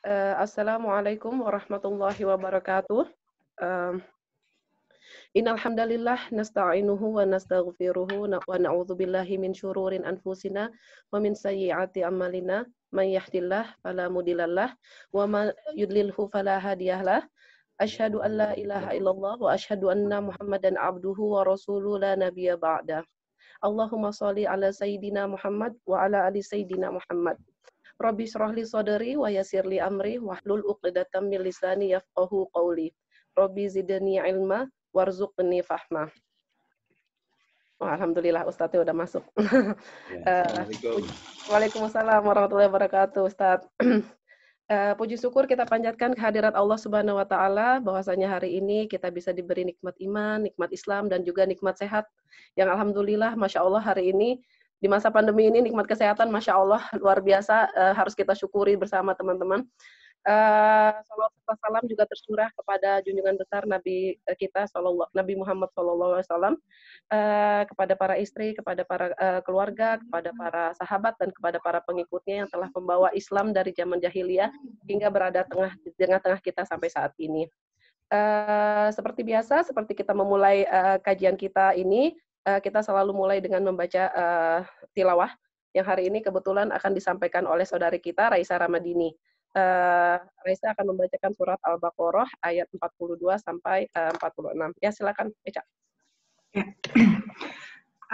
Uh, Assalamualaikum warahmatullahi wabarakatuh. Uh, Innal hamdalillah nasta'inuhu wa nastaghfiruhu wa na'udzu min syururin anfusina wa min sayyiati amalina man yahdillah fala wa man yudlilhu fala hadiyahlah an la ilaha illallah wa asyhadu anna muhammadan abduhu wa rasuluhu la nabiyya ba'da Allahumma shalli ala sayyidina Muhammad wa ala ali sayyidina Muhammad Rabbi syrahli sadri wa yassirli amri wahlul 'uqdatam min lisani yafqahu qawli. Rabbi zidni ilma warzuqni fahma. Oh, Alhamdulillah Ustadz udah masuk. Ya, eh, Waalaikumsalam warahmatullahi wabarakatuh Ustaz. Eh, puji syukur kita panjatkan kehadirat Allah Subhanahu wa taala bahwasanya hari ini kita bisa diberi nikmat iman, nikmat Islam dan juga nikmat sehat yang alhamdulillah Masya Allah hari ini di masa pandemi ini nikmat kesehatan masya Allah luar biasa uh, harus kita syukuri bersama teman-teman. Uh, Salawat salam juga tersurah kepada junjungan besar Nabi eh, kita Sallallahu Nabi Muhammad Sallallahu Alaihi Wasallam kepada para istri, kepada para uh, keluarga, kepada para sahabat dan kepada para pengikutnya yang telah membawa Islam dari zaman jahiliyah hingga berada tengah di tengah-tengah kita sampai saat ini. Uh, seperti biasa, seperti kita memulai uh, kajian kita ini, Eh, kita selalu mulai dengan membaca eh, tilawah yang hari ini kebetulan akan disampaikan oleh saudari kita Raisa Ramadini. Uh, eh, Raisa akan membacakan surat Al-Baqarah ayat 42 sampai uh, 46. Ya, silakan Eca. Ya.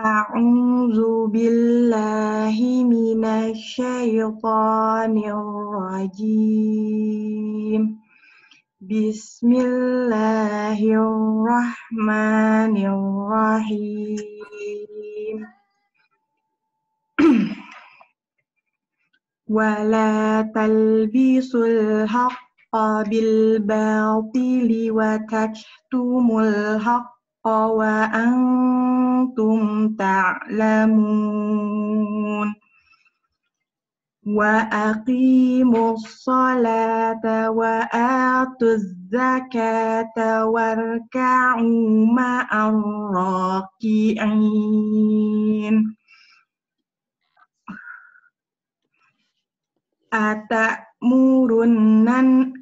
A'udzu billahi minasyaitonir rajim. بسم الله الرحمن الرحيم ولا تلبسوا الحق بالباطل وتكتموا الحق وأنتم تعلمون وأقيموا الصلاة وآتوا الزكاة واركعوا مع الراكعين أتأمرن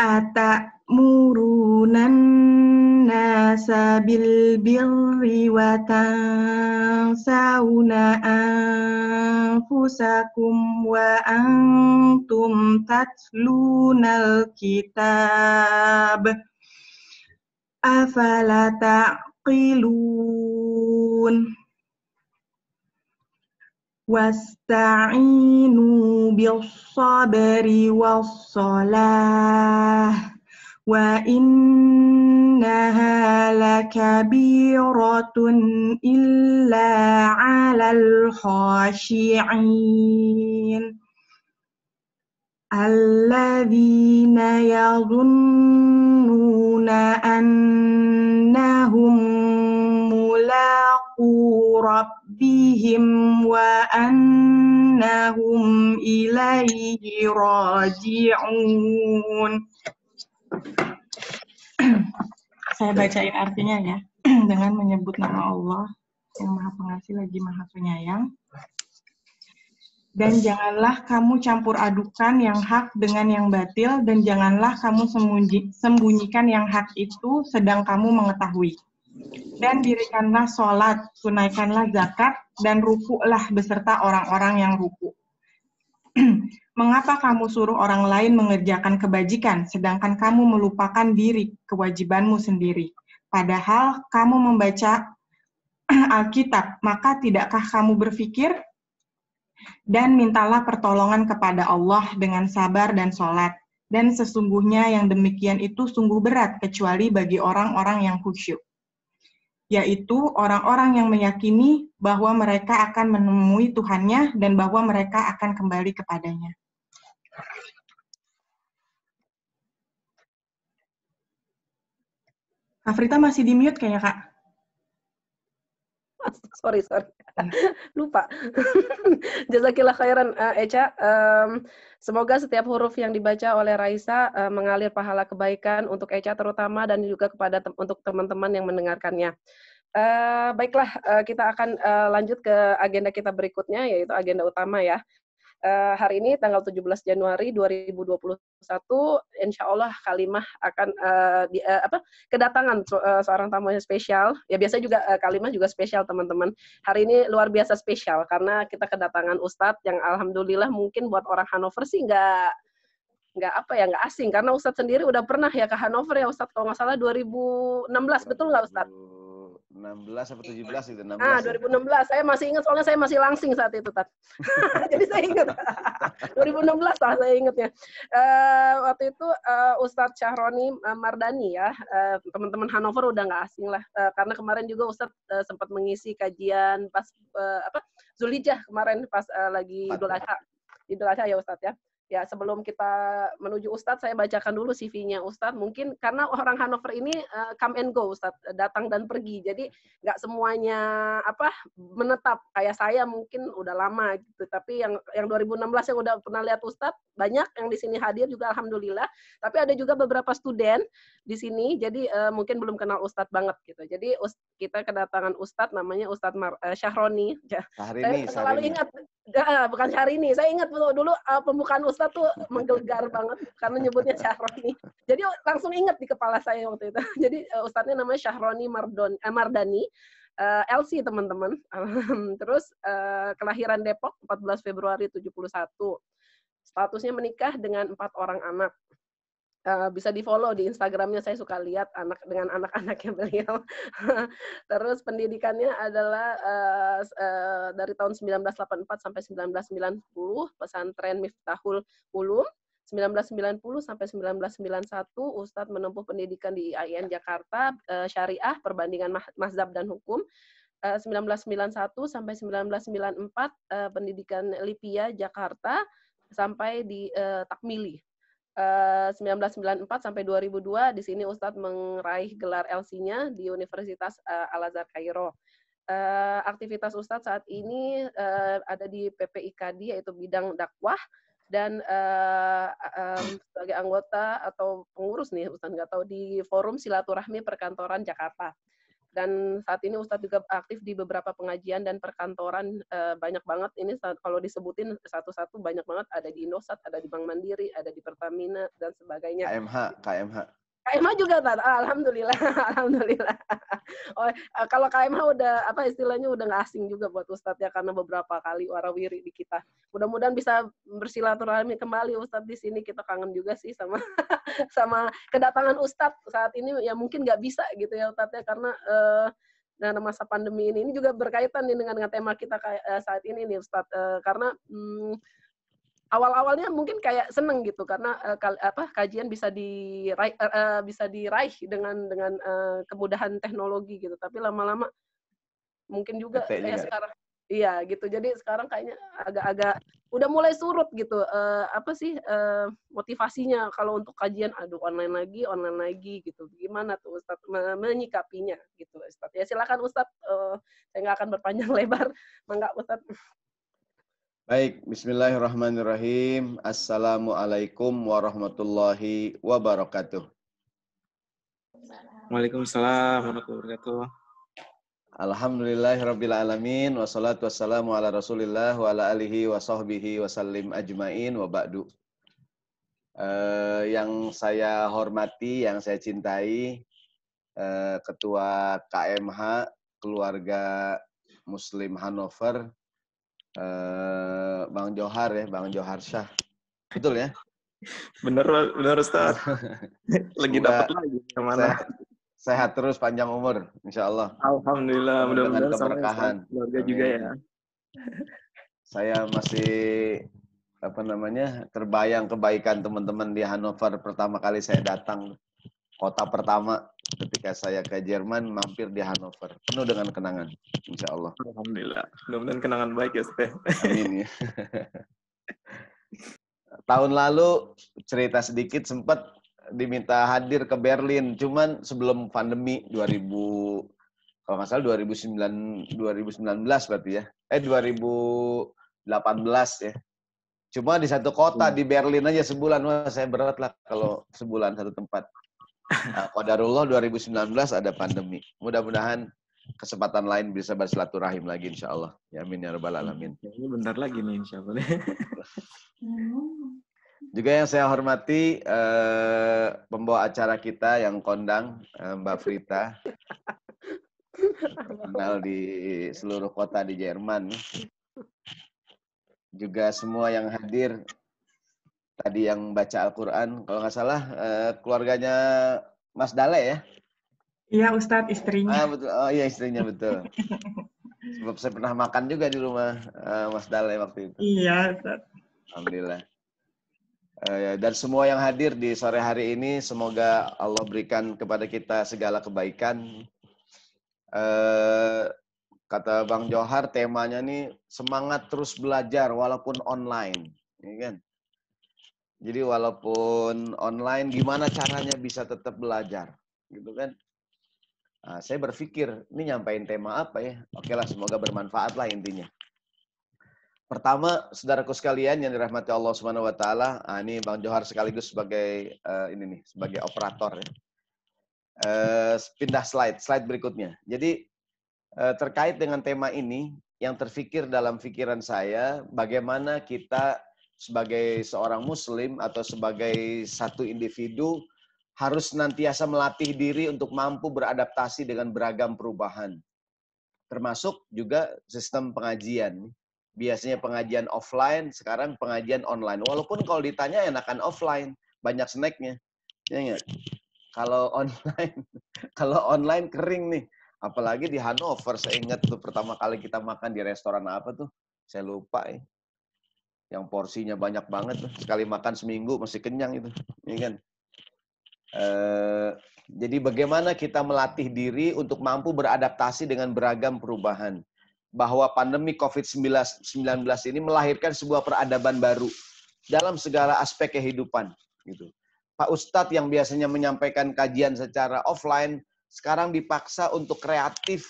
أتأمرن ta'murunan nasa bil birri wa tansawna anfusakum wa antum tatluna al-kitab afala ta'qilun wasta'inu bil sabri was salah وإنها لكبيرة إلا على الخاشعين الذين يظنون أنهم ملاقو ربهم وأنهم إليه راجعون Saya bacain artinya ya. Dengan menyebut nama Allah yang maha pengasih lagi maha penyayang. Dan janganlah kamu campur adukan yang hak dengan yang batil, dan janganlah kamu sembunyi, sembunyikan yang hak itu sedang kamu mengetahui. Dan dirikanlah sholat, tunaikanlah zakat, dan rukuklah beserta orang-orang yang rukuk mengapa kamu suruh orang lain mengerjakan kebajikan, sedangkan kamu melupakan diri, kewajibanmu sendiri? Padahal kamu membaca Alkitab, maka tidakkah kamu berpikir? Dan mintalah pertolongan kepada Allah dengan sabar dan sholat. Dan sesungguhnya yang demikian itu sungguh berat, kecuali bagi orang-orang yang khusyuk yaitu orang-orang yang meyakini bahwa mereka akan menemui Tuhannya dan bahwa mereka akan kembali kepadanya. Afrita masih di mute kayaknya, Kak. Sorry, sorry. Iya. Lupa. Jazakillah khairan, eh, Eca. Um, Semoga setiap huruf yang dibaca oleh Raisa uh, mengalir pahala kebaikan untuk Eca terutama dan juga kepada tem untuk teman-teman yang mendengarkannya. Uh, baiklah, uh, kita akan uh, lanjut ke agenda kita berikutnya yaitu agenda utama ya uh, hari ini tanggal 17 Januari 2021 insya Allah Kalimah akan uh, di, uh, apa kedatangan uh, seorang tamu yang spesial ya biasa juga uh, Kalimah juga spesial teman-teman hari ini luar biasa spesial karena kita kedatangan Ustadz yang alhamdulillah mungkin buat orang Hanover sih nggak nggak apa ya nggak asing karena Ustadz sendiri udah pernah ya ke Hanover ya Ustadz kalau nggak salah 2016 betul nggak Ustadz? 16 atau 17 itu 16. Ah, 2016. Saya masih ingat soalnya saya masih langsing saat itu, Tat. Jadi saya ingat. 2016 lah saya ingatnya. Uh, waktu itu uh, Ustadz Syahroni uh, Mardani ya, uh, teman-teman Hanover udah nggak asing lah. Uh, karena kemarin juga Ustadz uh, sempat mengisi kajian pas uh, apa Zulijah kemarin pas uh, lagi Idul ya. Adha. Idul Adha ya Ustadz ya ya sebelum kita menuju Ustadz, saya bacakan dulu CV-nya Ustadz. Mungkin karena orang Hanover ini uh, come and go, Ustadz, datang dan pergi. Jadi nggak semuanya apa menetap. Kayak saya mungkin udah lama gitu. Tapi yang yang 2016 yang udah pernah lihat Ustadz, banyak yang di sini hadir juga Alhamdulillah. Tapi ada juga beberapa student di sini jadi uh, mungkin belum kenal Ustadz banget gitu jadi Ust, kita kedatangan Ustadz namanya Ustadz Mar, uh, Syahroni Syahrini, saya selalu ingat uh, bukan Syahrini saya ingat dulu dulu uh, pembukaan Ustadz tuh menggelegar banget karena nyebutnya Syahroni jadi langsung ingat di kepala saya waktu itu jadi uh, Ustadznya namanya Syahroni Mardon eh, Mardani uh, LC teman-teman terus uh, kelahiran Depok 14 Februari 71 statusnya menikah dengan empat orang anak Eh, bisa di follow di Instagramnya saya suka lihat anak dengan anak-anaknya beliau terus pendidikannya adalah uh, uh, dari tahun 1984 sampai 1990 pesantren Miftahul Ulum 1990 sampai 1991 Ustadz menempuh pendidikan di IAIN Jakarta uh, syariah perbandingan mazhab dan hukum 1991 sampai 1994 pendidikan Lipia Jakarta sampai di uh, Takmili 1994 eh, sampai 2002 di sini Ustadz meraih gelar LC-nya di Universitas eh, Al Azhar Kairo. Eh, aktivitas Ustadz saat ini ada di PPIKD yaitu bidang dakwah dan sebagai anggota atau pengurus nih Ustadz nggak tahu di forum silaturahmi perkantoran Jakarta dan saat ini Ustadz juga aktif di beberapa pengajian dan perkantoran eh, banyak banget ini kalau disebutin satu-satu banyak banget ada di Indosat, ada di Bank Mandiri, ada di Pertamina dan sebagainya. KMH, KMH. KMA juga tat. Ah, alhamdulillah, alhamdulillah. Oh, eh, kalau KMA udah apa istilahnya udah nggak asing juga buat Ustadz ya karena beberapa kali warawiri di kita. Mudah-mudahan bisa bersilaturahmi kembali Ustadz di sini. Kita kangen juga sih sama sama kedatangan Ustadz saat ini ya mungkin nggak bisa gitu ya Ustadz ya karena eh, dan masa pandemi ini ini juga berkaitan nih dengan, dengan tema kita kayak, eh, saat ini nih Ustadz eh, karena hmm, awal-awalnya mungkin kayak seneng gitu karena uh, kal, apa kajian bisa diraih uh, uh, bisa diraih dengan dengan uh, kemudahan teknologi gitu tapi lama-lama mungkin juga ya sekarang iya gitu jadi sekarang kayaknya agak-agak udah mulai surut gitu uh, apa sih uh, motivasinya kalau untuk kajian aduh online lagi online lagi gitu gimana tuh Ustaz menyikapinya gitu Ustaz ya silakan Ustaz uh, saya nggak akan berpanjang lebar mangga Ustaz Baik, bismillahirrahmanirrahim. Assalamualaikum warahmatullahi wabarakatuh. Waalaikumsalam warahmatullahi wabarakatuh. alamin. Wassalatu wassalamu ala rasulillah wa ala alihi wa sahbihi wa salim ajmain wa ba'du. Uh, yang saya hormati, yang saya cintai, uh, Ketua KMH Keluarga Muslim Hanover, Eh, Bang Johar ya, Bang Johar Syah. Betul ya? Bener, bener Ustaz. Lagi dapat lagi kemana? Sehat, terus panjang umur, insya Allah. Alhamdulillah, mudah-mudahan keberkahan. Keluarga Amin. juga ya. Saya masih apa namanya terbayang kebaikan teman-teman di Hannover pertama kali saya datang kota pertama ketika saya ke Jerman mampir di Hannover penuh dengan kenangan insya Allah Alhamdulillah mudah-mudahan kenangan baik ya Ste amin ya tahun lalu cerita sedikit sempat diminta hadir ke Berlin cuman sebelum pandemi 2000 kalau nggak salah 2009 2019 berarti ya eh 2018 ya cuma di satu kota hmm. di Berlin aja sebulan wah saya berat lah kalau sebulan satu tempat Nah, Qadarullah 2019 ada pandemi. Mudah-mudahan kesempatan lain bisa bersilaturahim lagi insya Allah. Ya amin ya rabbal alamin. Ini iya, iya, bentar lagi nih insya Allah. Juga yang saya hormati eh, pembawa acara kita yang kondang eh, Mbak Frita. Kenal di seluruh kota di Jerman. Juga semua yang hadir tadi yang baca Al-Quran. Kalau nggak salah, eh, keluarganya Mas Dale ya? Iya, Ustadz, istrinya. Ah, betul. Oh iya, istrinya, betul. Sebab saya pernah makan juga di rumah eh, Mas Dale waktu itu. Iya, Ustadz. Alhamdulillah. Uh, dan semua yang hadir di sore hari ini, semoga Allah berikan kepada kita segala kebaikan. Uh, kata Bang Johar, temanya nih semangat terus belajar walaupun online. Ya kan? Jadi walaupun online, gimana caranya bisa tetap belajar, gitu kan? Nah, saya berpikir ini nyampain tema apa ya? Oke lah, semoga bermanfaat lah intinya. Pertama, saudaraku sekalian yang dirahmati Allah Subhanahu Wa Taala, ah, ini Bang Johar sekaligus sebagai uh, ini nih sebagai operator ya. Uh, pindah slide, slide berikutnya. Jadi uh, terkait dengan tema ini, yang terfikir dalam pikiran saya, bagaimana kita sebagai seorang muslim atau sebagai satu individu harus nantiasa melatih diri untuk mampu beradaptasi dengan beragam perubahan. Termasuk juga sistem pengajian. Biasanya pengajian offline, sekarang pengajian online. Walaupun kalau ditanya enakan offline, banyak snacknya. Ya ya. Kalau online, kalau online kering nih. Apalagi di Hanover, saya ingat tuh pertama kali kita makan di restoran apa tuh. Saya lupa ya yang porsinya banyak banget sekali makan seminggu masih kenyang itu ya kan e, jadi bagaimana kita melatih diri untuk mampu beradaptasi dengan beragam perubahan bahwa pandemi COVID-19 ini melahirkan sebuah peradaban baru dalam segala aspek kehidupan gitu. Pak Ustadz yang biasanya menyampaikan kajian secara offline sekarang dipaksa untuk kreatif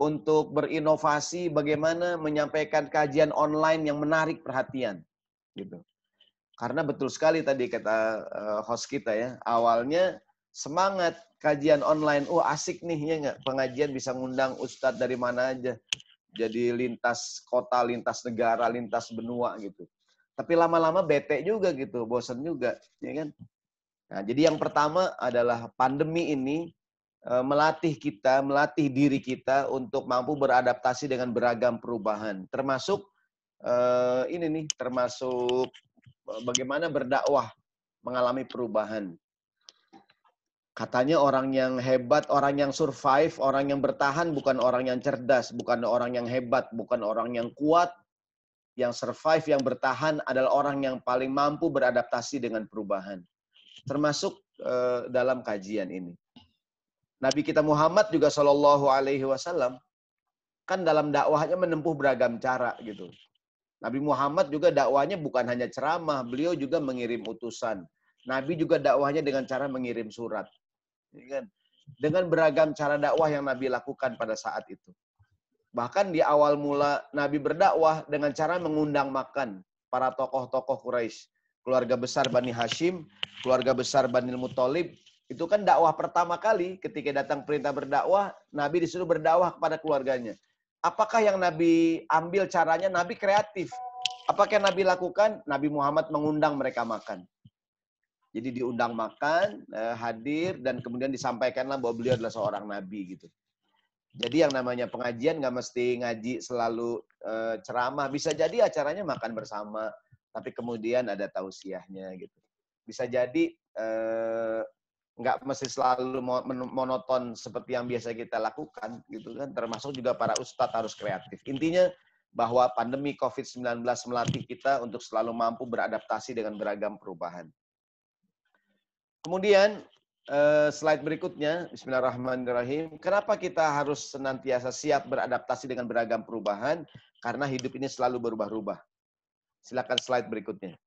untuk berinovasi bagaimana menyampaikan kajian online yang menarik perhatian gitu. Karena betul sekali tadi kata eh, host kita ya, awalnya semangat kajian online, oh asik nih ya nggak pengajian bisa ngundang ustadz dari mana aja. Jadi lintas kota, lintas negara, lintas benua gitu. Tapi lama-lama bete juga gitu, bosen juga, ya kan? Nah, jadi yang pertama adalah pandemi ini Eh, melatih kita, melatih diri kita untuk mampu beradaptasi dengan beragam perubahan, termasuk eh, ini nih, termasuk eh, bagaimana berdakwah mengalami perubahan. Katanya orang yang hebat, orang yang survive, orang yang bertahan bukan orang yang cerdas, bukan orang yang hebat, bukan orang yang kuat, yang survive, yang bertahan adalah orang yang paling mampu beradaptasi dengan perubahan. Termasuk dalam kajian ini. Nabi kita Muhammad juga Shallallahu Alaihi Wasallam kan dalam dakwahnya menempuh beragam cara gitu. Nabi Muhammad juga dakwahnya bukan hanya ceramah, beliau juga mengirim utusan. Nabi juga dakwahnya dengan cara mengirim surat. Iya kan? Dengan beragam cara dakwah yang Nabi lakukan pada saat itu. Bahkan di awal mula Nabi berdakwah dengan cara mengundang makan para tokoh-tokoh Quraisy, keluarga besar Bani Hashim, keluarga besar Bani Muthalib, itu kan dakwah pertama kali ketika datang perintah berdakwah, Nabi disuruh berdakwah kepada keluarganya. Apakah yang Nabi ambil caranya? Nabi kreatif. Apakah yang Nabi lakukan? Nabi Muhammad mengundang mereka makan. Jadi diundang makan, eh, hadir, dan kemudian disampaikanlah bahwa beliau adalah seorang nabi gitu. Jadi yang namanya pengajian nggak mesti ngaji selalu eh, ceramah. Bisa jadi acaranya makan bersama, tapi kemudian ada tausiahnya gitu. Bisa jadi eh, nggak mesti selalu monoton seperti yang biasa kita lakukan gitu kan termasuk juga para ustadz harus kreatif intinya bahwa pandemi COVID-19 melatih kita untuk selalu mampu beradaptasi dengan beragam perubahan. Kemudian eh, slide berikutnya, Bismillahirrahmanirrahim. Kenapa kita harus senantiasa siap beradaptasi dengan beragam perubahan? Karena hidup ini selalu berubah-ubah. Silakan slide berikutnya.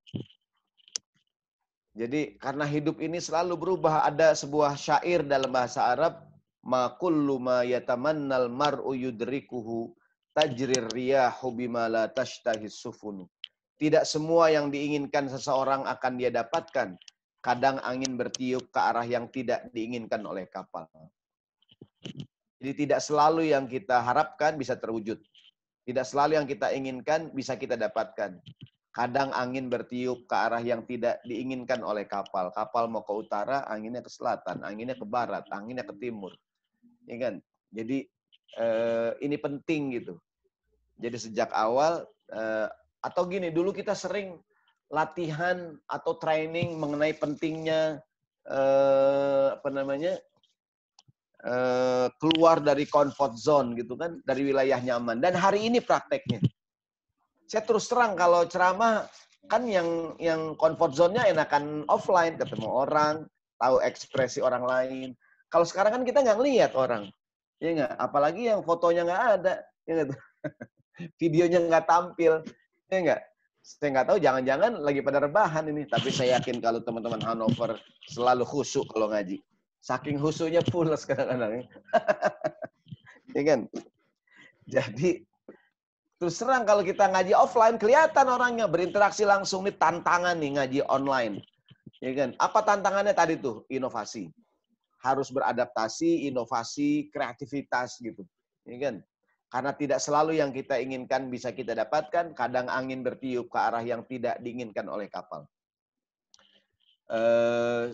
Jadi karena hidup ini selalu berubah, ada sebuah syair dalam bahasa Arab, makullu ma yatamannal mar'u yudrikuhu tajrir riyahu bima la tashtahi sufunu. Tidak semua yang diinginkan seseorang akan dia dapatkan. Kadang angin bertiup ke arah yang tidak diinginkan oleh kapal. Jadi tidak selalu yang kita harapkan bisa terwujud. Tidak selalu yang kita inginkan bisa kita dapatkan. Kadang angin bertiup ke arah yang tidak diinginkan oleh kapal. Kapal mau ke utara, anginnya ke selatan, anginnya ke barat, anginnya ke timur. Ya kan? Jadi eh, ini penting gitu. Jadi sejak awal eh, atau gini, dulu kita sering latihan atau training mengenai pentingnya eh, apa namanya eh, keluar dari comfort zone gitu kan dari wilayah nyaman dan hari ini prakteknya saya terus terang kalau ceramah kan yang yang comfort zone-nya enakan offline, ketemu orang, tahu ekspresi orang lain. Kalau sekarang kan kita nggak lihat orang, ya nggak. Apalagi yang fotonya nggak ada, ya nggak. Videonya nggak tampil, ya nggak. Saya nggak tahu, jangan-jangan lagi pada rebahan ini. Tapi saya yakin kalau teman-teman Hanover selalu khusyuk kalau ngaji. Saking khusyuknya pulas kadang-kadang. ya kan? Jadi Terus terang kalau kita ngaji offline kelihatan orangnya berinteraksi langsung nih tantangan nih ngaji online. Ya kan? Apa tantangannya tadi tuh? Inovasi. Harus beradaptasi, inovasi, kreativitas gitu. Ya kan? Karena tidak selalu yang kita inginkan bisa kita dapatkan, kadang angin bertiup ke arah yang tidak diinginkan oleh kapal. Eh,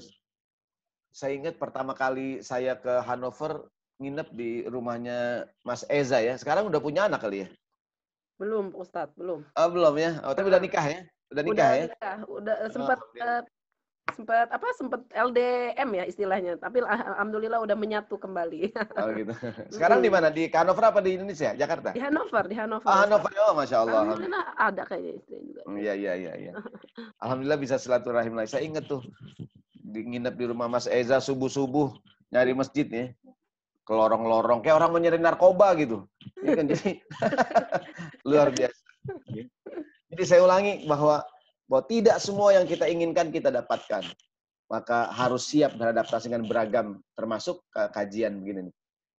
saya ingat pertama kali saya ke Hanover nginep di rumahnya Mas Eza ya. Sekarang udah punya anak kali ya? Belum, Ustadz, belum. Oh, belum ya. Oh, tapi udah nikah ya? Udah nikah udah, ya? Nikah. Udah sempat oh, uh, eh, sempat apa sempat LDM ya istilahnya. Tapi alhamdulillah udah menyatu kembali. Oh gitu. Sekarang di mana? Di Hanover apa di Indonesia? Jakarta? Di Hannover, di Hannover. Oh, ah, Hanover. Oh, Masya Allah. Alhamdulillah ada kayaknya istrinya juga. Mm, iya, iya, iya, iya. alhamdulillah bisa silaturahim lagi. Saya inget tuh di nginep di rumah Mas Eza subuh-subuh nyari masjid ya ke lorong-lorong kayak orang menyerin narkoba gitu. Ya kan? Jadi luar biasa. Jadi saya ulangi bahwa bahwa tidak semua yang kita inginkan kita dapatkan. Maka harus siap beradaptasi dengan beragam termasuk kajian begini.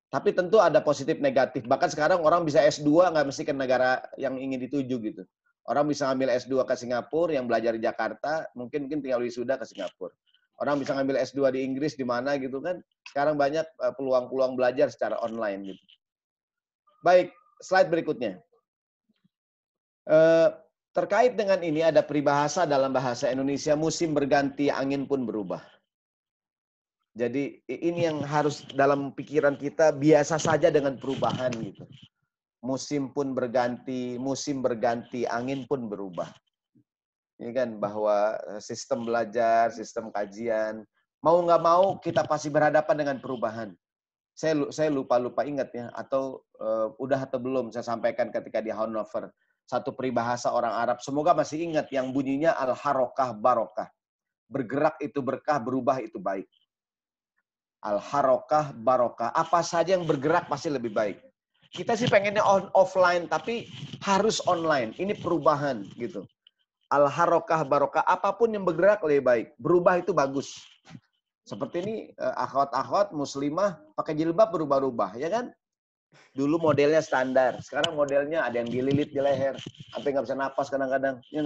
Tapi tentu ada positif negatif. Bahkan sekarang orang bisa S2 nggak mesti ke negara yang ingin dituju gitu. Orang bisa ambil S2 ke Singapura, yang belajar di Jakarta, mungkin mungkin tinggal wisuda ke Singapura orang bisa ngambil S2 di Inggris di mana gitu kan. Sekarang banyak eh, peluang-peluang belajar secara online gitu. Baik, slide berikutnya. Eh, terkait dengan ini ada peribahasa dalam bahasa Indonesia musim berganti angin pun berubah. Jadi ini yang harus dalam pikiran kita biasa saja dengan perubahan gitu. Musim pun berganti, musim berganti, angin pun berubah ini kan bahwa eh, sistem belajar, sistem kajian, mau nggak mau kita pasti berhadapan dengan perubahan. Saya lupa lupa ingat ya atau uh, udah atau belum saya sampaikan ketika di Hannover satu peribahasa orang Arab semoga masih ingat yang bunyinya al harokah barokah bergerak itu berkah berubah itu baik al harokah barokah apa saja yang bergerak pasti lebih baik kita sih pengennya on offline tapi harus online ini perubahan gitu al harokah barokah apapun yang bergerak lebih baik berubah itu bagus seperti ini eh, akhwat-akhwat muslimah pakai jilbab berubah-ubah ya kan dulu modelnya standar sekarang modelnya ada yang dililit di leher sampai nggak bisa napas kadang-kadang ya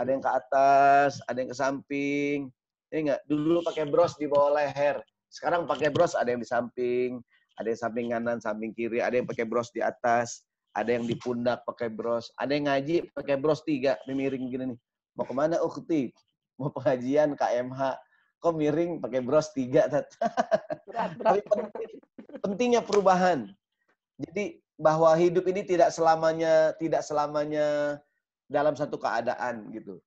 ada yang ke atas ada yang ke samping ya nggak dulu pakai bros di bawah leher sekarang pakai bros ada yang di samping ada yang samping kanan samping kiri ada yang pakai bros di atas ada yang di pundak pakai bros, ada yang ngaji pakai bros tiga, miring gini nih. Mau kemana ukti? Mau pengajian KMH? Kok miring pakai bros tiga? Berat, berat. Tapi penting, pentingnya perubahan. Jadi bahwa hidup ini tidak selamanya tidak selamanya dalam satu keadaan gitu.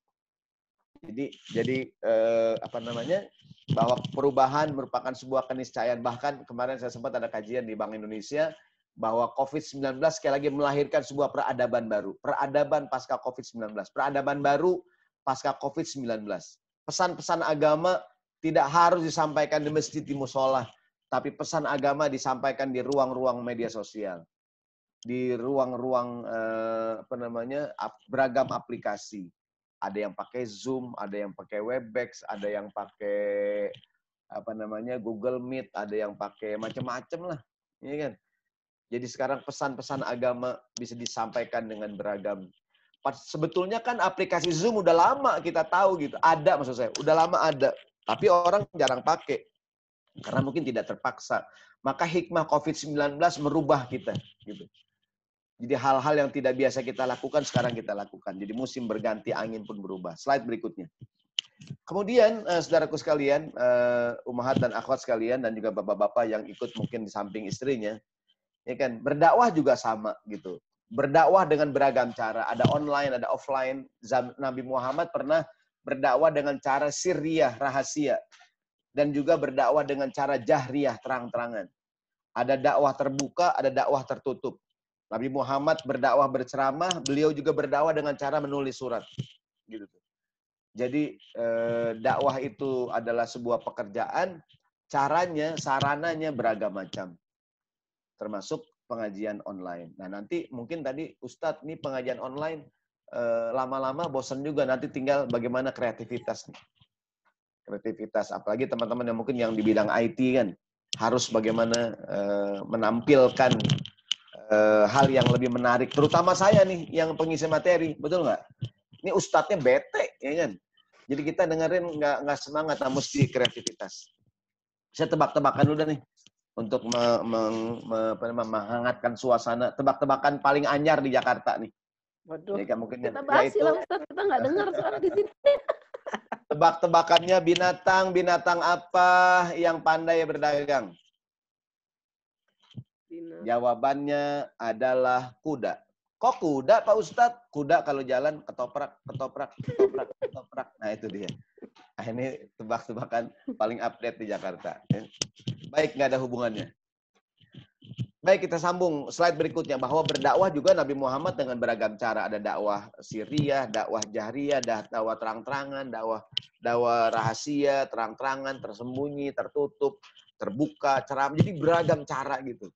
Jadi jadi eh, apa namanya bahwa perubahan merupakan sebuah keniscayaan. Bahkan kemarin saya sempat ada kajian di Bank Indonesia bahwa COVID-19 sekali lagi melahirkan sebuah peradaban baru. Peradaban pasca COVID-19. Peradaban baru pasca COVID-19. Pesan-pesan agama tidak harus disampaikan di masjid, di musola. Tapi pesan agama disampaikan di ruang-ruang media sosial. Di ruang-ruang eh, apa namanya beragam aplikasi. Ada yang pakai Zoom, ada yang pakai Webex, ada yang pakai apa namanya Google Meet, ada yang pakai macam-macam lah. ini iya kan? Jadi sekarang pesan-pesan agama bisa disampaikan dengan beragam. Sebetulnya kan aplikasi Zoom udah lama kita tahu gitu. Ada maksud saya, udah lama ada. Tapi orang jarang pakai. Karena mungkin tidak terpaksa. Maka hikmah COVID-19 merubah kita. Gitu. Jadi hal-hal yang tidak biasa kita lakukan, sekarang kita lakukan. Jadi musim berganti, angin pun berubah. Slide berikutnya. Kemudian, eh, saudaraku sekalian, eh, umahat dan akhwat sekalian, dan juga bapak-bapak yang ikut mungkin di samping istrinya, ya kan berdakwah juga sama gitu berdakwah dengan beragam cara ada online ada offline Nabi Muhammad pernah berdakwah dengan cara sirriyah rahasia dan juga berdakwah dengan cara jahriyah terang-terangan ada dakwah terbuka ada dakwah tertutup Nabi Muhammad berdakwah berceramah beliau juga berdakwah dengan cara menulis surat gitu jadi eh, dakwah itu adalah sebuah pekerjaan caranya sarananya beragam macam termasuk pengajian online. Nah, nanti mungkin tadi Ustadz nih pengajian online eh, lama-lama e, bosen juga nanti tinggal bagaimana kreativitasnya. Kreativitas apalagi teman-teman yang mungkin yang di bidang IT kan harus bagaimana e, menampilkan e, hal yang lebih menarik terutama saya nih yang pengisi materi, betul nggak? Ini ustadznya bete ya kan. Jadi kita dengerin nggak semangat, nah mesti kreativitas. Saya tebak-tebakan dulu nih untuk me, me, me, apa, menghangatkan suasana tebak-tebakan paling anyar di Jakarta nih. Waduh. Jadi, mungkin kita bahas kita nggak dengar suara di sini. Tebak-tebakannya binatang, binatang apa yang pandai berdagang? Binatang. Jawabannya adalah kuda. Kok kuda Pak Ustadz? Kuda kalau jalan ketoprak, ketoprak, ketoprak, ketoprak. Nah itu dia. Nah, ini tebak-tebakan paling update di Jakarta. Baik, nggak ada hubungannya. Baik, kita sambung slide berikutnya bahwa berdakwah juga Nabi Muhammad dengan beragam cara. Ada dakwah Syria, dakwah jahriyah, dakwah terang-terangan, dakwah dakwah rahasia, terang-terangan, tersembunyi, tertutup, terbuka, ceram. Jadi beragam cara gitu.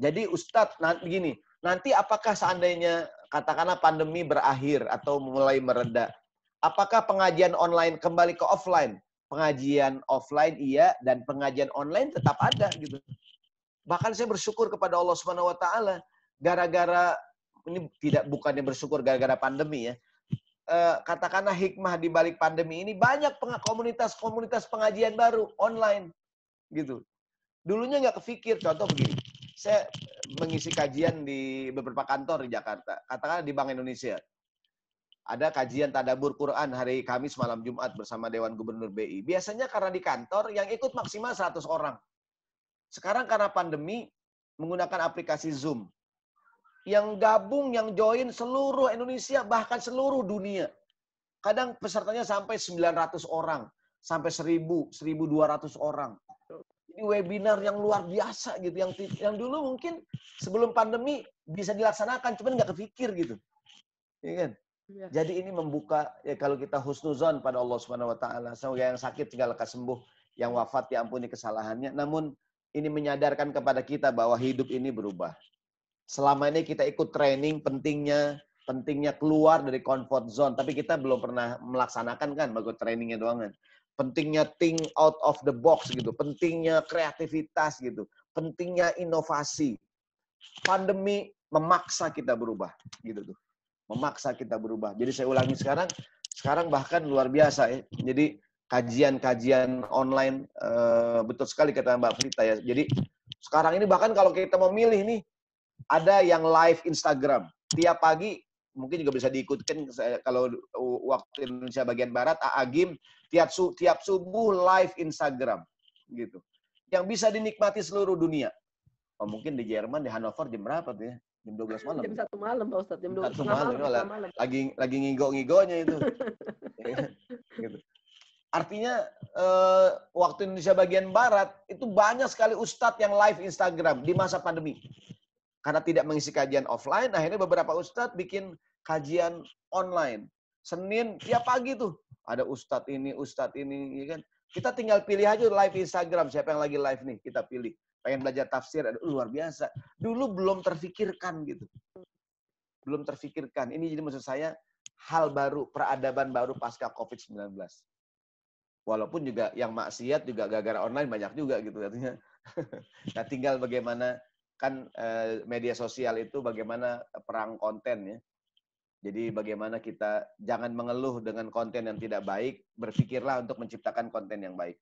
Jadi Ustadz, nanti gini, nanti apakah seandainya katakanlah pandemi berakhir atau mulai meredak? Apakah pengajian online kembali ke offline? Pengajian offline iya dan pengajian online tetap ada gitu. Bahkan saya bersyukur kepada Allah Subhanahu wa taala gara-gara ini tidak bukan yang bersyukur gara-gara pandemi ya. E, katakanlah hikmah di balik pandemi ini banyak komunitas-komunitas pengajian baru online gitu. Dulunya nggak kepikir contoh begini. Saya mengisi kajian di beberapa kantor di Jakarta, katakanlah di Bank Indonesia ada kajian tadabur Quran hari Kamis malam Jumat bersama Dewan Gubernur BI. Biasanya karena di kantor yang ikut maksimal 100 orang. Sekarang karena pandemi menggunakan aplikasi Zoom. Yang gabung, yang join seluruh Indonesia bahkan seluruh dunia. Kadang pesertanya sampai 900 orang, sampai 1000, 1200 orang. Ini webinar yang luar biasa gitu yang yang dulu mungkin sebelum pandemi bisa dilaksanakan cuman nggak kepikir gitu. Iya kan? Iya. Jadi ini membuka ya kalau kita husnuzon pada Allah Subhanahu wa taala, semoga yang sakit segala sembuh, yang wafat diampuni kesalahannya. Namun ini menyadarkan kepada kita bahwa hidup ini berubah. Selama ini kita ikut training pentingnya pentingnya keluar dari comfort zone, tapi kita belum pernah melaksanakan kan bagus trainingnya doang kan. Pentingnya think out of the box gitu, pentingnya kreativitas gitu, pentingnya inovasi. Pandemi memaksa kita berubah gitu tuh memaksa kita berubah. Jadi saya ulangi sekarang, sekarang bahkan luar biasa ya. Jadi kajian-kajian online uh, betul sekali kata Mbak Frita ya. Jadi sekarang ini bahkan kalau kita memilih nih ada yang live Instagram tiap pagi mungkin juga bisa diikutkan kalau waktu Indonesia bagian barat Aagim tiap su, tiap subuh live Instagram gitu yang bisa dinikmati seluruh dunia. Oh, mungkin di Jerman di Hannover jam berapa tuh ya? Jam 12 malam. Jam satu malam, Pak Ustadz. Jam 12 malam. malam. malam. Lagi lagi ngigo-ngigonya itu. gitu. Artinya eh, waktu Indonesia bagian barat itu banyak sekali ustadz yang live Instagram di masa pandemi. Karena tidak mengisi kajian offline, akhirnya beberapa ustadz bikin kajian online. Senin tiap pagi tuh ada ustadz ini, ustadz ini, ya kan. Kita tinggal pilih aja live Instagram siapa yang lagi live nih, kita pilih pengen belajar tafsir luar biasa dulu belum terfikirkan gitu belum terfikirkan ini jadi maksud saya hal baru peradaban baru pasca covid 19 walaupun juga yang maksiat juga gara-gara online banyak juga gitu artinya nah tinggal bagaimana kan eh, media sosial itu bagaimana perang konten ya jadi bagaimana kita jangan mengeluh dengan konten yang tidak baik, berpikirlah untuk menciptakan konten yang baik.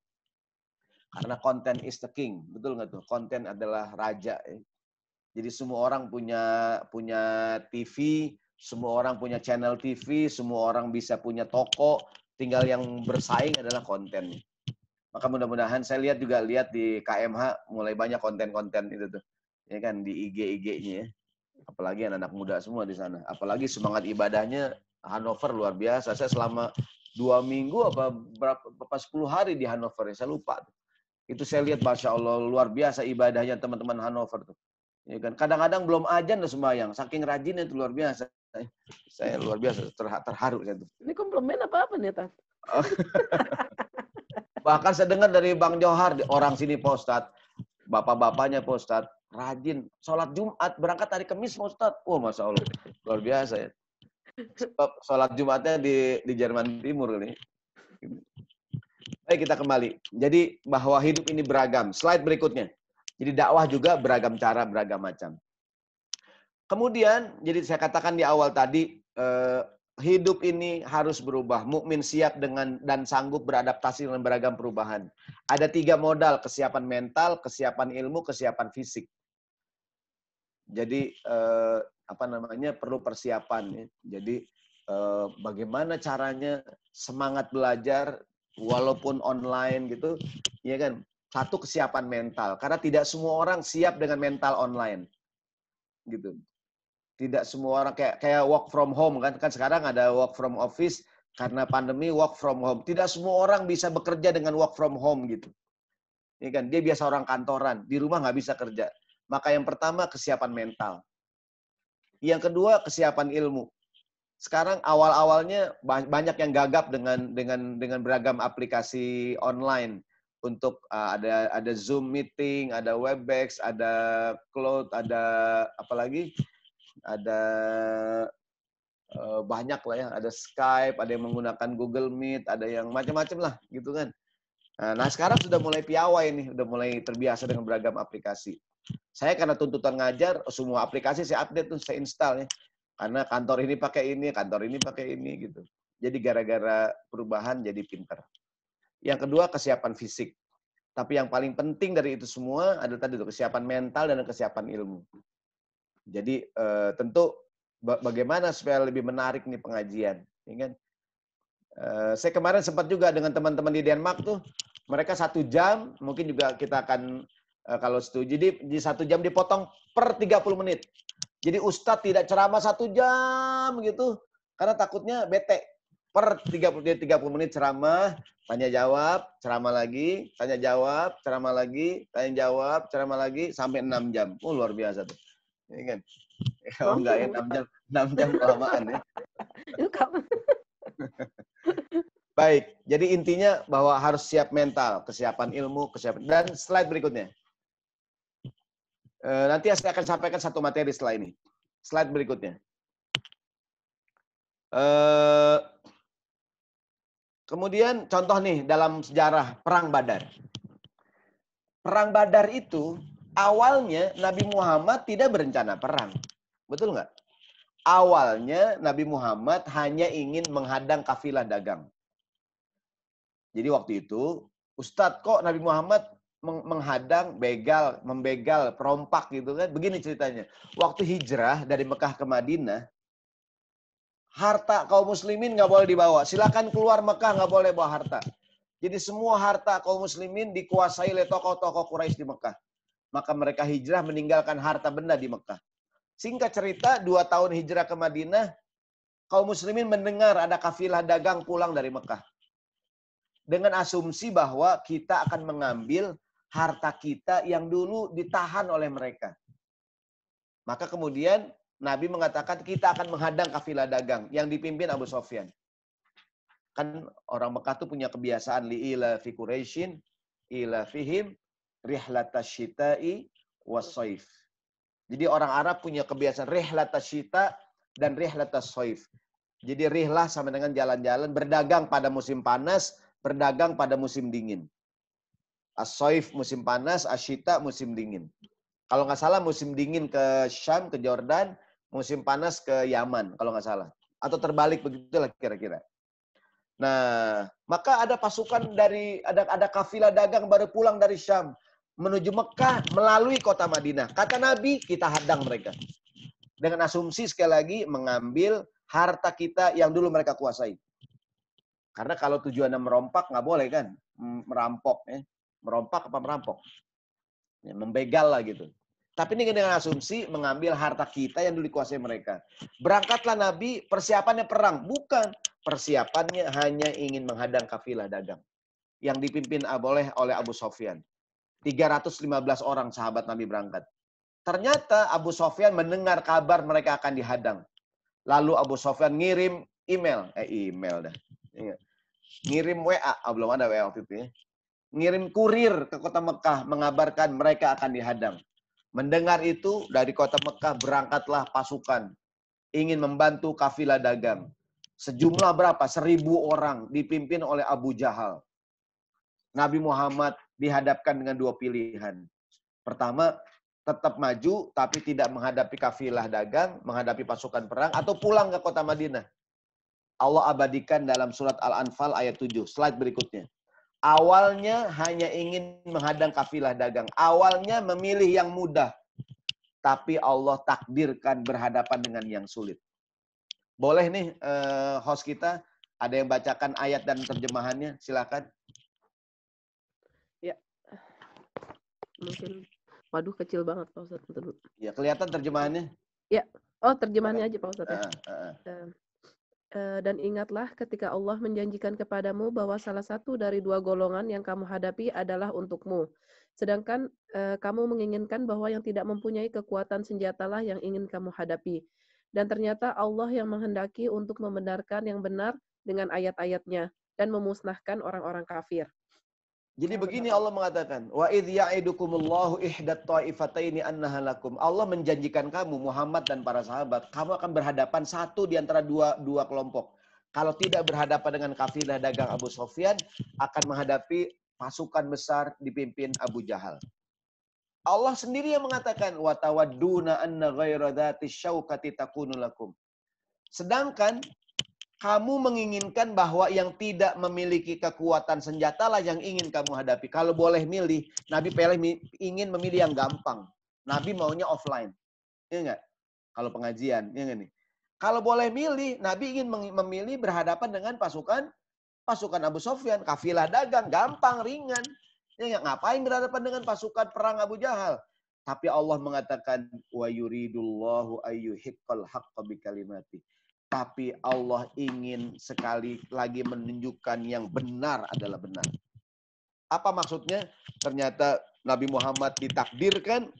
Karena konten is the king, betul nggak tuh? Konten adalah raja. Eh. Jadi semua orang punya punya TV, semua orang punya channel TV, semua orang bisa punya toko. Tinggal yang bersaing adalah konten. Maka mudah-mudahan saya lihat juga lihat di KMH mulai banyak konten-konten itu tuh. Ya kan di IG-IG-nya ya. Apalagi anak-anak muda semua di sana. Apalagi semangat ibadahnya Hanover luar biasa. Saya selama dua minggu apa berapa sepuluh 10 hari di Hanover saya lupa. Tuh. Itu saya lihat Masya Allah luar biasa ibadahnya teman-teman Hanover tuh. Ya kan? Kadang-kadang belum aja nih sembahyang. Saking rajinnya itu luar biasa. Saya, luar biasa terharu saya tuh. Ini komplimen apa apa nih Tan? Bahkan saya dengar dari Bang Johar orang sini postat Bapak-bapaknya postat rajin sholat Jumat berangkat hari Kamis postat Wah oh, Masya Allah luar biasa ya. Sholat Jumatnya di, di Jerman Timur nih Baik, kita kembali. Jadi bahwa hidup ini beragam. Slide berikutnya. Jadi dakwah juga beragam cara, beragam macam. Kemudian, jadi saya katakan di awal tadi, eh, hidup ini harus berubah. Mukmin siap dengan dan sanggup beradaptasi dengan beragam perubahan. Ada tiga modal, kesiapan mental, kesiapan ilmu, kesiapan fisik. Jadi eh, apa namanya perlu persiapan. Jadi eh, bagaimana caranya semangat belajar walaupun online gitu, ya kan? Satu kesiapan mental karena tidak semua orang siap dengan mental online. Gitu. Tidak semua orang kayak kayak work from home kan kan sekarang ada work from office karena pandemi work from home. Tidak semua orang bisa bekerja dengan work from home gitu. Ya kan? Dia biasa orang kantoran, di rumah nggak bisa kerja. Maka yang pertama kesiapan mental. Yang kedua kesiapan ilmu sekarang awal-awalnya banyak yang gagap dengan dengan dengan beragam aplikasi online untuk uh, ada ada Zoom meeting, ada Webex, ada Cloud, ada apa lagi? Ada uh, banyak lah ya, ada Skype, ada yang menggunakan Google Meet, ada yang macam-macam lah gitu kan. Nah, nah sekarang sudah mulai piawai nih, sudah mulai terbiasa dengan beragam aplikasi. Saya karena tuntutan ngajar, semua aplikasi saya update tuh, saya install ya. Karena kantor ini pakai ini, kantor ini pakai ini gitu. Jadi gara-gara perubahan jadi pinter. Yang kedua kesiapan fisik. Tapi yang paling penting dari itu semua adalah tadi itu kesiapan mental dan kesiapan ilmu. Jadi eh, tentu bagaimana supaya lebih menarik nih pengajian, ya kan? Eh, saya kemarin sempat juga dengan teman-teman di Denmark tuh, mereka satu jam, mungkin juga kita akan eh, kalau setuju jadi di satu jam dipotong per 30 menit. Jadi Ustadz tidak ceramah satu jam gitu, karena takutnya bete. Per 30, 30 menit ceramah, tanya jawab, ceramah lagi, tanya jawab, ceramah lagi, tanya jawab, ceramah lagi, sampai 6 jam. Oh luar biasa tuh. Ini iya kan. Oh enggak ya, 6 jam, 6 jam kelamaan ya. Baik, jadi intinya bahwa harus siap mental, kesiapan ilmu, kesiapan. Dan slide berikutnya. Eh, nanti saya akan sampaikan satu materi setelah ini. Slide berikutnya. Eh, kemudian contoh nih dalam sejarah Perang Badar. Perang Badar itu awalnya Nabi Muhammad tidak berencana perang. Betul nggak? Awalnya Nabi Muhammad hanya ingin menghadang kafilah dagang. Jadi waktu itu, Ustadz kok Nabi Muhammad menghadang begal, membegal, perompak gitu kan. Begini ceritanya. Waktu hijrah dari Mekah ke Madinah, harta kaum muslimin nggak boleh dibawa. Silakan keluar Mekah nggak boleh bawa harta. Jadi semua harta kaum muslimin dikuasai oleh tokoh-tokoh Quraisy di Mekah. Maka mereka hijrah meninggalkan harta benda di Mekah. Singkat cerita, dua tahun hijrah ke Madinah, kaum muslimin mendengar ada kafilah dagang pulang dari Mekah. Dengan asumsi bahwa kita akan mengambil harta kita yang dulu ditahan oleh mereka. Maka kemudian Nabi mengatakan kita akan menghadang kafilah dagang yang dipimpin Abu Sofyan. Kan orang Mekah itu punya kebiasaan ila fi Quraisyin ila fihim rihlatasyita'i wasoif. Jadi orang Arab punya kebiasaan rihlatasyita dan rihlatasoif. Jadi rihlah sama dengan jalan-jalan, berdagang pada musim panas, berdagang pada musim dingin. Asoif musim panas, Ashita musim dingin. Kalau nggak salah musim dingin ke Syam, ke Jordan, musim panas ke Yaman, kalau nggak salah. Atau terbalik begitulah kira-kira. Nah, maka ada pasukan dari ada ada kafilah dagang baru pulang dari Syam menuju Mekah melalui kota Madinah. Kata Nabi, kita hadang mereka. Dengan asumsi sekali lagi mengambil harta kita yang dulu mereka kuasai. Karena kalau tujuannya merompak nggak boleh kan merampok ya merompak apa merampok ya, membegal lah gitu tapi ini dengan asumsi mengambil harta kita yang dulu dikuasai mereka berangkatlah nabi persiapannya perang bukan persiapannya hanya ingin menghadang kafilah dagang yang dipimpin oleh oleh Abu Sofyan 315 orang sahabat Nabi berangkat. Ternyata Abu Sofyan mendengar kabar mereka akan dihadang. Lalu Abu Sofyan ngirim email, eh email dah. Ngirim WA, oh, ah, belum ada WA waktu itu ya ngirim kurir ke kota Mekah mengabarkan mereka akan dihadang. Mendengar itu dari kota Mekah berangkatlah pasukan ingin membantu kafilah dagang. Sejumlah berapa? Seribu orang dipimpin oleh Abu Jahal. Nabi Muhammad dihadapkan dengan dua pilihan. Pertama, tetap maju tapi tidak menghadapi kafilah dagang, menghadapi pasukan perang, atau pulang ke kota Madinah. Allah abadikan dalam surat Al-Anfal ayat 7. Slide berikutnya. Awalnya hanya ingin menghadang kafilah dagang. Awalnya memilih yang mudah. Tapi Allah takdirkan berhadapan dengan yang sulit. Boleh nih eh, host kita ada yang bacakan ayat dan terjemahannya, silakan. Ya. Mungkin waduh kecil banget Pak Ustaz. Ya, kelihatan terjemahannya? Ya. Oh, terjemahannya aja Pak Ustadz Ya. Uh, uh. Uh. Eh, dan ingatlah ketika Allah menjanjikan kepadamu bahwa salah satu dari dua golongan yang kamu hadapi adalah untukmu. Sedangkan uh, kamu menginginkan bahwa yang tidak mempunyai kekuatan senjatalah yang ingin kamu hadapi. Dan ternyata Allah yang menghendaki untuk membenarkan yang benar dengan ayat-ayatnya dan memusnahkan orang-orang kafir. Jadi iya, begini Allah mengatakan, wa idh ya'idukumullahu ihdat ta'ifataini annaha lakum. Allah menjanjikan kamu Muhammad dan para sahabat, kamu akan berhadapan satu di antara dua dua kelompok. Kalau tidak berhadapan dengan kafilah dagang Abu Sofyan, akan menghadapi pasukan besar dipimpin Abu Jahal. Allah sendiri yang mengatakan wa tawadduna anna ghayra dzati syaukati takunu lakum. Sedangkan kamu menginginkan bahwa yang tidak memiliki kekuatan senjata lah yang ingin kamu hadapi. Kalau boleh milih, Nabi pilih ingin memilih yang gampang. Nabi maunya offline. Iya enggak? Kalau pengajian, iya enggak nih? Kalau boleh milih, Nabi ingin memilih berhadapan dengan pasukan pasukan Abu Sofyan, kafilah dagang, gampang, ringan. Iya enggak? Ngapain berhadapan dengan pasukan perang Abu Jahal? Tapi Allah mengatakan wa yuridullahu ayyuhiqqal haqqa bikalimati tapi Allah ingin sekali lagi menunjukkan yang benar adalah benar. Apa maksudnya? Ternyata Nabi Muhammad ditakdirkan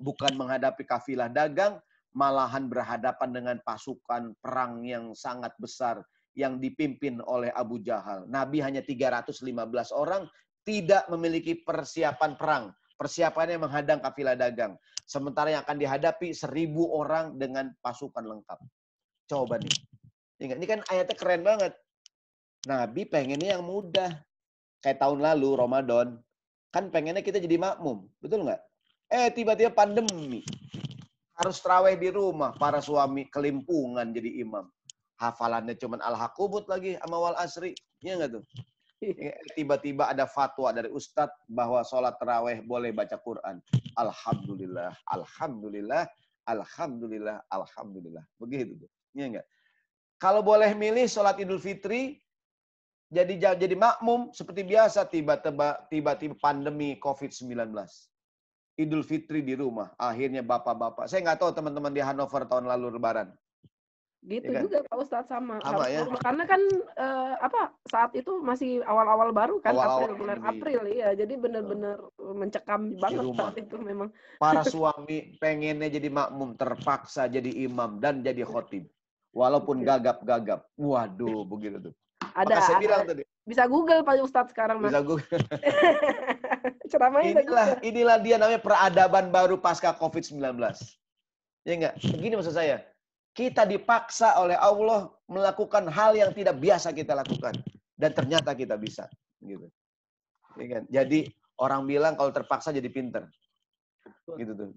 bukan menghadapi kafilah dagang, malahan berhadapan dengan pasukan perang yang sangat besar yang dipimpin oleh Abu Jahal. Nabi hanya 315 orang, tidak memiliki persiapan perang. Persiapannya menghadang kafilah dagang. Sementara yang akan dihadapi seribu orang dengan pasukan lengkap. Coba nih. Kan, ini kan ayatnya keren banget. Nabi pengennya yang mudah. Kayak tahun lalu, Ramadan. Kan pengennya kita jadi makmum. Betul nggak? Eh, tiba-tiba pandemi. Harus terawih di rumah. Para suami kelimpungan jadi imam. Hafalannya cuman al-hakubut lagi sama wal asri. Iya nggak tuh? Eh, tiba-tiba ada fatwa dari Ustadz bahwa sholat terawih boleh baca Quran. Alhamdulillah, Alhamdulillah, Alhamdulillah, Alhamdulillah. Begitu. Iya enggak? Kalau boleh milih sholat Idul Fitri jadi jadi makmum seperti biasa tiba-tiba tiba-tiba pandemi COVID-19. Idul Fitri di rumah. Akhirnya bapak-bapak. Saya nggak tahu teman-teman di Hannover tahun lalu Lebaran. Gitu ya kan? juga Pak Ustadz sama. sama ya? Karena kan eh, apa saat itu masih awal-awal baru kan awal -awal April bulan April ya. Jadi benar-benar mencekam mencekam banget rumah. saat itu memang. Para suami pengennya jadi makmum terpaksa jadi imam dan jadi khotib. Walaupun gagap-gagap. Waduh, begitu tuh. Ada. saya bilang tadi. Bisa Google Pak Ustadz sekarang. Mas. Bisa Google. Ceramahnya inilah, Google. inilah dia namanya peradaban baru pasca COVID-19. Ya enggak? Begini maksud saya. Kita dipaksa oleh Allah melakukan hal yang tidak biasa kita lakukan. Dan ternyata kita bisa. Gitu. Ya kan? Jadi orang bilang kalau terpaksa jadi pinter. Gitu tuh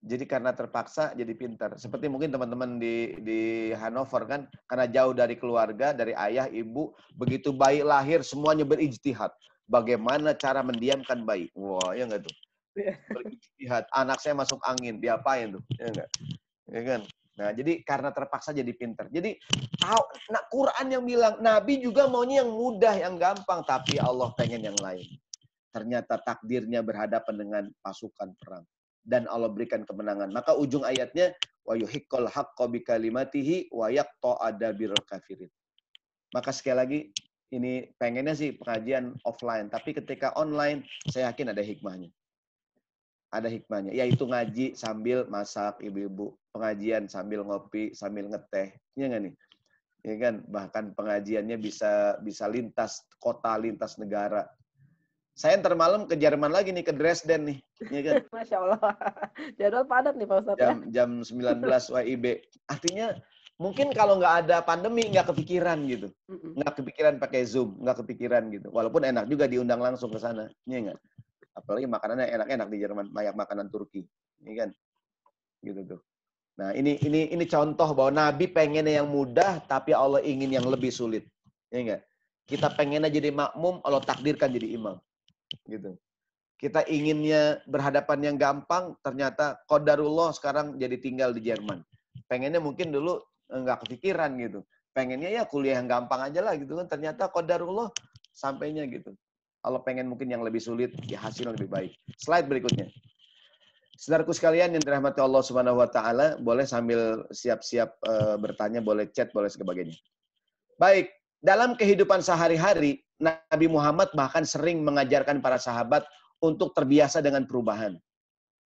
jadi karena terpaksa jadi pinter. Seperti mungkin teman-teman di di Hanover kan karena jauh dari keluarga, dari ayah, ibu, begitu bayi lahir semuanya berijtihad. Bagaimana cara mendiamkan bayi? Wah, ya enggak tuh. Iya. Berijtihad. Anak saya masuk angin, diapain tuh? Ya enggak. Ya kan? Nah, jadi karena terpaksa jadi pinter. Jadi tahu nah Quran yang bilang nabi juga maunya yang mudah, yang gampang, tapi Allah pengen yang lain. Ternyata takdirnya berhadapan dengan pasukan perang dan Allah berikan kemenangan. Maka ujung ayatnya wa yuhiqqal haqqo bi kalimatihi wa yaqta adabir kafirin. Maka sekali lagi ini pengennya sih pengajian offline, tapi ketika online saya yakin ada hikmahnya. Ada hikmahnya, yaitu ngaji sambil masak ibu-ibu, pengajian sambil ngopi, sambil ngeteh. Iya nggak nih? Ya kan, bahkan pengajiannya bisa bisa lintas kota, lintas negara saya ntar malam ke Jerman lagi nih, ke Dresden nih. Ya kan? Masya Allah. Jadwal padat nih Pak Ustadz. Jam, ya? jam 19 WIB. Artinya mungkin kalau nggak ada pandemi nggak kepikiran gitu nggak kepikiran pakai zoom nggak kepikiran gitu walaupun enak juga diundang langsung ke sana ya kan? apalagi makanannya enak-enak di Jerman banyak makanan Turki ini iya kan gitu tuh nah ini ini ini contoh bahwa Nabi pengennya yang mudah tapi Allah ingin yang lebih sulit ya enggak kita pengennya jadi makmum Allah takdirkan jadi imam gitu kita inginnya berhadapan yang gampang ternyata kodarullah sekarang jadi tinggal di Jerman pengennya mungkin dulu eh, nggak kepikiran gitu pengennya ya kuliah yang gampang aja lah gitu kan ternyata kodarullah sampainya gitu kalau pengen mungkin yang lebih sulit ya hasilnya lebih baik slide berikutnya Saudaraku sekalian yang dirahmati Allah Subhanahu wa taala, boleh sambil siap-siap e, bertanya, boleh chat, boleh sebagainya. Baik, dalam kehidupan sehari-hari Nabi Muhammad bahkan sering mengajarkan para sahabat untuk terbiasa dengan perubahan.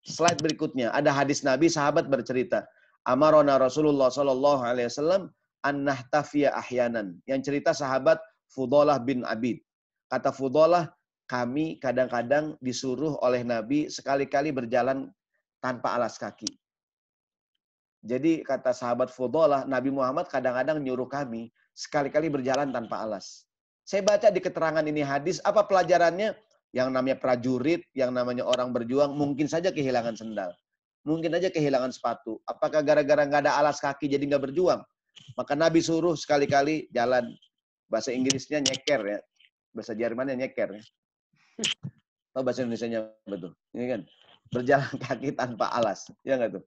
Slide berikutnya ada hadis Nabi sahabat bercerita, Amarona Rasulullah Shallallahu Alaihi Wasallam an ahyanan. Yang cerita sahabat Fudolah bin Abid. Kata Fudolah, kami kadang-kadang disuruh oleh Nabi sekali-kali berjalan tanpa alas kaki. Jadi kata sahabat Fudolah, Nabi Muhammad kadang-kadang nyuruh kami sekali-kali berjalan tanpa alas. Saya baca di keterangan ini hadis, apa pelajarannya? Yang namanya prajurit, yang namanya orang berjuang, mungkin saja kehilangan sendal. Mungkin saja kehilangan sepatu. Apakah gara-gara nggak ada alas kaki jadi nggak berjuang? Maka Nabi suruh sekali-kali jalan. Bahasa Inggrisnya nyeker ya. Bahasa Jermannya nyeker ya. Oh, bahasa Indonesia-nya betul. Ini iya kan berjalan kaki tanpa alas. Ya nggak tuh?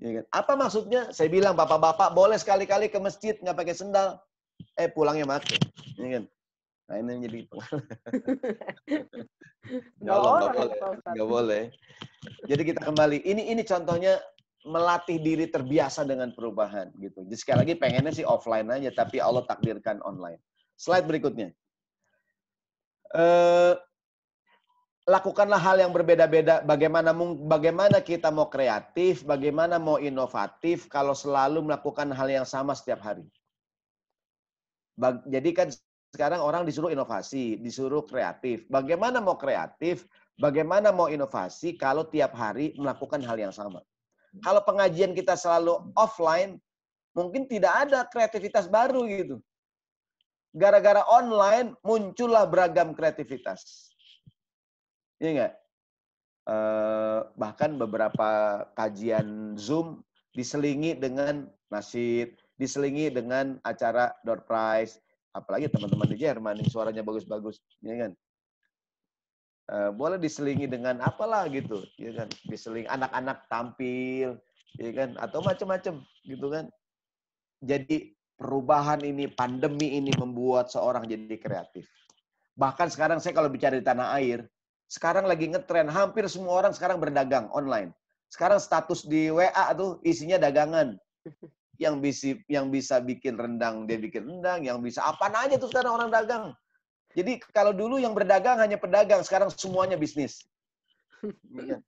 Ya kan? Apa maksudnya? Saya bilang bapak-bapak boleh sekali-kali ke masjid nggak pakai sendal, eh pulangnya mati. Ya kan? Nah ini menjadi nggak boleh, Gak boleh. Jadi kita kembali. Ini ini contohnya melatih diri terbiasa dengan perubahan gitu. Jadi sekali lagi pengennya sih offline aja, tapi Allah takdirkan online. Slide berikutnya. Eh, lakukanlah hal yang berbeda-beda. Bagaimana bagaimana kita mau kreatif, bagaimana mau inovatif kalau selalu melakukan hal yang sama setiap hari. Jadi kan sekarang orang disuruh inovasi, disuruh kreatif. Bagaimana mau kreatif? Bagaimana mau inovasi kalau tiap hari melakukan hal yang sama? Kalau pengajian kita selalu offline, mungkin tidak ada kreativitas baru gitu. Gara-gara online muncullah beragam kreativitas. Iya enggak eh, bahkan beberapa kajian Zoom diselingi dengan nasid, diselingi dengan acara door prize, apalagi teman-teman di Jerman yang suaranya bagus-bagus, ya kan? Eh, boleh diselingi dengan apalah gitu, ya kan? Diseling anak-anak tampil, ya kan? Atau macam-macam gitu kan? Jadi perubahan ini, pandemi ini membuat seorang jadi kreatif. Bahkan sekarang saya kalau bicara di tanah air, sekarang lagi ngetren, hampir semua orang sekarang berdagang online. Sekarang status di WA tuh isinya dagangan yang bisa yang bisa bikin rendang dia bikin rendang, yang bisa apa aja tuh sekarang orang dagang. Jadi kalau dulu yang berdagang hanya pedagang, sekarang semuanya bisnis. Iya.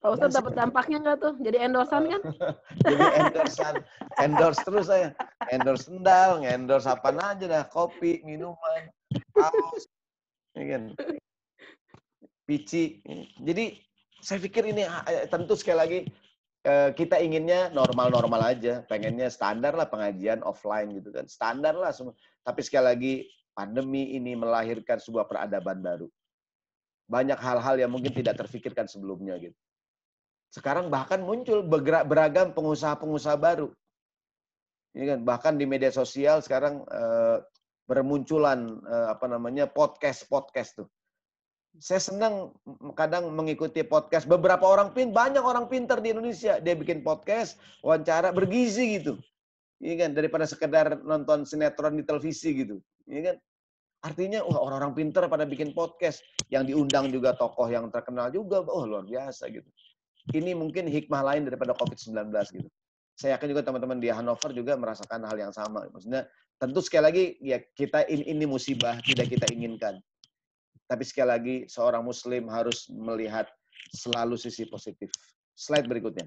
Pak Ustadz dapat dampaknya nggak tuh? Jadi endorsan kan? Jadi endorsan, endorse terus saya. Endorse sendal, endorse apa aja dah, kopi, minuman, kaos. ya kan? pici. Jadi saya pikir ini ah, tentu sekali lagi Eh, kita inginnya normal-normal aja, pengennya standar lah pengajian offline gitu kan, standar lah semua. Tapi sekali lagi pandemi ini melahirkan sebuah peradaban baru. Banyak hal-hal yang mungkin tidak terfikirkan sebelumnya gitu. Sekarang bahkan muncul beragam pengusaha-pengusaha baru. Ini iya kan bahkan di media sosial sekarang e, bermunculan e, apa namanya podcast-podcast tuh saya senang mm, kadang mengikuti podcast. Beberapa orang pin, banyak orang pinter di Indonesia. Dia bikin podcast, wawancara, bergizi gitu. Iya kan? Daripada sekedar nonton sinetron di televisi gitu. Iya kan? Artinya orang-orang pinter pada bikin podcast. Yang diundang juga tokoh yang terkenal juga. Oh luar biasa gitu. Ini mungkin hikmah lain daripada COVID-19 gitu. Saya yakin juga teman-teman di Hanover juga merasakan hal yang sama. Maksudnya tentu sekali lagi ya kita ini musibah tidak kita inginkan tapi sekali lagi, seorang Muslim harus melihat selalu sisi positif. Slide berikutnya.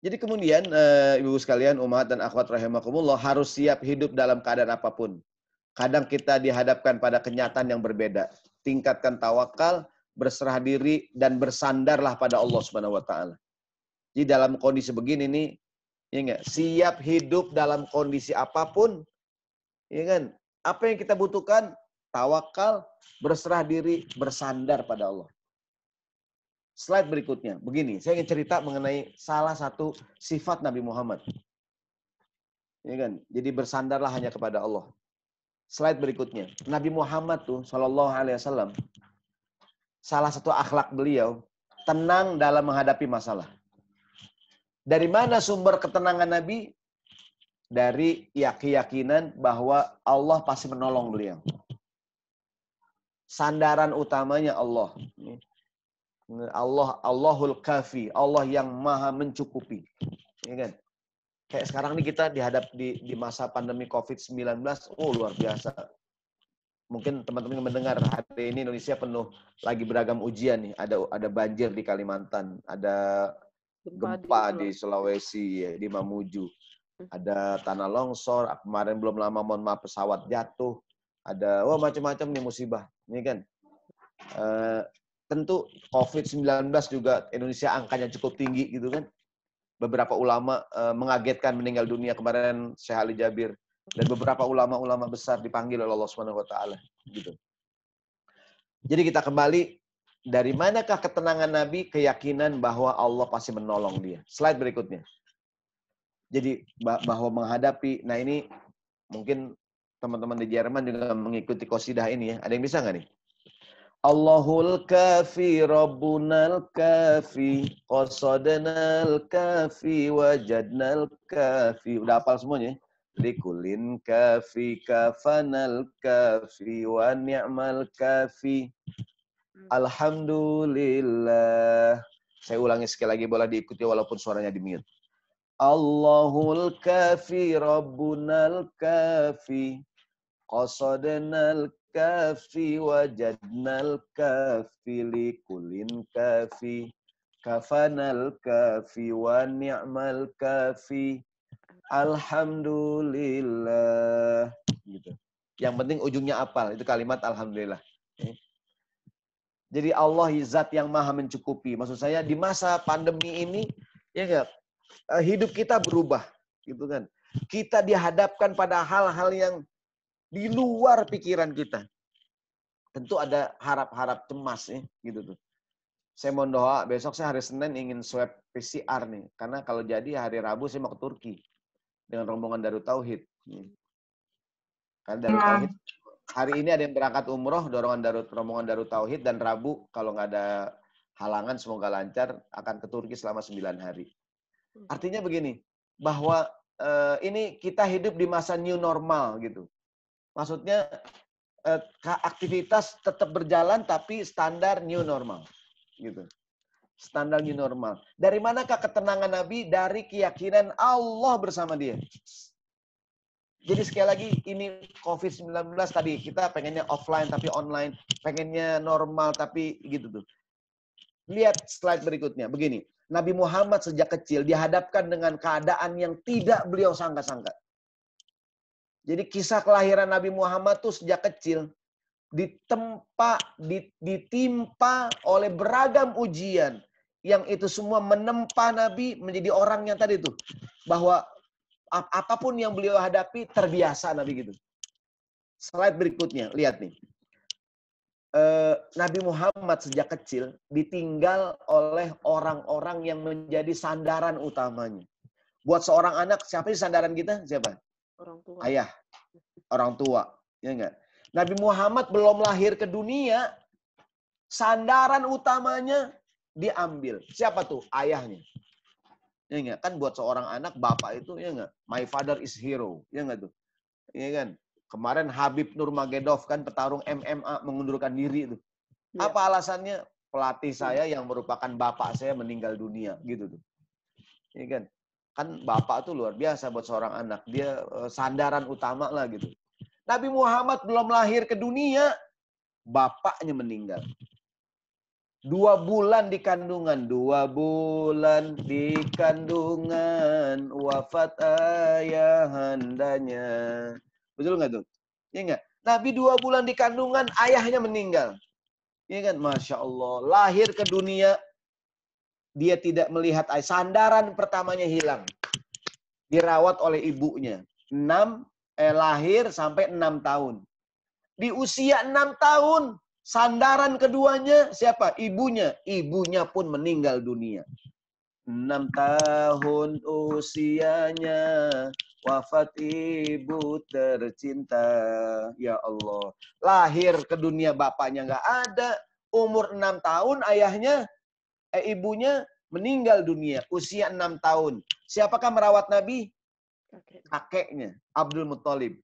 Jadi kemudian eh, ibu ibu sekalian, umat dan akhwat rahimahumullah harus siap hidup dalam keadaan apapun. Kadang kita dihadapkan pada kenyataan yang berbeda. Tingkatkan tawakal, berserah diri dan bersandarlah pada Allah Subhanahu wa taala. Jadi dalam kondisi begini nih, ya enggak, siap hidup dalam kondisi apapun, ya kan? Apa yang kita butuhkan tawakal, berserah diri, bersandar pada Allah. Slide berikutnya. Begini, saya ingin cerita mengenai salah satu sifat Nabi Muhammad. Ya kan? Jadi bersandarlah hanya kepada Allah. Slide berikutnya. Nabi Muhammad tuh sallallahu alaihi wasallam salah satu akhlak beliau tenang dalam menghadapi masalah. Dari mana sumber ketenangan Nabi? Dari yakin bahwa Allah pasti menolong beliau sandaran utamanya Allah. Allah Allahul Kafi, Allah yang Maha mencukupi. Ya kan? Kayak sekarang ini kita dihadap di, di masa pandemi COVID-19, oh luar biasa. Mungkin teman-teman mendengar hari ini Indonesia penuh lagi beragam ujian nih. Ada ada banjir di Kalimantan, ada gempa di Sulawesi, ya, di Mamuju, hmm. ada tanah longsor. Kemarin belum lama mohon maaf pesawat jatuh. Ada wah macam-macam nih musibah. Ini kan uh, tentu COVID-19 juga Indonesia angkanya cukup tinggi gitu kan. Beberapa ulama uh, mengagetkan meninggal dunia kemarin Syekh Ali Jabir dan beberapa ulama-ulama besar dipanggil oleh Allah Subhanahu wa taala gitu. Jadi kita kembali dari manakah ketenangan Nabi, keyakinan bahwa Allah pasti menolong dia. Slide berikutnya. Jadi bahwa menghadapi, nah ini mungkin teman-teman di Jerman juga mengikuti kosidah ini ya. Ada yang bisa nggak nih? Allahul kafi rabbunal kafi qasadanal kafi wajadnal kafi. Udah hafal semuanya ya? Likulin kafi kafanal kafi wa ni'mal kafi. Hmm. Alhamdulillah. Saya ulangi sekali lagi boleh diikuti walaupun suaranya di mute. Allahul kafi rabbunal kafi wajadnal kafi li kulin kafi kafanal kafi wa ni'mal kafi Alhamdulillah gitu. Yang penting ujungnya apal itu kalimat alhamdulillah. Eh. Jadi Allah zat yang maha mencukupi. Maksud saya di masa pandemi ini ya enggak eh, hidup kita berubah gitu kan. Kita dihadapkan pada hal-hal yang di luar pikiran kita. Tentu ada harap-harap cemas ya, gitu tuh. Saya mohon doa, besok saya hari Senin ingin swab PCR nih. Karena kalau jadi hari Rabu saya mau ke Turki. Dengan rombongan Darut Tauhid. Hmm. kan Darut iya. Tauhid hari ini ada yang berangkat umroh, dorongan Darut, rombongan Darut Tauhid, dan Rabu kalau nggak ada halangan semoga lancar akan ke Turki selama 9 hari. Hmm. Artinya begini, bahwa eh, ini kita hidup di masa new normal gitu maksudnya eh, aktivitas tetap berjalan tapi standar new normal gitu standar new normal dari manakah ketenangan Nabi dari keyakinan Allah bersama dia jadi sekali lagi ini COVID-19 tadi kita pengennya offline tapi online, pengennya normal tapi gitu tuh. Lihat slide berikutnya, begini. Nabi Muhammad sejak kecil dihadapkan dengan keadaan yang tidak beliau sangka-sangka. Jadi kisah kelahiran Nabi Muhammad tuh sejak kecil ditempa ditimpa oleh beragam ujian yang itu semua menempa Nabi menjadi orang yang tadi itu bahwa apapun yang beliau hadapi terbiasa Nabi gitu. Slide berikutnya, lihat nih. Eh, Nabi Muhammad sejak kecil ditinggal oleh orang-orang yang menjadi sandaran utamanya. Buat seorang anak, siapa sih sandaran kita? Siapa? orang tua. Ayah, orang tua, ya enggak? Nabi Muhammad belum lahir ke dunia, sandaran utamanya diambil. Siapa tuh? Ayahnya. Ya enggak? Kan buat seorang anak bapak itu ya enggak? My father is hero, ya enggak tuh? Ya kan? Kemarin Habib Nurmagedov kan petarung MMA mengundurkan diri itu. Ya. Apa alasannya? Pelatih saya yang merupakan bapak saya meninggal dunia gitu tuh. Ya kan? Kan bapak tuh luar biasa buat seorang anak. Dia eh, sandaran utama lah gitu. Nabi Muhammad belum lahir ke dunia, bapaknya meninggal. Dua bulan di kandungan, dua bulan di kandungan, wafat ayahandanya. Betul nggak tuh? ya nggak? Nabi dua bulan di kandungan, ayahnya meninggal. Iya kan? Masya Allah. Lahir ke dunia, dia tidak melihat air. Sandaran pertamanya hilang. Dirawat oleh ibunya. Enam eh, lahir sampai enam tahun. Di usia enam tahun, sandaran keduanya siapa? Ibunya. Ibunya pun meninggal dunia. Enam tahun usianya wafat ibu tercinta. Ya Allah. Lahir ke dunia bapaknya nggak ada. Umur enam tahun ayahnya eh, ibunya meninggal dunia usia enam tahun. Siapakah merawat Nabi? Kakeknya, Abdul Muthalib.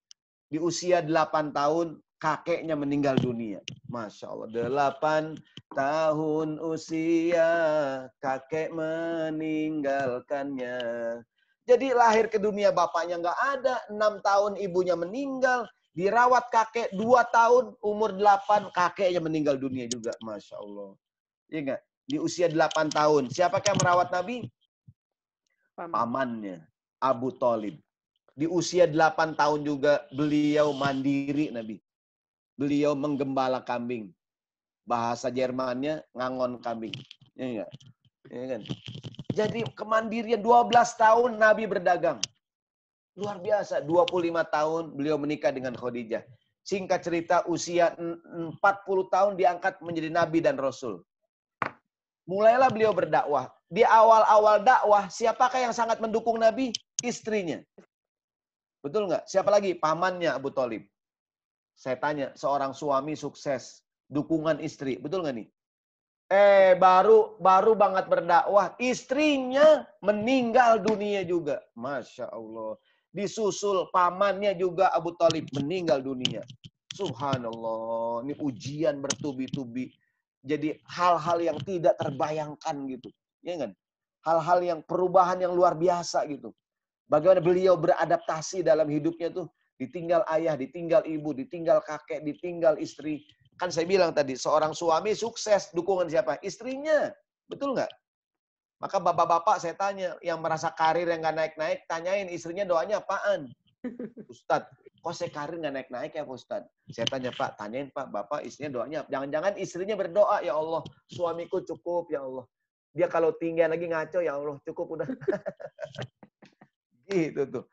Di usia delapan tahun kakeknya meninggal dunia. Masya Allah. Delapan tahun usia kakek meninggalkannya. Jadi lahir ke dunia bapaknya nggak ada. Enam tahun ibunya meninggal. Dirawat kakek dua tahun. Umur delapan kakeknya meninggal dunia juga. Masya Allah. ingat iya di usia 8 tahun. siapa yang merawat Nabi? Pamannya, Abu Talib. Di usia 8 tahun juga beliau mandiri Nabi. Beliau menggembala kambing. Bahasa Jermannya ngangon kambing. Ya enggak? Ya kan? Jadi kemandirian 12 tahun Nabi berdagang. Luar biasa, 25 tahun beliau menikah dengan Khadijah. Singkat cerita, usia 40 tahun diangkat menjadi nabi dan rasul mulailah beliau berdakwah. Di awal-awal dakwah, siapakah yang sangat mendukung Nabi? Istrinya. Betul nggak? Siapa lagi? Pamannya Abu Talib. Saya tanya, seorang suami sukses, dukungan istri. Betul nggak nih? Eh, baru baru banget berdakwah, istrinya meninggal dunia juga. Masya Allah. Disusul pamannya juga Abu Talib meninggal dunia. Subhanallah, ini ujian bertubi-tubi jadi hal-hal yang tidak terbayangkan gitu. Ya kan? Hal-hal yang perubahan yang luar biasa gitu. Bagaimana beliau beradaptasi dalam hidupnya tuh ditinggal ayah, ditinggal ibu, ditinggal kakek, ditinggal istri. Kan saya bilang tadi, seorang suami sukses dukungan siapa? Istrinya. Betul nggak? Maka bapak-bapak saya tanya, yang merasa karir yang nggak naik-naik, tanyain istrinya doanya apaan? Ustadz, kok saya karir nggak naik-naik ya Pak Ustadz? Saya tanya Pak, tanyain Pak, Bapak istrinya doanya. Jangan-jangan istrinya berdoa, ya Allah, suamiku cukup, ya Allah. Dia kalau tinggi lagi ngaco, ya Allah, cukup udah. gitu tuh.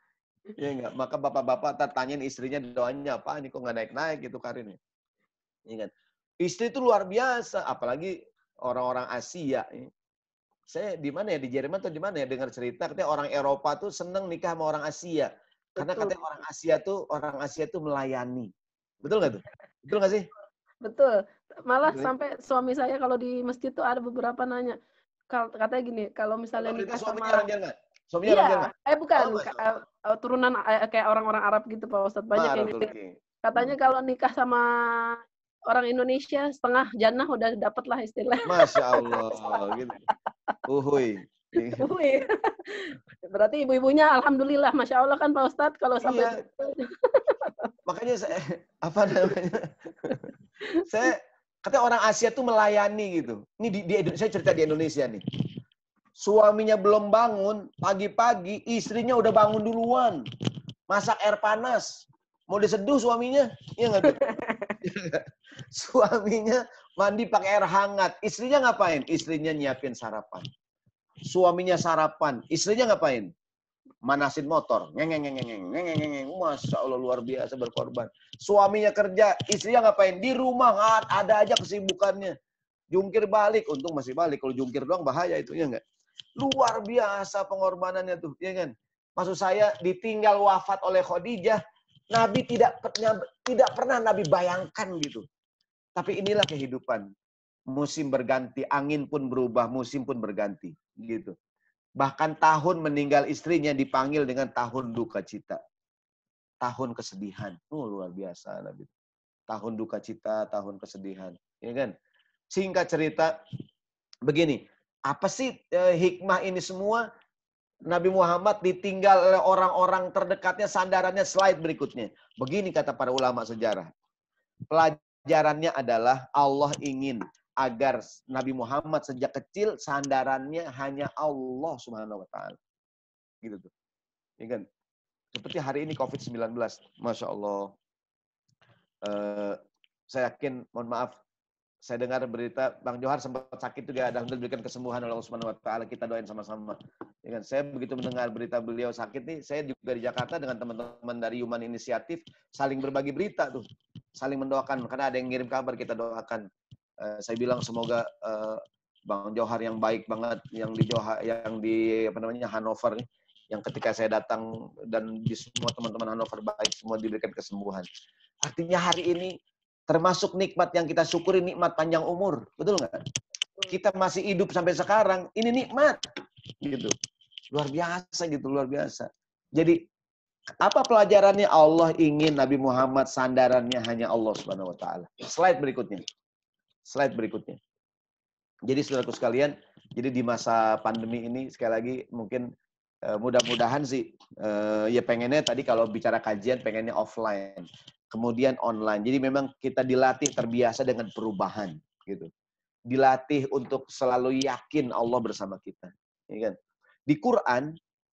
ya enggak? Maka bapak-bapak tanyain istrinya doanya apa nih kok nggak naik-naik gitu karirnya. Ingat, iya kan? Istri itu luar biasa, apalagi orang-orang Asia. ini ya. Saya di mana ya di Jerman atau di mana ya dengar cerita katanya orang Eropa tuh seneng nikah sama orang Asia karena katanya orang Asia tuh orang Asia tuh melayani. Betul nggak tuh? Betul nggak sih? Betul. Malah Betul. sampai suami saya kalau di masjid tuh ada beberapa nanya. Katanya gini, kalau misalnya nikah sama orang Jerman. Suaminya iya. orang Jerman. Eh bukan, oh, uh, turunan uh, kayak orang-orang Arab gitu Pak Ustadz. Banyak nah, yang Turki. Katanya hmm. kalau nikah sama orang Indonesia setengah jannah udah dapet lah istilahnya. Masya Allah. gitu. Uhuy. Iya. Oh, iya. Berarti ibu-ibunya alhamdulillah masya Allah kan Pak Ustadz kalau iya. sampai makanya saya apa namanya saya katanya orang Asia tuh melayani gitu. Ini di, di saya cerita di Indonesia nih. Suaminya belum bangun, pagi-pagi istrinya udah bangun duluan. Masak air panas. Mau diseduh suaminya? Iya nggak? suaminya mandi pakai air hangat. Istrinya ngapain? Istrinya nyiapin sarapan suaminya sarapan, istrinya ngapain? Manasin motor. Ngeng ngeng ngeng ngeng ngeng ngeng. Masya Allah luar biasa berkorban. Suaminya kerja, istrinya ngapain? Di rumah ada aja kesibukannya. Jungkir balik, untung masih balik. Kalau jungkir doang bahaya itu ya enggak. Luar biasa pengorbanannya tuh, ya kan? Maksud saya ditinggal wafat oleh Khadijah, Nabi tidak tidak pernah Nabi bayangkan gitu. Tapi inilah kehidupan musim berganti, angin pun berubah, musim pun berganti, gitu. Bahkan tahun meninggal istrinya dipanggil dengan tahun duka cita. Tahun kesedihan. Oh, luar biasa Nabi. Tahun duka cita, tahun kesedihan. Ya kan? Singkat cerita begini, apa sih eh, hikmah ini semua? Nabi Muhammad ditinggal oleh orang-orang terdekatnya sandarannya slide berikutnya. Begini kata para ulama sejarah. Pelajarannya adalah Allah ingin agar Nabi Muhammad sejak kecil sandarannya hanya Allah Subhanahu wa taala. Gitu tuh. Ya kan? Seperti hari ini COVID-19, Masya Allah. Uh, saya yakin, mohon maaf, saya dengar berita Bang Johar sempat sakit juga dan diberikan kesembuhan oleh Allah Subhanahu wa taala. Kita doain sama-sama. Ya kan? Saya begitu mendengar berita beliau sakit nih, saya juga di Jakarta dengan teman-teman dari Human Inisiatif saling berbagi berita tuh, saling mendoakan karena ada yang ngirim kabar kita doakan. Eh, saya bilang semoga uh, Bang Johar yang baik banget yang di Johar yang di apa namanya Hanover yang ketika saya datang dan di semua teman-teman Hanover baik semua diberikan kesembuhan. Artinya hari ini termasuk nikmat yang kita syukuri nikmat panjang umur, betul nggak? Kita masih hidup sampai sekarang, ini nikmat, gitu. Luar biasa gitu, luar biasa. Jadi apa pelajarannya Allah ingin Nabi Muhammad sandarannya hanya Allah Subhanahu wa taala. Slide berikutnya. Slide berikutnya. Jadi saudaraku sekalian, jadi di masa pandemi ini sekali lagi mungkin eh, mudah-mudahan sih eh, ya pengennya tadi kalau bicara kajian pengennya offline, kemudian online. Jadi memang kita dilatih terbiasa dengan perubahan gitu. Dilatih untuk selalu yakin Allah bersama kita. Ya kan? Di Quran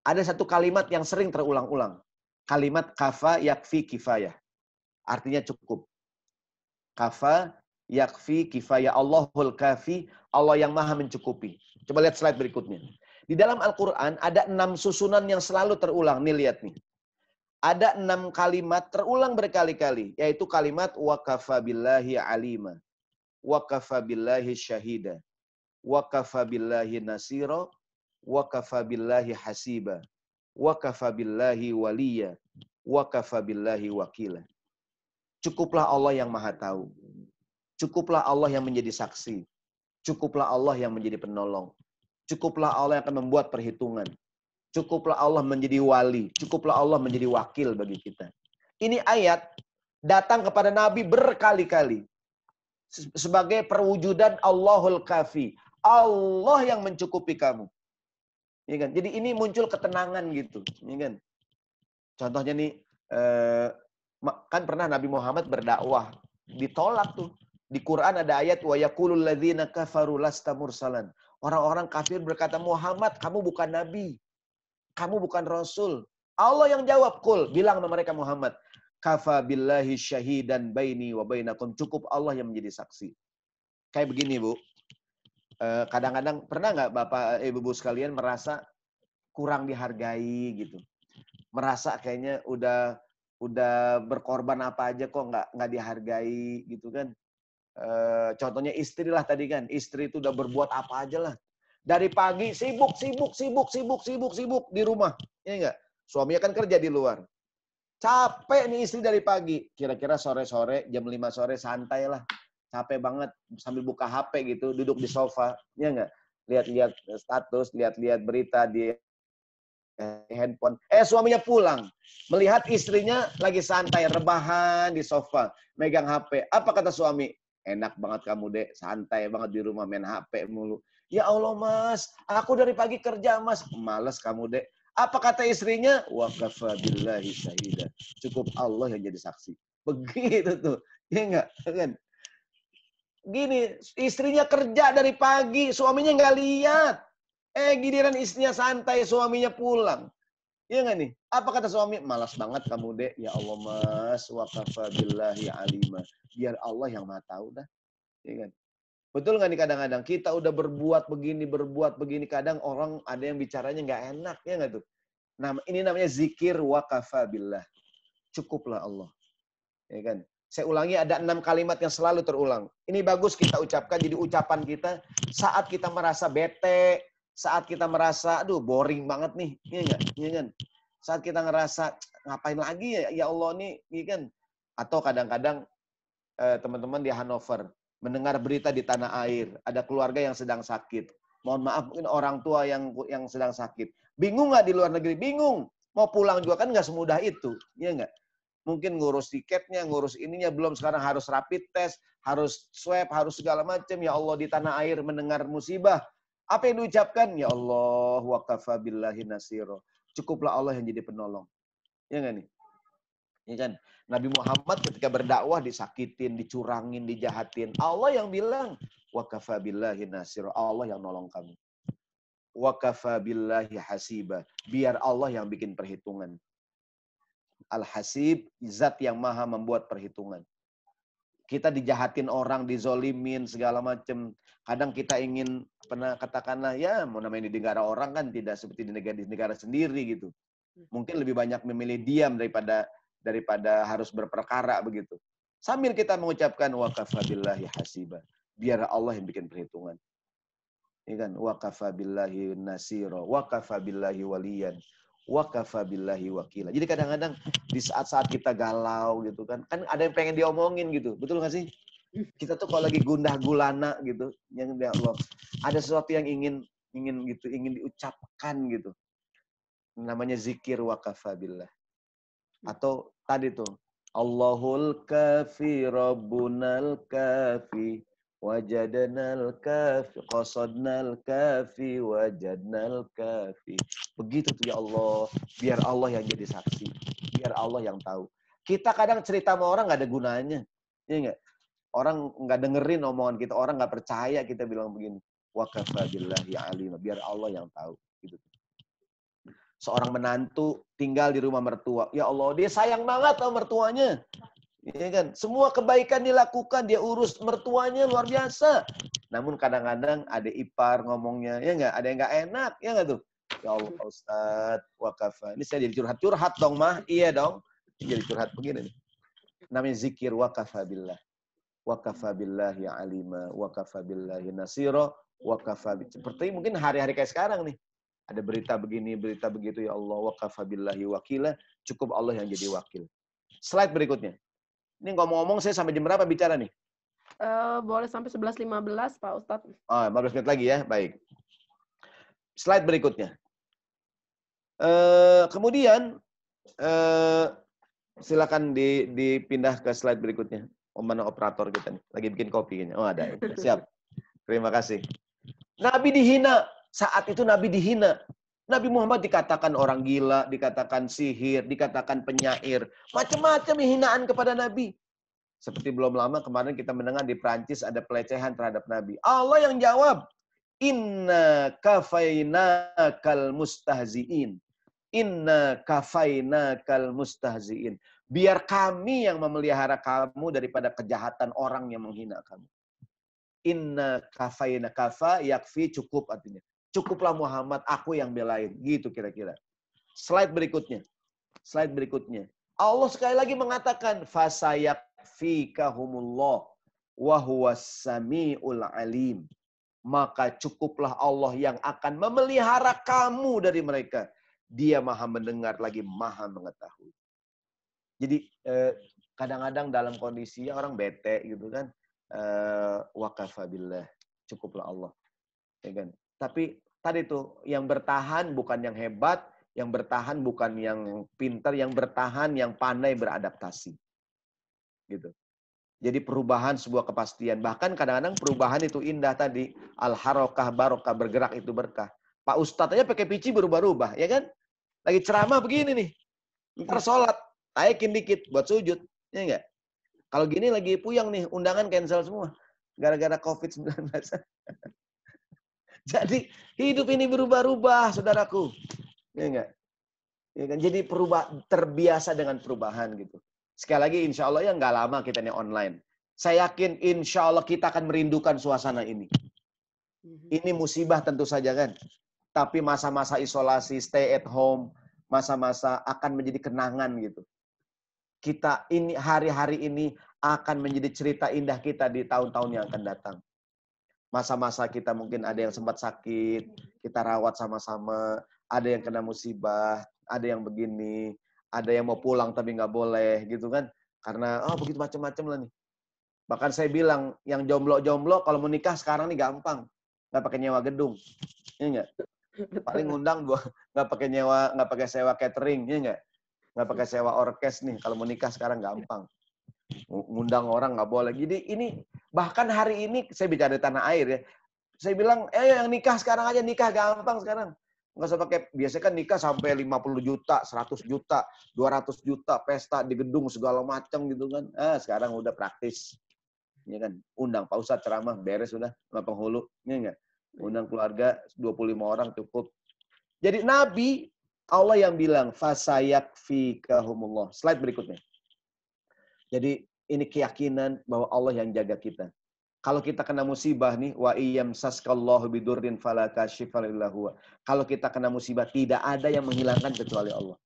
ada satu kalimat yang sering terulang-ulang. Kalimat kafa yakfi kifayah. Artinya cukup. Kafa Yakfi kifaya Allahul kafi. Allah yang maha mencukupi. Coba lihat slide berikutnya. Di dalam Al-Quran ada enam susunan yang selalu terulang. Nih lihat nih. Ada enam kalimat terulang berkali-kali. Yaitu kalimat wakafabillahi alima. Wakafabillahi syahida. Wakafabillahi nasiro. Wakafabillahi hasiba. Wakafabillahi waliya. Wakafabillahi wakila. Cukuplah Allah yang maha tahu Cukuplah Allah yang menjadi saksi. Cukuplah Allah yang menjadi penolong. Cukuplah Allah yang akan membuat perhitungan. Cukuplah Allah menjadi wali. Cukuplah Allah menjadi wakil bagi kita. Ini ayat datang kepada Nabi berkali-kali. Sebagai perwujudan Allahul Kafi. Allah yang mencukupi kamu. Ya kan? Jadi ini muncul ketenangan gitu. Ya kan? Contohnya nih, eh, kan pernah Nabi Muhammad berdakwah ditolak tuh di Quran ada ayat wa yaqulul ladzina kafaru lasta mursalan. Orang-orang kafir berkata, "Muhammad, kamu bukan nabi. Kamu bukan rasul." Allah yang jawab, "Kul, bilang sama mereka Muhammad, kafa billahi syahidan baini wa bainakum." Cukup Allah yang menjadi saksi. Kayak begini, Bu. Eh, kadang-kadang pernah nggak Bapak eh, Ibu-ibu sekalian merasa kurang dihargai gitu. Merasa kayaknya udah udah berkorban apa aja kok nggak nggak dihargai gitu kan Eh, contohnya istri lah tadi kan, istri itu udah berbuat apa aja lah. Dari pagi sibuk, sibuk, sibuk, sibuk, sibuk, sibuk di rumah. Iya enggak? suami kan kerja di luar. Capek nih istri dari pagi. Kira-kira sore-sore, jam 5 sore santai lah. Capek banget sambil buka HP gitu, duduk di sofa. Iya enggak? Lihat-lihat status, lihat-lihat berita di handphone. Eh suaminya pulang, melihat istrinya lagi santai rebahan di sofa, megang HP. Apa kata suami? enak banget kamu dek, santai banget di rumah main HP mulu. Ya Allah mas, aku dari pagi kerja mas, males kamu dek. Apa kata istrinya? Wa kafabillahi Cukup Allah yang jadi saksi. Begitu tuh. ya enggak? Iya kan? Gini, istrinya kerja dari pagi, suaminya enggak lihat. Eh, giliran istrinya santai, suaminya pulang. Iya nggak nih? Apa kata suami? Malas banget kamu dek. Ya Allah mas, wakafa ya alimah. Biar Allah yang maha tahu dah. Iya kan? Betul nggak nih kadang-kadang? Kita udah berbuat begini, berbuat begini. Kadang orang ada yang bicaranya nggak enak, ya nggak tuh? Nah, ini namanya zikir wakafa billah. Cukuplah Allah. Iya kan? Saya ulangi ada enam kalimat yang selalu terulang. Ini bagus kita ucapkan jadi ucapan kita saat kita merasa bete, saat kita merasa, aduh boring banget nih, iya gak? Iya kan? Saat kita ngerasa, ngapain lagi ya, ya Allah nih, iya kan? Atau kadang-kadang eh, teman-teman di Hanover, mendengar berita di tanah air, ada keluarga yang sedang sakit. Mohon maaf mungkin orang tua yang yang sedang sakit. Bingung nggak di luar negeri? Bingung. Mau pulang juga kan nggak semudah itu. Iya nggak? mungkin ngurus tiketnya, ngurus ininya belum sekarang harus rapid test, harus swab, harus segala macam. Ya Allah di tanah air mendengar musibah, apa yang diucapkan? Ya Allah, wa billahi nasiro. Cukuplah Allah yang jadi penolong. Ya enggak nih? Ya kan? Nabi Muhammad ketika berdakwah disakitin, dicurangin, dijahatin. Allah yang bilang, wa billahi nasiro. Allah yang nolong kamu. Wa billahi hasiba. Biar Allah yang bikin perhitungan. Al-Hasib, zat yang maha membuat perhitungan kita dijahatin orang, dizolimin segala macam. Kadang kita ingin pernah katakanlah ya mau namanya di negara orang kan tidak seperti di negara di negara sendiri gitu. Hmm. Mungkin lebih banyak memilih diam daripada daripada harus berperkara begitu. Sambil kita mengucapkan wakafabillahi hasiba. Biar Allah yang bikin perhitungan. Ini iya kan wakafabillahi nasiro, wakafabillahi walian wakafabillahi wakila. Jadi kadang-kadang di saat-saat kita galau gitu kan, kan ada yang pengen diomongin gitu. Betul nggak sih? kita tuh kalau lagi gundah gulana gitu yang ya Allah ada sesuatu yang ingin ingin gitu ingin diucapkan gitu namanya zikir wakafabilah hmm. atau tadi tuh Allahul kafi rabbunal kafi wajadnal kafi qasadnal kafi wajadnal kafi begitu tuh ya Allah biar Allah yang jadi saksi biar Allah yang tahu kita kadang cerita sama orang nggak ada gunanya ya enggak orang nggak dengerin omongan kita, orang nggak percaya kita bilang begini, wakafa billahi alim, biar Allah yang tahu. Gitu. Seorang menantu tinggal di rumah mertua, ya Allah dia sayang banget sama mertuanya. Ya kan? Semua kebaikan dilakukan, dia urus mertuanya luar biasa. Namun kadang-kadang ada ipar ngomongnya, ya enggak? Ada yang enggak enak, ya enggak tuh? Ya Allah Ustaz, wakafa. Ini saya jadi curhat-curhat dong, mah. Iya dong. Jadi curhat begini nih. Namanya zikir wakafa billah wa kafabillahi alima wa kafabillahi nasiro wa Seperti mungkin hari-hari kayak sekarang nih. Ada berita begini, berita begitu ya Allah wa kafabillahi wakila. Cukup Allah yang jadi wakil. Slide berikutnya. Ini ngomong-ngomong saya sampai jam berapa bicara nih? Uh, boleh sampai sebelas lima belas Pak Ustadz. Ah, 15 menit lagi ya, baik. Slide berikutnya. Uh, kemudian uh, silakan di, dipindah ke slide berikutnya mana operator kita nih? Lagi bikin kopi ini. Oh ada. Siap. Terima kasih. Nabi dihina. Saat itu Nabi dihina. Nabi Muhammad dikatakan orang gila, dikatakan sihir, dikatakan penyair. Macam-macam hinaan kepada Nabi. Seperti belum lama kemarin kita mendengar di Prancis ada pelecehan terhadap Nabi. Allah yang jawab. Inna kafayna kal mustahziin. Inna kafayna kal mustahziin. Biar kami yang memelihara kamu daripada kejahatan orang yang menghina kamu. Inna kafayna kafa yakfi cukup artinya. Cukuplah Muhammad, aku yang belain. Gitu kira-kira. Slide berikutnya. Slide berikutnya. Allah sekali lagi mengatakan, Fasayak fikahumullah sami'ul alim. Maka cukuplah Allah yang akan memelihara kamu dari mereka. Dia maha mendengar lagi maha mengetahui. Jadi eh, kadang-kadang dalam kondisi orang bete gitu kan eh, wakafabilah cukuplah Allah. Ya kan? Tapi tadi tuh yang bertahan bukan yang hebat, yang bertahan bukan yang pintar, yang bertahan yang pandai beradaptasi. Gitu. Jadi perubahan sebuah kepastian. Bahkan kadang-kadang perubahan itu indah tadi. Al-harokah barokah bergerak itu berkah. Pak Ustadz aja pakai pici berubah-ubah, ya kan? Lagi ceramah begini nih. Ntar Taikin dikit buat sujud. Ya enggak? Kalau gini lagi puyang nih, undangan cancel semua. Gara-gara COVID-19. Jadi hidup ini berubah-ubah, saudaraku. Ya enggak? Ya kan? Jadi perubah, terbiasa dengan perubahan gitu. Sekali lagi insya Allah ya nggak lama kita nih online. Saya yakin insya Allah kita akan merindukan suasana ini. Mhm. Ini musibah tentu saja kan. Tapi masa-masa isolasi, stay at home, masa-masa akan menjadi kenangan gitu kita ini hari-hari ini akan menjadi cerita indah kita di tahun-tahun yang akan datang. Masa-masa kita mungkin ada yang sempat sakit, kita rawat sama-sama, ada yang kena musibah, ada yang begini, ada yang mau pulang tapi nggak boleh gitu kan. Karena oh begitu macam-macam lah nih. Bahkan saya bilang yang jomblo-jomblo kalau mau nikah sekarang nih gampang. Nggak pakai nyewa gedung. Iya enggak? Paling ngundang dua nggak pakai nyewa, nggak pakai sewa catering, iya enggak? nggak pakai sewa orkes nih kalau mau nikah sekarang gampang ngundang orang nggak boleh jadi ini bahkan hari ini saya bicara di tanah air ya saya bilang eh yang nikah sekarang aja nikah gampang sekarang nggak usah pakai biasanya kan nikah sampai 50 juta 100 juta 200 juta pesta di gedung segala macam gitu kan ah sekarang udah praktis ya kan undang pak ustadz ceramah beres sudah iya nggak penghulu ya enggak undang keluarga 25 orang cukup jadi nabi Allah yang bilang fasayak fi kahumullah. Slide berikutnya. Jadi ini keyakinan bahwa Allah yang jaga kita. Kalau kita kena musibah nih, wa iyam saskallahu bidurrin falakashifalahu. Kalau kita kena musibah, tidak ada yang menghilangkan kecuali Allah.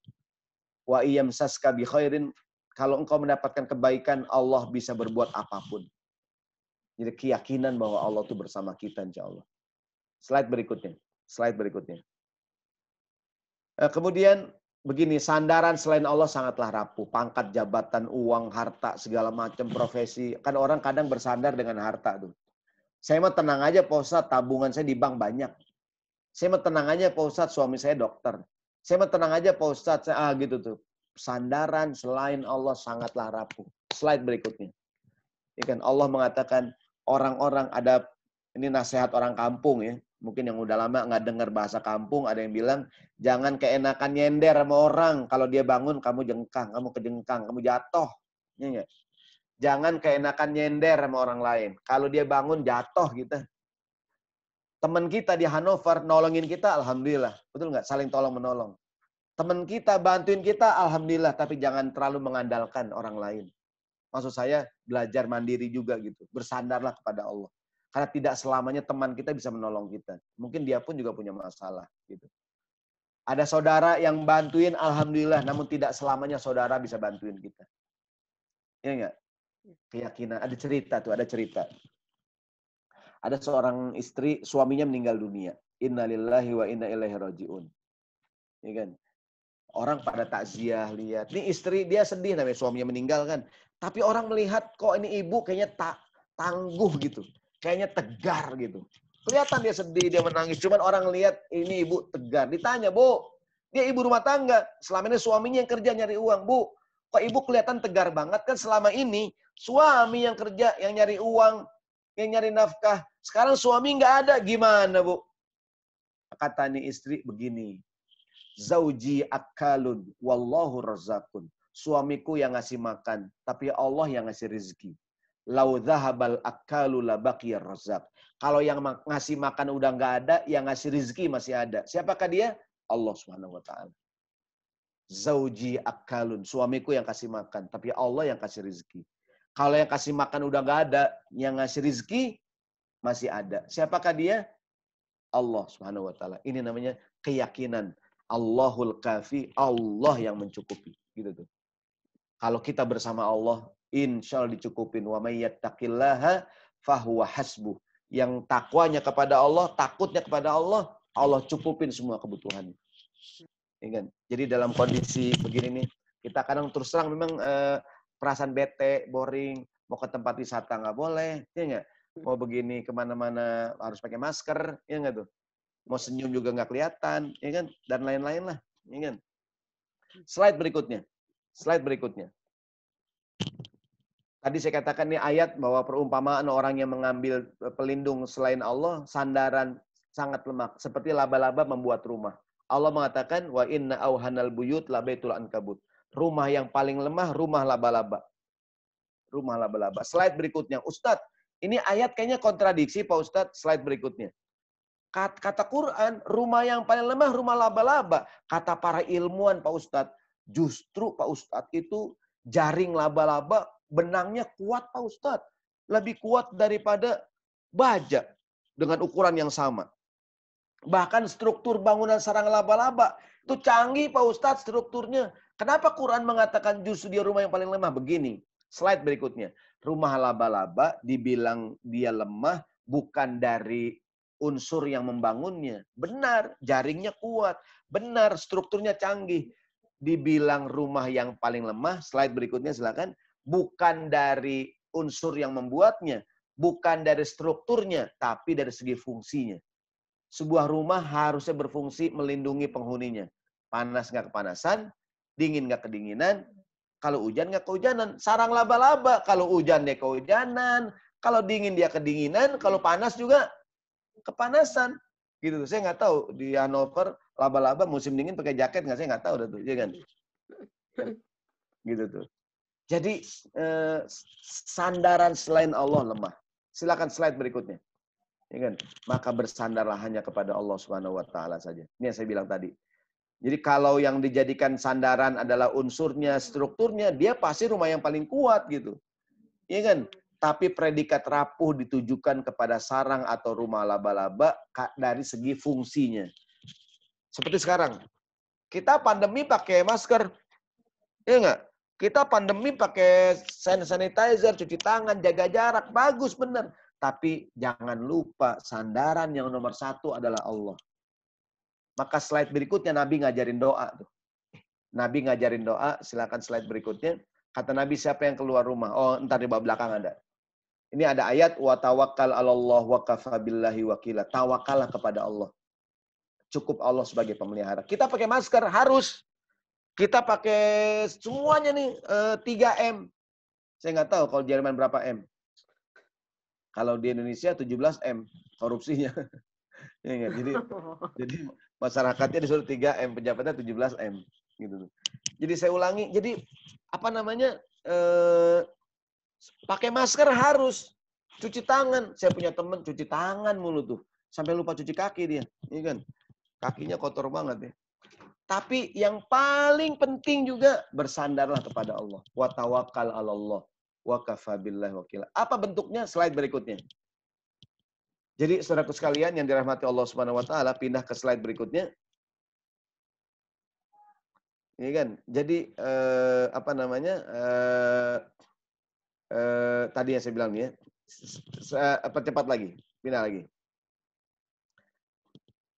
Wa iyam saska khairin. Kalau engkau mendapatkan kebaikan, Allah bisa berbuat apapun. Jadi keyakinan bahwa Allah itu bersama kita, insya Allah. Slide berikutnya. Slide berikutnya. Eh, kemudian begini, sandaran selain Allah sangatlah rapuh. Pangkat, jabatan, uang, harta, segala macam profesi. Kan orang kadang bersandar dengan harta tuh. Saya mah tenang aja Pak tabungan saya di bank banyak. Saya mah tenang aja Pak suami saya dokter. Saya mah tenang aja Pak saya, ah gitu tuh. Sandaran selain Allah sangatlah rapuh. Slide berikutnya. Ikan Allah mengatakan orang-orang ada ini nasihat orang kampung ya. Mungkin yang udah lama nggak dengar bahasa kampung, ada yang bilang, jangan keenakan nyender sama orang. Kalau dia bangun, kamu jengkang, kamu kejengkang, kamu jatuh. Iya jangan keenakan nyender sama orang lain. Kalau dia bangun, jatuh gitu. Teman kita di Hanover nolongin kita, Alhamdulillah. Betul nggak? Saling tolong-menolong. Teman kita bantuin kita, Alhamdulillah. Tapi jangan terlalu mengandalkan orang lain maksud saya belajar mandiri juga gitu. Bersandarlah kepada Allah. Karena tidak selamanya teman kita bisa menolong kita. Mungkin dia pun juga punya masalah gitu. Ada saudara yang bantuin, alhamdulillah. Namun tidak selamanya saudara bisa bantuin kita. Iya enggak? Iya. Keyakinan. Ada cerita tuh, ada cerita. Ada seorang istri, suaminya meninggal dunia. Innalillahi wa inna ilaihi roji'un. Iya kan? Orang pada takziah lihat. Ini istri dia sedih namanya suaminya meninggal kan. Tapi orang melihat kok ini ibu kayaknya tak tangguh gitu kayaknya tegar gitu. Kelihatan dia sedih, dia menangis. Cuman orang lihat ini ibu tegar. Ditanya, bu, dia ibu rumah tangga. Selama ini suaminya yang kerja nyari uang. Bu, kok ibu kelihatan tegar banget kan selama ini suami yang kerja, yang nyari uang, yang nyari nafkah. Sekarang suami nggak ada, gimana bu? Kata nih istri begini, Zauji akalun, wallahu razakun. Suamiku yang ngasih makan, tapi Allah yang ngasih rezeki lau zahabal akalu Kalau yang ngasih makan udah nggak ada, yang ngasih rizki masih ada. Siapakah dia? Allah Subhanahu wa taala. Zauji akalun, suamiku yang kasih makan, tapi Allah yang kasih rizki. Kalau yang kasih makan udah nggak ada, yang ngasih rizki masih ada. Siapakah dia? Allah Subhanahu wa taala. Ini namanya keyakinan. Allahul kafi, Allah yang mencukupi. Gitu tuh. Kalau kita bersama Allah, insya Allah dicukupin wa may yattaqillaha fahuwa hasbuh. Yang takwanya kepada Allah, takutnya kepada Allah, Allah cukupin semua kebutuhannya. Iya kan? Jadi dalam kondisi begini nih, kita kadang terus terang memang eh, perasaan bete, boring, mau ke tempat wisata nggak boleh, ya nggak? Mau begini kemana-mana harus pakai masker, ya nggak tuh? Mau senyum juga nggak kelihatan, ya kan? Dan lain-lain lah, ya kan? Slide berikutnya. Slide berikutnya. Tadi saya katakan ini ayat bahwa perumpamaan orang yang mengambil e, pelindung selain Allah, sandaran sangat lemah. Seperti laba-laba membuat rumah. Allah mengatakan, wa inna auhanal buyut labaitul ankabut. Rumah yang paling lemah, rumah laba-laba. Rumah laba-laba. Slide berikutnya. Ustadz, ini ayat kayaknya kontradiksi Pak Ustadz. Slide berikutnya. Kata Quran, rumah yang paling lemah, rumah laba-laba. Kata para ilmuwan Pak Ustadz, justru Pak Ustadz itu jaring laba-laba benangnya kuat Pak Ustadz. Lebih kuat daripada baja dengan ukuran yang sama. Bahkan struktur bangunan sarang laba-laba itu canggih Pak Ustadz strukturnya. Kenapa Quran mengatakan justru dia rumah yang paling lemah? Begini, slide berikutnya. Rumah laba-laba dibilang dia lemah bukan dari unsur yang membangunnya. Benar, jaringnya kuat. Benar, strukturnya canggih. Dibilang rumah yang paling lemah, slide berikutnya silakan bukan dari unsur yang membuatnya, bukan dari strukturnya, tapi dari segi fungsinya. Sebuah rumah harusnya berfungsi melindungi penghuninya. Panas nggak kepanasan, dingin nggak kedinginan, kalau hujan nggak kehujanan. Sarang laba-laba, kalau hujan dia kehujanan, kalau dingin dia kedinginan, kalau panas juga kepanasan. Gitu, saya nggak tahu di Hanover laba-laba musim dingin pakai jaket nggak saya nggak tahu dah tuh, ya Gitu tuh. Jadi eh, sandaran selain Allah lemah. Silakan slide berikutnya. Ya kan? Maka bersandarlah hanya kepada Allah Subhanahu wa taala saja. Ini yang saya bilang tadi. Jadi kalau yang dijadikan sandaran adalah unsurnya, strukturnya, dia pasti rumah yang paling kuat gitu. Iya kan? Tapi predikat rapuh ditujukan kepada sarang atau rumah laba-laba dari segi fungsinya. Seperti sekarang. Kita pandemi pakai masker. Iya nggak? Kita pandemi pakai hand sanitizer, cuci tangan, jaga jarak, bagus benar. Tapi jangan lupa sandaran yang nomor satu adalah Allah. Maka slide berikutnya Nabi ngajarin doa. Tuh. Nabi ngajarin doa, silakan slide berikutnya. Kata Nabi siapa yang keluar rumah? Oh, ntar di bawah belakang ada. Ini ada ayat wa tawakkal 'alallah wa kafabilahi wakila. Tawakallah kepada Allah. Cukup Allah sebagai pemelihara. Kita pakai masker harus kita pakai semuanya nih eh, 3M. Saya nggak tahu kalau Jerman berapa M. Kalau di Indonesia 17 M korupsinya. Ya jadi jadi masyarakatnya disuruh 3 M, pejabatnya 17 M gitu. Jadi saya ulangi, jadi apa namanya? Eh, pakai masker harus cuci tangan. Saya punya temen cuci tangan mulu tuh. Sampai lupa cuci kaki dia. Iya kan? Kakinya kotor banget ya. Tapi yang paling penting juga bersandarlah kepada Allah. Wa tawakkal 'ala Allah wa kafabilah wakil. Apa bentuknya? Slide berikutnya. Jadi saudaraku sekalian yang dirahmati Allah Subhanahu wa taala, pindah ke slide berikutnya. Ini kan. Jadi eh, apa namanya? Eh, eh, tadi yang saya bilang ya. Percepat lagi, pindah lagi.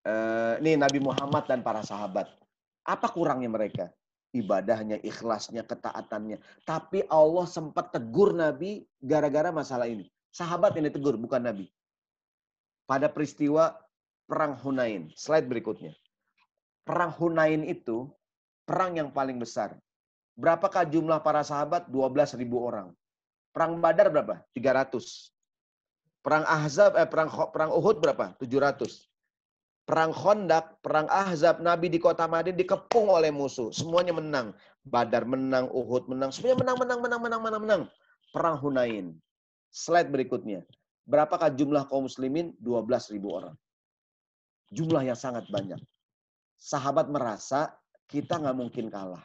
Eh, ini Nabi Muhammad dan para sahabat. Apa kurangnya mereka? Ibadahnya, ikhlasnya, ketaatannya. Tapi Allah sempat tegur Nabi gara-gara masalah ini. Sahabat yang ditegur, bukan Nabi. Pada peristiwa Perang Hunain. Slide berikutnya. Perang Hunain itu perang yang paling besar. Berapakah jumlah para sahabat? ribu orang. Perang Badar berapa? 300. Perang Ahzab eh perang perang Uhud berapa? 700. Perang Khandaq, perang Ahzab, Nabi di kota Madinah dikepung oleh musuh. Semuanya menang. Badar menang, Uhud menang, semuanya menang, menang, menang, menang, menang, menang. Perang Hunain. Slide berikutnya. Berapakah jumlah kaum muslimin? ribu orang. Jumlah yang sangat banyak. Sahabat merasa kita nggak mungkin kalah.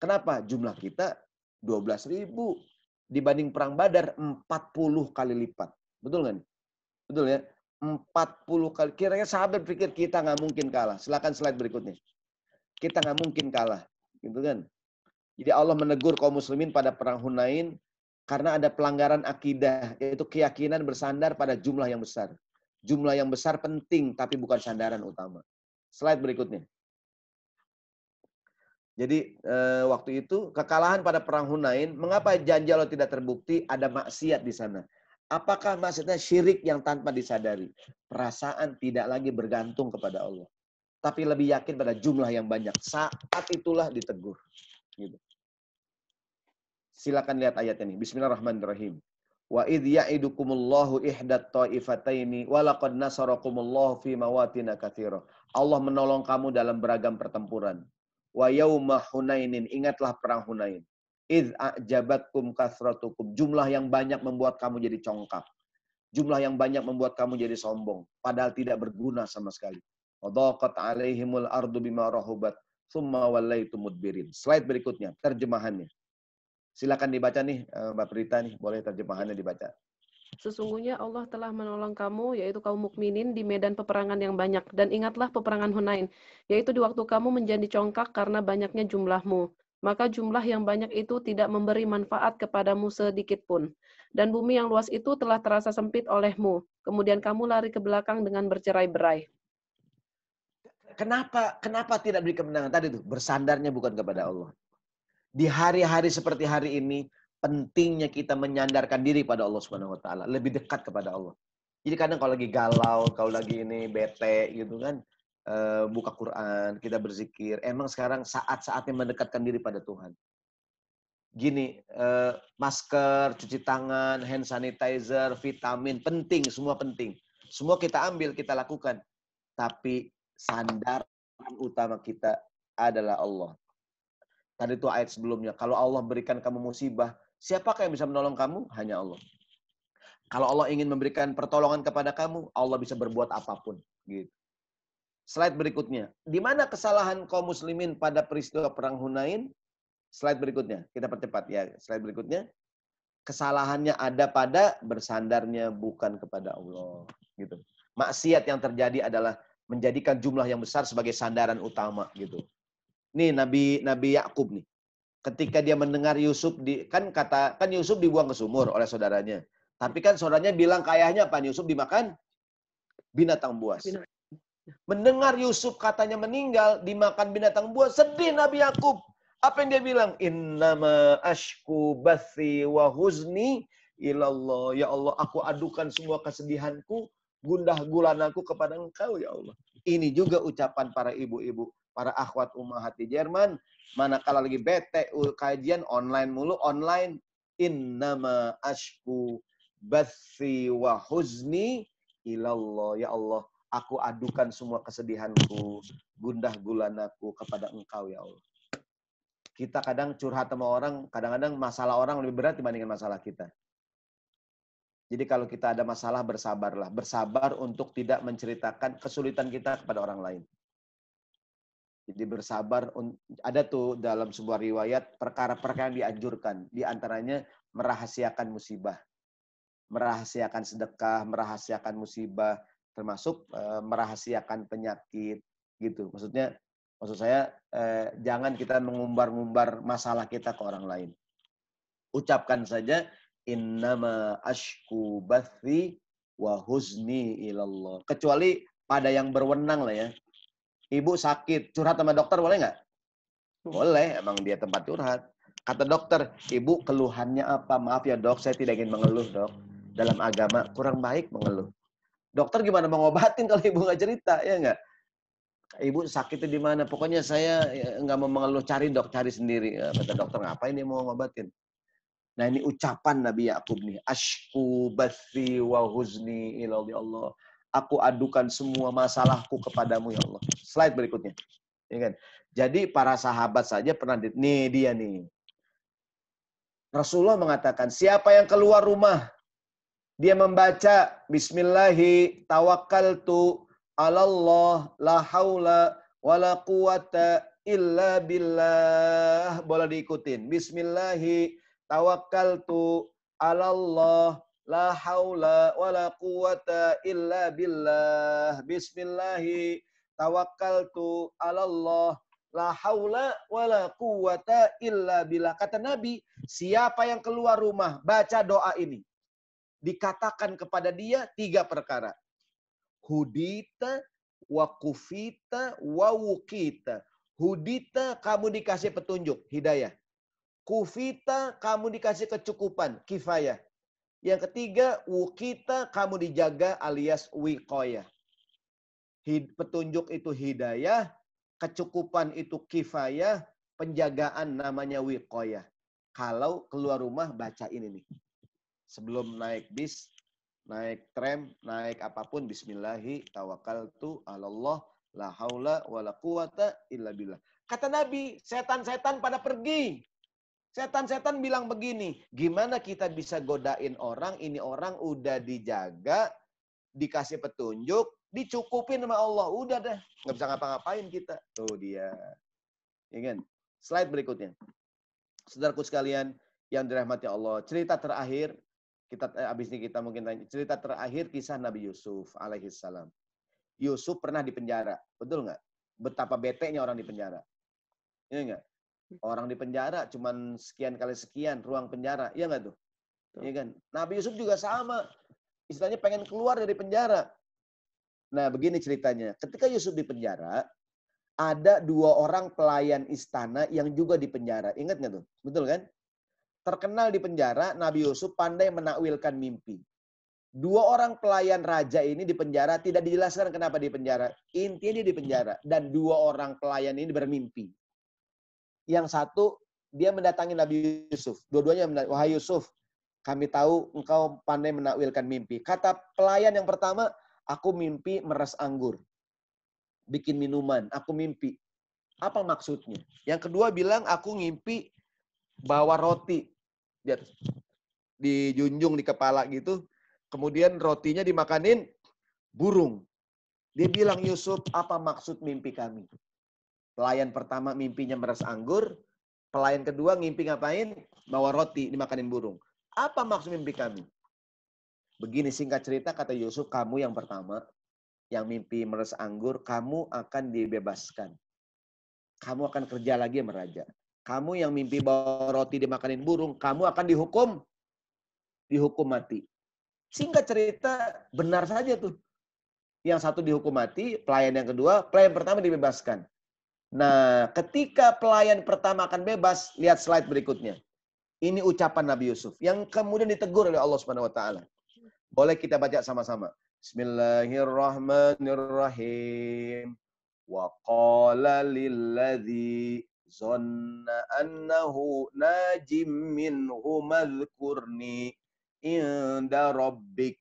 Kenapa? Jumlah kita ribu dibanding perang Badar 40 kali lipat. Betul nggak Betul ya? 40 kali. kira-kira sahabat pikir kita nggak mungkin kalah. Silakan slide berikutnya. Kita nggak mungkin kalah, gitu kan? Jadi Allah menegur kaum muslimin pada perang Hunain karena ada pelanggaran akidah yaitu keyakinan bersandar pada jumlah yang besar. Jumlah yang besar penting tapi bukan sandaran utama. Slide berikutnya. Jadi eh, waktu itu kekalahan pada perang Hunain, mengapa janji Allah tidak terbukti? Ada maksiat di sana. Apakah maksudnya syirik yang tanpa disadari? Perasaan tidak lagi bergantung kepada Allah. Tapi lebih yakin pada jumlah yang banyak. Saat itulah ditegur. Gitu. Silakan lihat ayat ini. Bismillahirrahmanirrahim. Wa idh ya'idukumullahu ihdat ta'ifataini wa laqad nasarakumullahu fi mawatina kathiro. Allah menolong kamu dalam beragam pertempuran. Wa yauma Hunainin, ingatlah perang Hunain. Iz jabatkum kasratukum. Jumlah yang banyak membuat kamu jadi congkak. Jumlah yang banyak membuat kamu jadi sombong. Padahal tidak berguna sama sekali. Wadaqat alaihimul ardu bima rahubat. Thumma wallaitu mudbirin. Slide berikutnya, terjemahannya. Silakan dibaca nih, eh, Mbak Prita nih. Boleh terjemahannya dibaca. Sesungguhnya Allah telah menolong kamu, yaitu kaum mukminin di medan peperangan yang banyak. Dan ingatlah peperangan Hunain, yaitu di waktu kamu menjadi congkak karena banyaknya jumlahmu maka jumlah yang banyak itu tidak memberi manfaat kepadamu sedikit pun. Dan bumi yang luas itu telah terasa sempit olehmu. Kemudian kamu lari ke belakang dengan bercerai-berai. Kenapa kenapa tidak beri kemenangan tadi tuh? Bersandarnya bukan kepada Allah. Di hari-hari seperti hari ini, pentingnya kita menyandarkan diri pada Allah Subhanahu wa taala, lebih dekat kepada Allah. Jadi kadang kalau lagi galau, kalau lagi ini bete gitu kan, Eh, buka Quran, kita berzikir. Emang sekarang saat-saatnya mendekatkan diri pada Tuhan. Gini, eh, masker, cuci tangan, hand sanitizer, vitamin, penting, semua penting. Semua kita ambil, kita lakukan. Tapi sandaran utama kita adalah Allah. Tadi itu ayat sebelumnya. Kalau Allah berikan kamu musibah, siapakah yang bisa menolong kamu? Hanya Allah. Kalau Allah ingin memberikan pertolongan kepada kamu, Allah bisa berbuat apapun. Gitu. Slide berikutnya. Di mana kesalahan kaum muslimin pada peristiwa perang Hunain? Slide berikutnya. Kita percepat ya. Slide berikutnya. Kesalahannya ada pada bersandarnya bukan kepada Allah. Gitu. Maksiat yang terjadi adalah menjadikan jumlah yang besar sebagai sandaran utama gitu. Nih Nabi Nabi Yakub nih. Ketika dia mendengar Yusuf di kan kata kan Yusuf dibuang ke sumur oleh saudaranya. Tapi kan saudaranya bilang kayaknya apa Yusuf dimakan binatang buas. Binatang. Mendengar Yusuf katanya meninggal, dimakan binatang buas, sedih Nabi Yakub. Apa yang dia bilang? Innama ashku bathi wa huzni ilallah. Ya Allah, aku adukan semua kesedihanku, gundah gulanaku kepada engkau ya Allah. Ini juga ucapan para ibu-ibu, para akhwat ummah hati Jerman. Manakala lagi bete, kajian online mulu, online. Innama ashku bathi wa huzni ilallah. Ya Allah, Aku adukan semua kesedihanku, gundah gulanaku kepada engkau ya Allah. Kita kadang curhat sama orang, kadang-kadang masalah orang lebih berat dibandingkan masalah kita. Jadi kalau kita ada masalah bersabarlah. Bersabar untuk tidak menceritakan kesulitan kita kepada orang lain. Jadi bersabar ada tuh dalam sebuah riwayat perkara-perkara yang dianjurkan, di antaranya merahasiakan musibah, merahasiakan sedekah, merahasiakan musibah, termasuk eh, merahasiakan penyakit gitu. Maksudnya maksud saya eh, jangan kita mengumbar-ngumbar masalah kita ke orang lain. Ucapkan saja innama ashku bathi wa huzni ilallah. Kecuali pada yang berwenang lah ya. Ibu sakit, curhat sama dokter boleh nggak? Boleh, emang dia tempat curhat. Kata dokter, ibu keluhannya apa? Maaf ya dok, saya tidak ingin mengeluh dok. Dalam agama kurang baik mengeluh. Dokter gimana mengobatin kalau ibu nggak cerita, ya nggak? Ibu sakitnya di mana? Pokoknya saya ya, nggak mau mengeluh, cari dok, cari sendiri. Ya, kata dokter, ngapain dia mau ngobatin? Nah ini ucapan Nabi Yakub nih. Ashku bathi wa huzni ilallah ya Allah. Aku adukan semua masalahku kepadamu ya Allah. Slide berikutnya. Ya kan? Jadi para sahabat saja pernah di, nih dia nih. Rasulullah mengatakan, siapa yang keluar rumah dia membaca Bismillahi tawakkaltu alallah la haula wala quwata illa billah. Boleh diikutin. Bismillahi tawakkaltu alallah la haula wala quwata illa billah. Bismillahi tawakkaltu alallah la haula wala quwata illa billah. Kata Nabi, siapa yang keluar rumah baca doa ini dikatakan kepada dia tiga perkara. Hudita, wakufita, wawukita. Hudita kamu dikasih petunjuk, hidayah. Kufita kamu dikasih kecukupan, kifayah. Yang ketiga, wukita kamu dijaga alias wikoya petunjuk itu hidayah, kecukupan itu kifayah, penjagaan namanya wikoya Kalau keluar rumah baca ini nih sebelum naik bis, naik tram, naik apapun bismillahi tawakkaltu alallah la haula wala quwata illa billah. Kata Nabi, setan-setan pada pergi. Setan-setan bilang begini, gimana kita bisa godain orang, ini orang udah dijaga, dikasih petunjuk, dicukupin sama Allah, udah deh Nggak bisa ngapa-ngapain kita. Tuh dia. Ingin? Ya kan? Slide berikutnya. Saudaraku sekalian, yang dirahmati Allah. Cerita terakhir kita habis eh, ini kita mungkin tanya cerita terakhir kisah Nabi Yusuf alaihissalam. Yusuf pernah di penjara, betul nggak? Betapa bete-nya orang di penjara. Iya nggak? Orang di penjara cuman sekian kali sekian ruang penjara, iya nggak tuh? Iya kan? Nabi Yusuf juga sama. Istilahnya pengen keluar dari penjara. Nah, begini ceritanya. Ketika Yusuf di penjara, ada dua orang pelayan istana yang juga di penjara. Ingat nggak tuh? Betul kan? terkenal di penjara, Nabi Yusuf pandai menakwilkan mimpi. Dua orang pelayan raja ini di penjara, tidak dijelaskan kenapa di penjara. Intinya dia di penjara. Dan dua orang pelayan ini bermimpi. Yang satu, dia mendatangi Nabi Yusuf. Dua-duanya, wahai Yusuf, kami tahu engkau pandai menakwilkan mimpi. Kata pelayan yang pertama, aku mimpi meres anggur. Bikin minuman, aku mimpi. Apa maksudnya? Yang kedua bilang, aku ngimpi bawa roti di dijunjung di kepala gitu. Kemudian rotinya dimakanin burung. Dia bilang, Yusuf, apa maksud mimpi kami? Pelayan pertama mimpinya meres anggur. Pelayan kedua ngimpi ngapain? Bawa roti, dimakanin burung. Apa maksud mimpi kami? Begini singkat cerita, kata Yusuf, kamu yang pertama, yang mimpi meres anggur, kamu akan dibebaskan. Kamu akan kerja lagi sama raja. Kamu yang mimpi bawa roti dimakanin burung, kamu akan dihukum. Dihukum mati. Singkat cerita, benar saja tuh. Yang satu dihukum mati, pelayan yang kedua, pelayan pertama dibebaskan. Nah, ketika pelayan pertama akan bebas, lihat slide berikutnya. Ini ucapan Nabi Yusuf yang kemudian ditegur oleh Allah Subhanahu wa taala. Boleh kita baca sama-sama. Bismillahirrahmanirrahim. Wa qala lilladzi Zonna annahu najim minhu madhkurni inda rabbik.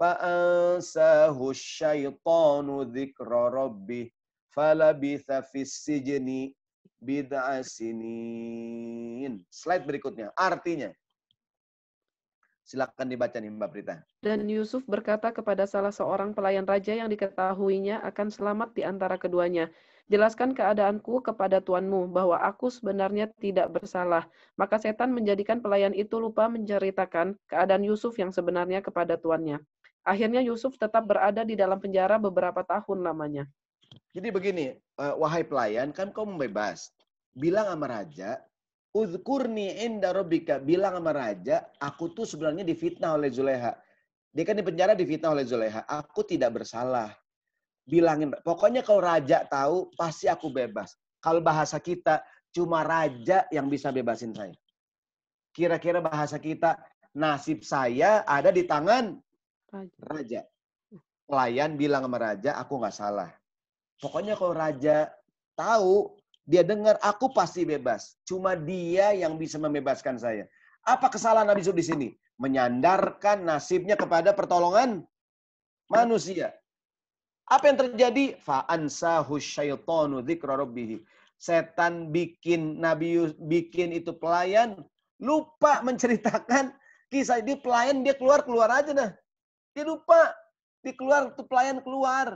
ansahu syaitanu dhikra rabbih. Falabitha fissijni bid'a sinin. Slide berikutnya. Artinya. Silakan dibaca nih Mbak Prita. Dan Yusuf berkata kepada salah seorang pelayan raja yang diketahuinya akan selamat di antara keduanya. Jelaskan keadaanku kepada tuanmu bahwa aku sebenarnya tidak bersalah. Maka setan menjadikan pelayan itu lupa menceritakan keadaan Yusuf yang sebenarnya kepada tuannya. Akhirnya Yusuf tetap berada di dalam penjara beberapa tahun lamanya. Jadi begini, eh, wahai pelayan, kan kau membebas. Bilang sama raja, Uzkurni inda robika. Bilang sama raja, aku tuh sebenarnya difitnah oleh Zuleha. Dia kan di penjara difitnah oleh Zuleha. Aku tidak bersalah bilangin. Pokoknya kalau raja tahu, pasti aku bebas. Kalau bahasa kita, cuma raja yang bisa bebasin saya. Kira-kira bahasa kita, nasib saya ada di tangan raja. Pelayan bilang sama raja, aku nggak salah. Pokoknya kalau raja tahu, dia dengar, aku pasti bebas. Cuma dia yang bisa membebaskan saya. Apa kesalahan Nabi Yusuf di sini? Menyandarkan nasibnya kepada pertolongan manusia apa yang terjadi? Fa'ansahu syaitonu dzikra rabbih. Setan bikin Nabi bikin itu pelayan lupa menceritakan kisah dia pelayan dia keluar keluar aja dah. Dia lupa dikeluar keluar tuh pelayan keluar.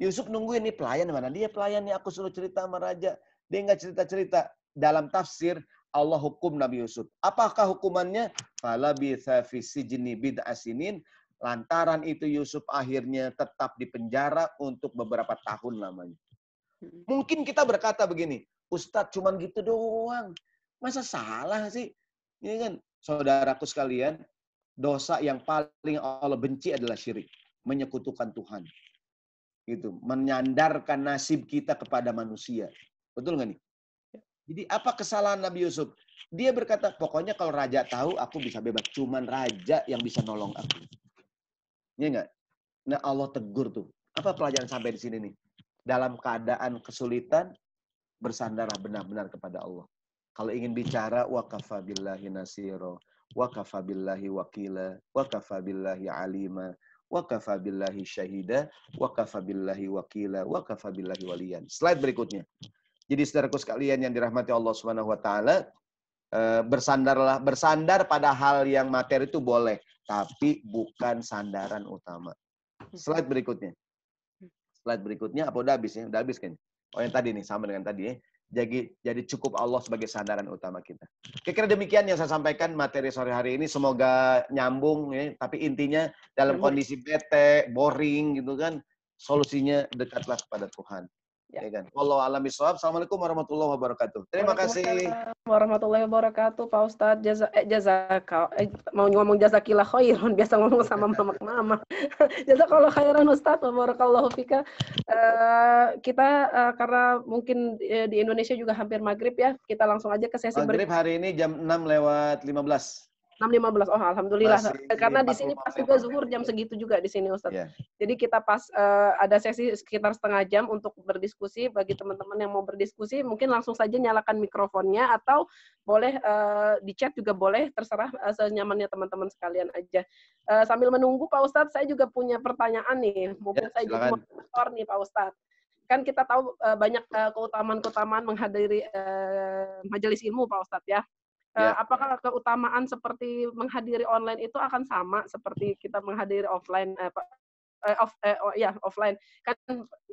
Yusuf nungguin ini pelayan mana dia pelayan nih aku suruh cerita sama raja. Dia nggak cerita-cerita. Dalam tafsir Allah hukum Nabi Yusuf. Apakah hukumannya? Fala bisafisijni bid'asinin Lantaran itu Yusuf akhirnya tetap di penjara untuk beberapa tahun lamanya. Hmm. Mungkin kita berkata begini, Ustadz cuman gitu doang. Masa salah sih? Ini iya kan, saudaraku sekalian, dosa yang paling Allah benci adalah syirik. Menyekutukan Tuhan. Gitu. Menyandarkan nasib kita kepada manusia. Betul nggak nih? Ya. Jadi apa kesalahan Nabi Yusuf? Dia berkata, pokoknya kalau raja tahu, aku bisa bebas. Cuman raja yang bisa nolong aku. Iya enggak? Nah, Allah tegur tuh. Apa pelajaran sampai di sini nih? Dalam keadaan kesulitan, bersandarlah benar-benar kepada Allah. Kalau ingin bicara, wa kafabillahi nasiro, wa kafabillahi wakila, wa kafabillahi alima, wa kafabillahi syahida, wa wakila, wa kafabillahi walian. Slide berikutnya. Jadi saudaraku sekalian yang dirahmati Allah Subhanahu wa taala, eh, bersandarlah bersandar pada hal yang materi itu boleh, tapi bukan sandaran utama. Hmm. Slide berikutnya. Hmm. Slide berikutnya apa udah habis ya? Udah habis kan? Oh yang tadi nih sama dengan tadi ya. Jadi jadi cukup Allah sebagai sandaran utama kita. Kira-kira demikian yang saya sampaikan materi sore hari ini semoga nyambung ya. Tapi intinya dalam hmm. kondisi bete, boring gitu kan, solusinya dekatlah kepada Tuhan. Ya. ya kan. Allah alam bisawab. Assalamualaikum warahmatullahi wabarakatuh. Terima kasih. Warahmatullahi wabarakatuh, Pak Ustadz. Jaza eh, jaza kau. eh, mau ngomong jaza kila khairan, biasa ngomong sama mama-mama. kalau khairan Ustadz, barakallahu fika. Uh, kita uh, karena mungkin uh, di Indonesia juga hampir maghrib ya, kita langsung aja ke sesi maghrib hari ini jam 6 lewat 15. 6.15. Oh, alhamdulillah. Masih eh, Karena di sini pas juga zuhur jam ya. segitu juga di sini Ustaz. Yeah. Jadi kita pas uh, ada sesi sekitar setengah jam untuk berdiskusi bagi teman-teman yang mau berdiskusi mungkin langsung saja nyalakan mikrofonnya atau boleh uh, di chat juga boleh terserah uh, senyamannya teman-teman sekalian aja. Uh, sambil menunggu Pak Ustadz, saya juga punya pertanyaan nih. Mungkin yeah, saya juga mau nih Pak Ustadz kan kita tahu uh, banyak uh, keutamaan-keutamaan menghadiri uh, majelis ilmu Pak Ustadz ya. Yeah. Ya. Apakah keutamaan seperti menghadiri online itu akan sama seperti kita menghadiri offline? Eh, eh off, eh, oh, ya offline kan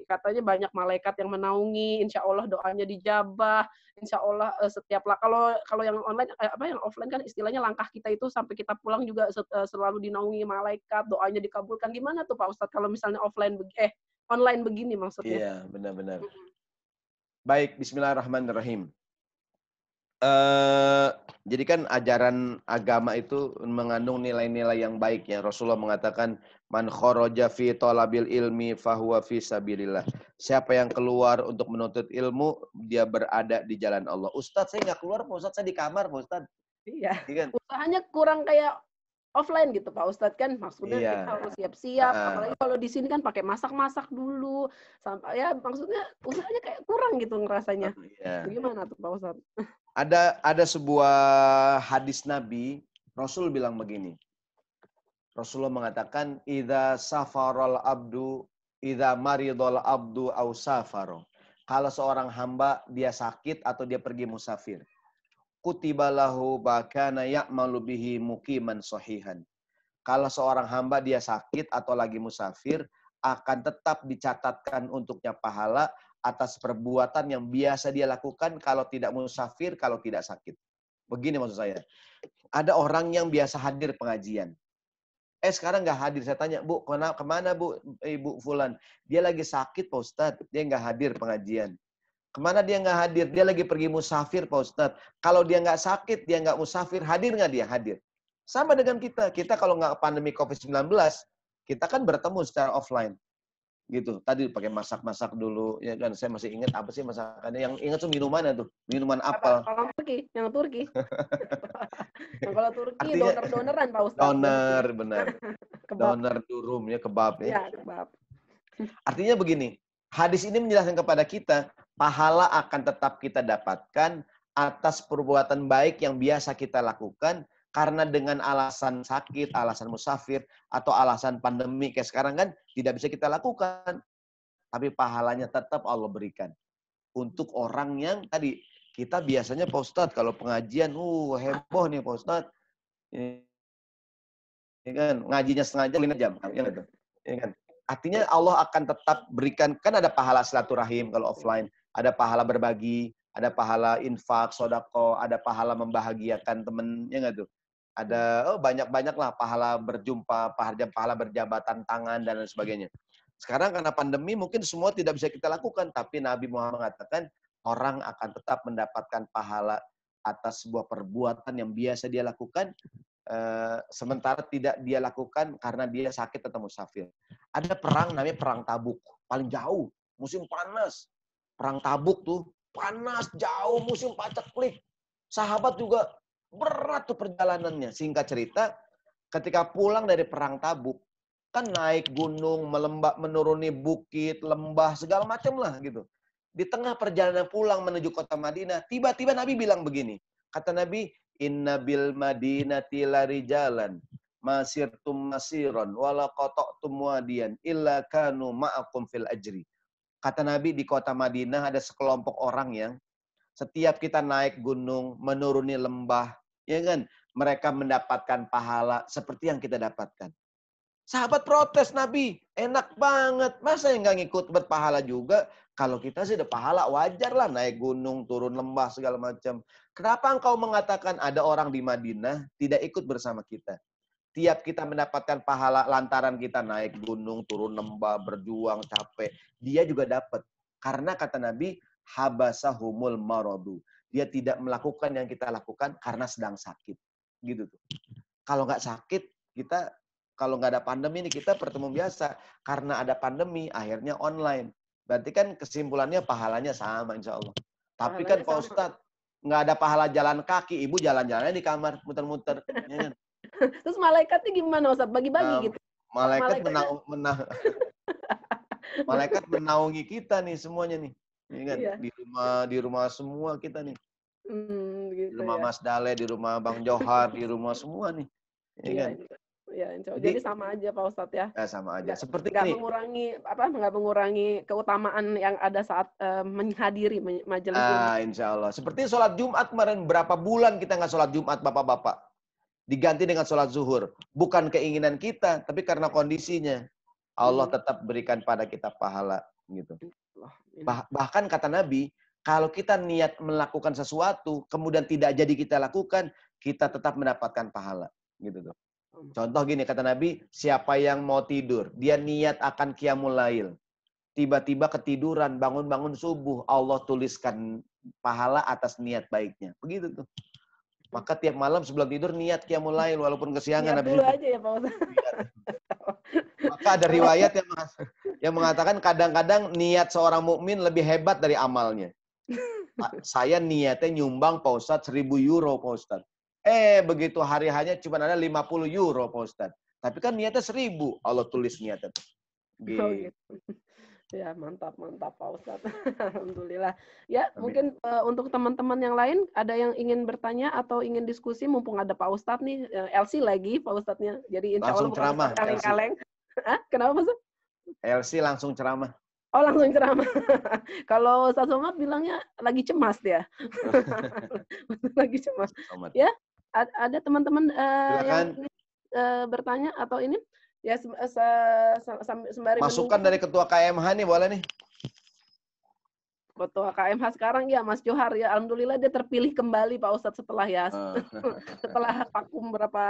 katanya banyak malaikat yang menaungi insya Allah doanya dijabah insya Allah eh, setiap lah kalau kalau yang online eh, apa yang offline kan istilahnya langkah kita itu sampai kita pulang juga set, eh, selalu dinaungi malaikat doanya dikabulkan gimana tuh Pak Ustadz kalau misalnya offline eh online begini maksudnya iya benar-benar baik Bismillahirrahmanirrahim Eh, jadi kan ajaran agama itu mengandung nilai-nilai yang baik ya. Rasulullah mengatakan man kharaja fi talabil ilmi fahuwa fi sabilillah. Siapa yang keluar untuk menuntut ilmu, dia berada di jalan Allah. Ustadz saya nggak keluar, Pak Ustadz saya di kamar, Pak Ustadz. Iya. iya kan? Usahanya kurang kayak offline gitu Pak Ustadz kan maksudnya iya. kita harus siap-siap uh. apalagi kalau di sini kan pakai masak-masak dulu sampai ya maksudnya usahanya kayak kurang gitu ngerasanya. Iya. Gimana tuh Pak Ustadz? Ada ada sebuah hadis Nabi, Rasul bilang begini. Rasulullah mengatakan, "Idza safarol abdu, idza maridol abdu au safaro." Kalau seorang hamba dia sakit atau dia pergi musafir, kutibalahu bakana ya'malu bihi mukiman sohihan. Kalau seorang hamba dia sakit atau lagi musafir, akan tetap dicatatkan untuknya pahala atas perbuatan yang biasa dia lakukan kalau tidak musafir, kalau tidak sakit. Begini maksud saya. Ada orang yang biasa hadir pengajian. Eh sekarang nggak hadir. Saya tanya, Bu, kemana, kemana Bu, Ibu Fulan? Dia lagi sakit, Pak Ustadz. Dia nggak hadir pengajian. Kemana dia nggak hadir? Dia lagi pergi musafir, Pak Ustadz. Kalau dia nggak sakit, dia nggak musafir. Hadir nggak dia? Hadir. Sama dengan kita. Kita kalau nggak pandemi COVID-19, kita kan bertemu secara offline gitu tadi pakai masak-masak dulu ya kan saya masih ingat apa sih masakannya yang ingat tuh minumannya tuh minuman apel kalau Turki yang Turki yang kalau Turki Artinya, doner doneran pak Ustaz doner benar doner durum ya kebab ya, ya kebab artinya begini hadis ini menjelaskan kepada kita pahala akan tetap kita dapatkan atas perbuatan baik yang biasa kita lakukan karena dengan alasan sakit, alasan musafir, atau alasan pandemi kayak sekarang kan tidak bisa kita lakukan. Tapi pahalanya tetap Allah berikan. Untuk orang yang tadi, kita biasanya postat kalau pengajian, uh heboh nih postat. Ini, iya kan, ngajinya setengah jam, lima jam. Ya kan? Ini iya kan. Artinya Allah akan tetap berikan, kan ada pahala silaturahim kalau offline, ada pahala berbagi, ada pahala infak, sodako, ada pahala membahagiakan temen, ya nggak tuh? ada oh banyak-banyak lah pahala berjumpa, pahala, pahala berjabatan tangan dan lain sebagainya. Sekarang karena pandemi mungkin semua tidak bisa kita lakukan, tapi Nabi Muhammad mengatakan orang akan tetap mendapatkan pahala atas sebuah perbuatan yang biasa dia lakukan, eh, sementara tidak dia lakukan karena dia sakit atau musafir. Ada perang namanya perang tabuk, paling jauh, musim panas. Perang tabuk tuh, panas, jauh, musim paceklik. Sahabat juga Berat tuh perjalanannya. Singkat cerita, ketika pulang dari perang Tabuk, kan naik gunung, melembab menuruni bukit, lembah, segala macam lah gitu. Di tengah perjalanan pulang menuju kota Madinah, tiba-tiba Nabi bilang begini. Kata Nabi, Inna bil Madinah tilari jalan, tum masiron, wala kotok wadian, illa kanu ma'akum fil ajri. Kata Nabi, di kota Madinah ada sekelompok orang yang setiap kita naik gunung, menuruni lembah, ya kan? Mereka mendapatkan pahala seperti yang kita dapatkan. Sahabat protes Nabi, enak banget. Masa yang nggak ngikut berpahala juga? Kalau kita sih ada pahala, wajar lah naik gunung, turun lembah, segala macam. Kenapa engkau mengatakan ada orang di Madinah tidak ikut bersama kita? Tiap kita mendapatkan pahala lantaran kita naik gunung, turun lembah, berjuang, capek. Dia juga dapat. Karena kata Nabi, habasahumul maradu dia tidak melakukan yang kita lakukan karena sedang sakit. Gitu tuh. Kalau nggak sakit, kita kalau nggak ada pandemi ini kita bertemu biasa. Karena ada pandemi, akhirnya online. Berarti kan kesimpulannya pahalanya sama insya Allah. Tapi kan pak Ustadz nggak ada pahala jalan kaki, ibu jalan-jalannya di kamar muter-muter. Iya kan? Terus malaikatnya gimana Ustadz? Bagi-bagi nah, gitu. Malaikat, menang menang, malaikat menaungi kita nih semuanya nih. Ini kan iya. di rumah di rumah semua kita nih. Hmm, gitu, di rumah ya. Mas Dale, di rumah Bang Johar, di rumah semua nih. Iya, iya kan? Ya, insya Allah. Jadi, Jadi sama aja Pak Ustadz ya. Ya sama aja. Gak, Seperti Gak mengurangi apa Enggak mengurangi keutamaan yang ada saat uh, menghadiri majelis. Ah, insya Allah. Seperti sholat Jumat kemarin berapa bulan kita nggak sholat Jumat bapak-bapak? Diganti dengan sholat zuhur. Bukan keinginan kita, tapi karena kondisinya Allah hmm. tetap berikan pada kita pahala gitu. Bah, bahkan kata Nabi, kalau kita niat melakukan sesuatu, kemudian tidak jadi kita lakukan, kita tetap mendapatkan pahala. Gitu tuh. Hmm. Contoh gini, kata Nabi, siapa yang mau tidur, dia niat akan kiamul lail. Tiba-tiba ketiduran, bangun-bangun subuh, Allah tuliskan pahala atas niat baiknya. Begitu tuh. Maka tiap malam sebelum tidur niat kiamul lail walaupun kesiangan niat dulu aja ya Pak maka ada riwayat yang yang mengatakan kadang-kadang niat seorang mukmin lebih hebat dari amalnya. Saya niatnya nyumbang Pak Ustadz 1000 euro Pak Ustadz. Eh begitu hari hanya cuma ada 50 euro Pak Ustadz. Tapi kan niatnya 1000 Allah tulis niatnya. Oh, gitu. gitu. Ya, mantap, mantap Pak Ustadz. Alhamdulillah. Ya, Amin. mungkin uh, untuk teman-teman yang lain, ada yang ingin bertanya atau ingin diskusi, mumpung ada Pak Ustadz nih, uh, eh, LC lagi Pak Ustadznya. Jadi insya langsung Allah ceramah, kaleng-kaleng. Hah? Kenapa Pak LC langsung ceramah. Oh langsung ceramah. Kalau Ustaz Somad bilangnya lagi cemas ya lagi cemas. Ya, ada teman-teman uh, yang yang uh, bertanya atau ini ya eh, se se sembari masukan dari ketua KMH nih boleh nih ketua KMH sekarang ya Mas Johar ya alhamdulillah dia terpilih kembali Pak Ustadz setelah ya ah. setelah vakum berapa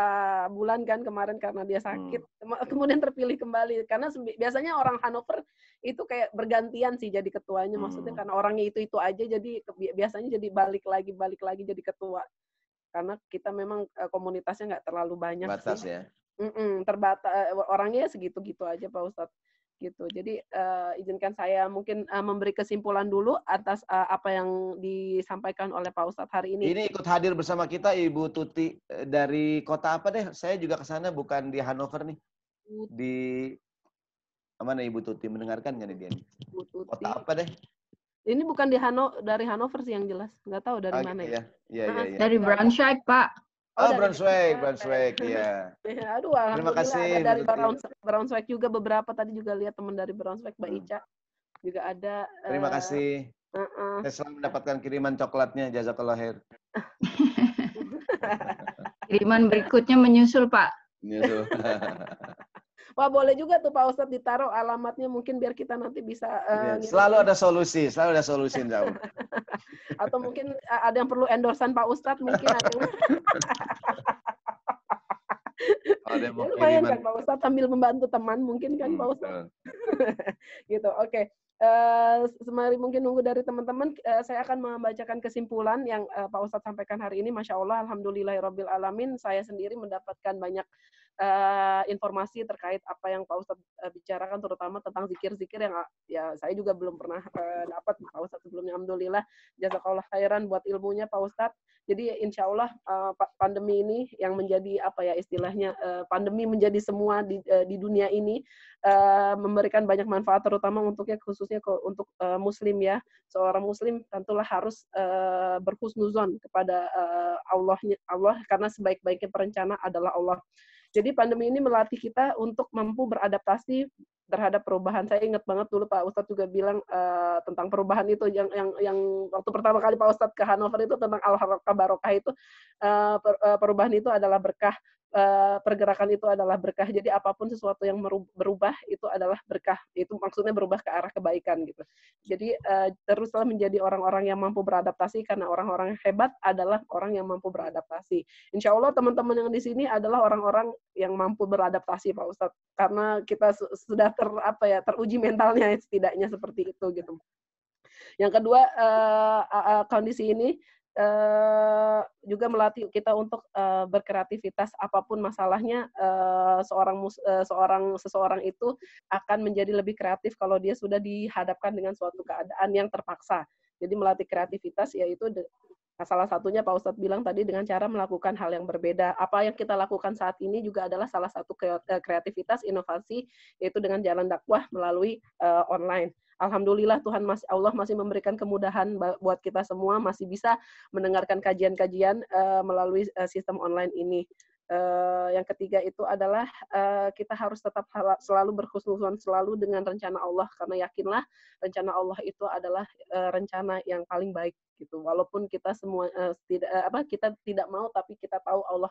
bulan kan kemarin karena dia sakit hmm. kemudian terpilih kembali karena biasanya orang Hanover itu kayak bergantian sih jadi ketuanya maksudnya hmm. karena orangnya itu itu aja jadi biasanya jadi balik lagi balik lagi jadi ketua karena kita memang eh, komunitasnya nggak terlalu banyak batas sih. ya Mm-mm, terbata eh, orangnya segitu-gitu aja Pak Ustadz gitu. Jadi uh, izinkan saya mungkin uh, memberi kesimpulan dulu atas uh, apa yang disampaikan oleh Pak Ustadz hari ini. Ini ikut hadir bersama kita Ibu Tuti dari kota apa deh? Saya juga ke sana bukan di Hanover nih. Di mana Ibu Tuti mendengarkan nih, dia? Kota apa deh? Ini bukan di Hano dari Hanover sih yang jelas. Nggak tahu dari okay, ah, mana iya. ya. Ya, ya, ya. Dari Brunswick Pak. Oh, oh Brunswick, Brunswick, iya. iya. Aduh, Terima kasih. Ada dari Brunswick, Brunswick juga beberapa tadi juga lihat teman dari Brunswick, Mbak hmm. Ica juga ada. Terima uh, kasih. Uh -uh. Saya selalu mendapatkan kiriman coklatnya, jasa kelahir. kiriman berikutnya menyusul, Pak. Menyusul. Wah boleh juga tuh Pak Ustadz ditaruh alamatnya mungkin biar kita nanti bisa. Uh, selalu ada solusi, selalu ada solusi jauh Atau mungkin eh, ada yang perlu endorsan Pak Ustadz mungkin. ada yang... Oh, ya, lumayan kan Pak Ustadz sambil membantu teman mungkin kan hmm, Pak Ustadz. gitu, oke. Okay. Uh, eh, semari mungkin nunggu dari teman-teman, uh, saya akan membacakan kesimpulan yang uh, Pak Ustadz sampaikan hari ini. Masya Allah, Alhamdulillahirobbil alamin. Saya sendiri mendapatkan banyak uh, informasi terkait apa yang Pak Ustadz uh, bicarakan, terutama tentang zikir-zikir yang ah, ya saya juga belum pernah uh, dapat Pak Ustadz sebelumnya. Alhamdulillah, jazakallah khairan buat ilmunya Pak Ustadz. Jadi insya Allah uh, pandemi ini yang menjadi apa ya istilahnya uh, pandemi menjadi semua di, uh, di dunia ini uh, memberikan banyak manfaat terutama untuknya khususnya ke, untuk uh, Muslim ya seorang Muslim tentulah harus uh, berhusnuzon kepada uh, Allahnya Allah karena sebaik-baiknya perencana adalah Allah. Jadi pandemi ini melatih kita untuk mampu beradaptasi terhadap perubahan. Saya ingat banget dulu Pak Ustadz juga bilang uh, tentang perubahan itu yang yang yang waktu pertama kali Pak Ustadz ke Hanover itu tentang al barokah itu uh, per, uh, perubahan itu adalah berkah. Eh, pergerakan itu adalah berkah. Jadi apapun sesuatu yang berubah itu adalah berkah. Itu maksudnya berubah ke arah kebaikan gitu. Jadi eh, teruslah menjadi orang-orang yang mampu beradaptasi karena orang-orang hebat adalah orang yang mampu beradaptasi. Insya Allah teman-teman yang di sini adalah orang-orang yang mampu beradaptasi Pak Ustadz. Karena kita sudah ter apa ya teruji mentalnya ya, setidaknya seperti itu gitu. Yang kedua eh, kondisi ini uh, juga melatih kita untuk uh, berkreativitas apapun masalahnya uh, seorang mus, uh, seorang seseorang itu akan menjadi lebih kreatif kalau dia sudah dihadapkan dengan suatu keadaan yang terpaksa. Jadi melatih kreativitas yaitu de, Nah, salah satunya Pak Ustadz bilang tadi dengan cara melakukan hal yang berbeda. Apa yang kita lakukan saat ini juga adalah salah satu eh, kreativitas, inovasi, yaitu dengan jalan dakwah melalui uh, online. Alhamdulillah Tuhan masih Allah masih memberikan kemudahan buat kita semua masih bisa mendengarkan kajian-kajian uh, melalui uh, sistem online ini. Uh, yang ketiga itu adalah uh, kita harus tetap selalu berkhusnuzon selalu dengan rencana Allah karena yakinlah rencana Allah itu adalah uh, rencana yang paling baik gitu walaupun kita semua uh, tidak uh, apa kita tidak mau tapi kita tahu Allah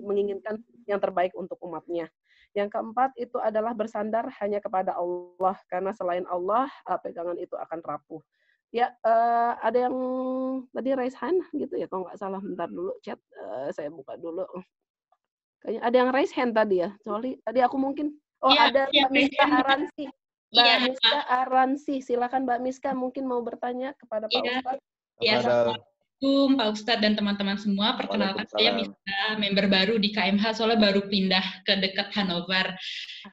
menginginkan yang terbaik untuk umatnya yang keempat itu adalah bersandar hanya kepada Allah karena selain Allah uh, pegangan itu akan rapuh Ya, uh, ada yang tadi raise hand gitu ya, kalau nggak salah. Bentar dulu, chat. Uh, saya buka dulu. Kayaknya ada yang raise hand tadi ya. Sorry, tadi aku mungkin oh ya, ada ya, Mbak Miska Aransi. Iya, Mbak ya. Miska Aransi, silakan Mbak Miska mungkin mau bertanya kepada Pak ya. Ustadz. Ya, Assalamualaikum Pak Ustadz dan teman-teman semua. Perkenalkan saya Miska, member baru di KMH soalnya baru pindah ke dekat Hanover.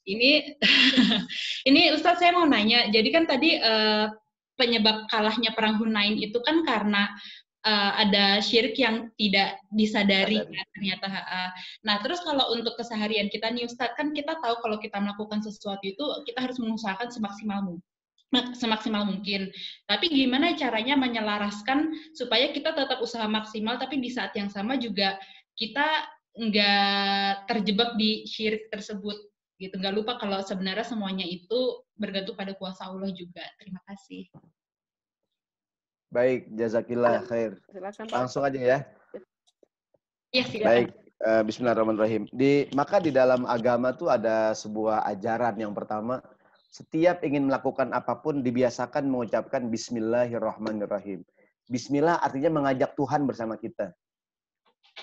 Ini ini Ustadz saya mau nanya. Jadi kan tadi uh, penyebab kalahnya perang Hunain itu kan karena uh, ada syirik yang tidak disadari kan, ternyata. Uh, nah terus kalau untuk keseharian kita nih Ustaz, kan kita tahu kalau kita melakukan sesuatu itu kita harus mengusahakan semaksimal mungkin semaksimal mungkin. Tapi gimana caranya menyelaraskan supaya kita tetap usaha maksimal, tapi di saat yang sama juga kita nggak terjebak di syirik tersebut gitu nggak lupa kalau sebenarnya semuanya itu bergantung pada kuasa Allah juga terima kasih Baik, jazakillah khair. Langsung aja ya. Iya, silakan. Baik. Uh, Bismillahirrahmanirrahim. Di, maka di dalam agama tuh ada sebuah ajaran yang pertama, setiap ingin melakukan apapun dibiasakan mengucapkan Bismillahirrahmanirrahim. Bismillah artinya mengajak Tuhan bersama kita.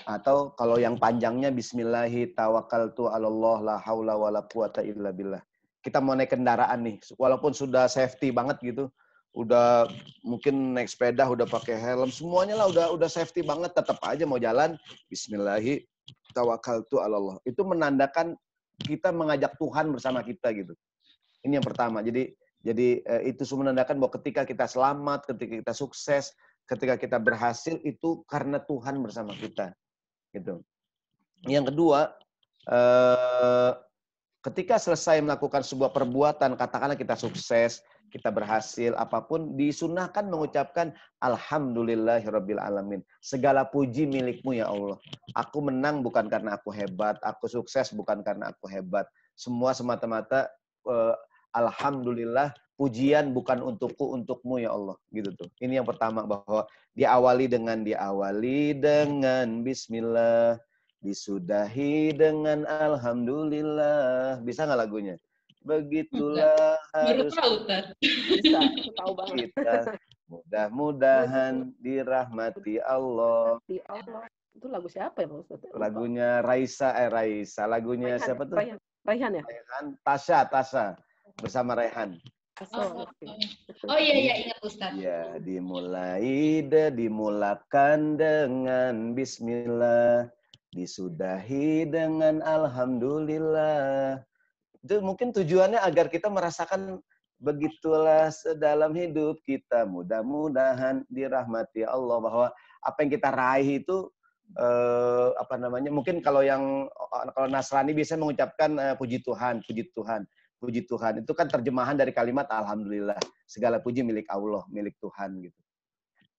Atau kalau yang panjangnya Bismillahi tawakkaltu alallah la haula wala quwata illa billah. Kita mau naik kendaraan nih, walaupun sudah safety banget gitu, udah mungkin naik sepeda udah pakai helm semuanya lah udah udah safety banget tetap aja mau jalan Bismillahi tawakal tuh Allah itu menandakan kita mengajak Tuhan bersama kita gitu ini yang pertama jadi jadi eh, itu semua menandakan bahwa ketika kita selamat ketika kita sukses ketika kita berhasil itu karena Tuhan bersama kita gitu yang kedua eh, ketika selesai melakukan sebuah perbuatan, katakanlah kita sukses, kita berhasil, apapun, disunahkan mengucapkan Alhamdulillahirabbil alamin. Segala puji milikmu ya Allah. Aku menang bukan karena aku hebat, aku sukses bukan karena aku hebat. Semua semata-mata uh, Alhamdulillah pujian bukan untukku, untukmu ya Allah. Gitu tuh. Ini yang pertama bahwa diawali dengan diawali dengan Bismillah Disudahi dengan Alhamdulillah. Bisa nggak lagunya? Begitulah harus kita. Bisa, tahu banget. Kita mudah-mudahan dirahmati Allah. Di Allah. Itu lagu siapa ya maksudnya? Lagunya Raisa, eh Raisa. Lagunya Raihan, siapa tuh? Raihan, Raihan ya? Raihan, Tasha, Tasha. Bersama Raihan. Oh, oh, oh. oh iya iya ingat Ustaz. Ya, dimulai de dimulakan dengan bismillah. Disudahi dengan alhamdulillah. Itu mungkin tujuannya agar kita merasakan begitulah sedalam hidup kita. Mudah-mudahan dirahmati Allah bahwa apa yang kita raih itu eh, apa namanya? Mungkin kalau yang kalau Nasrani bisa mengucapkan eh, puji Tuhan, puji Tuhan puji Tuhan. Itu kan terjemahan dari kalimat alhamdulillah. Segala puji milik Allah, milik Tuhan gitu.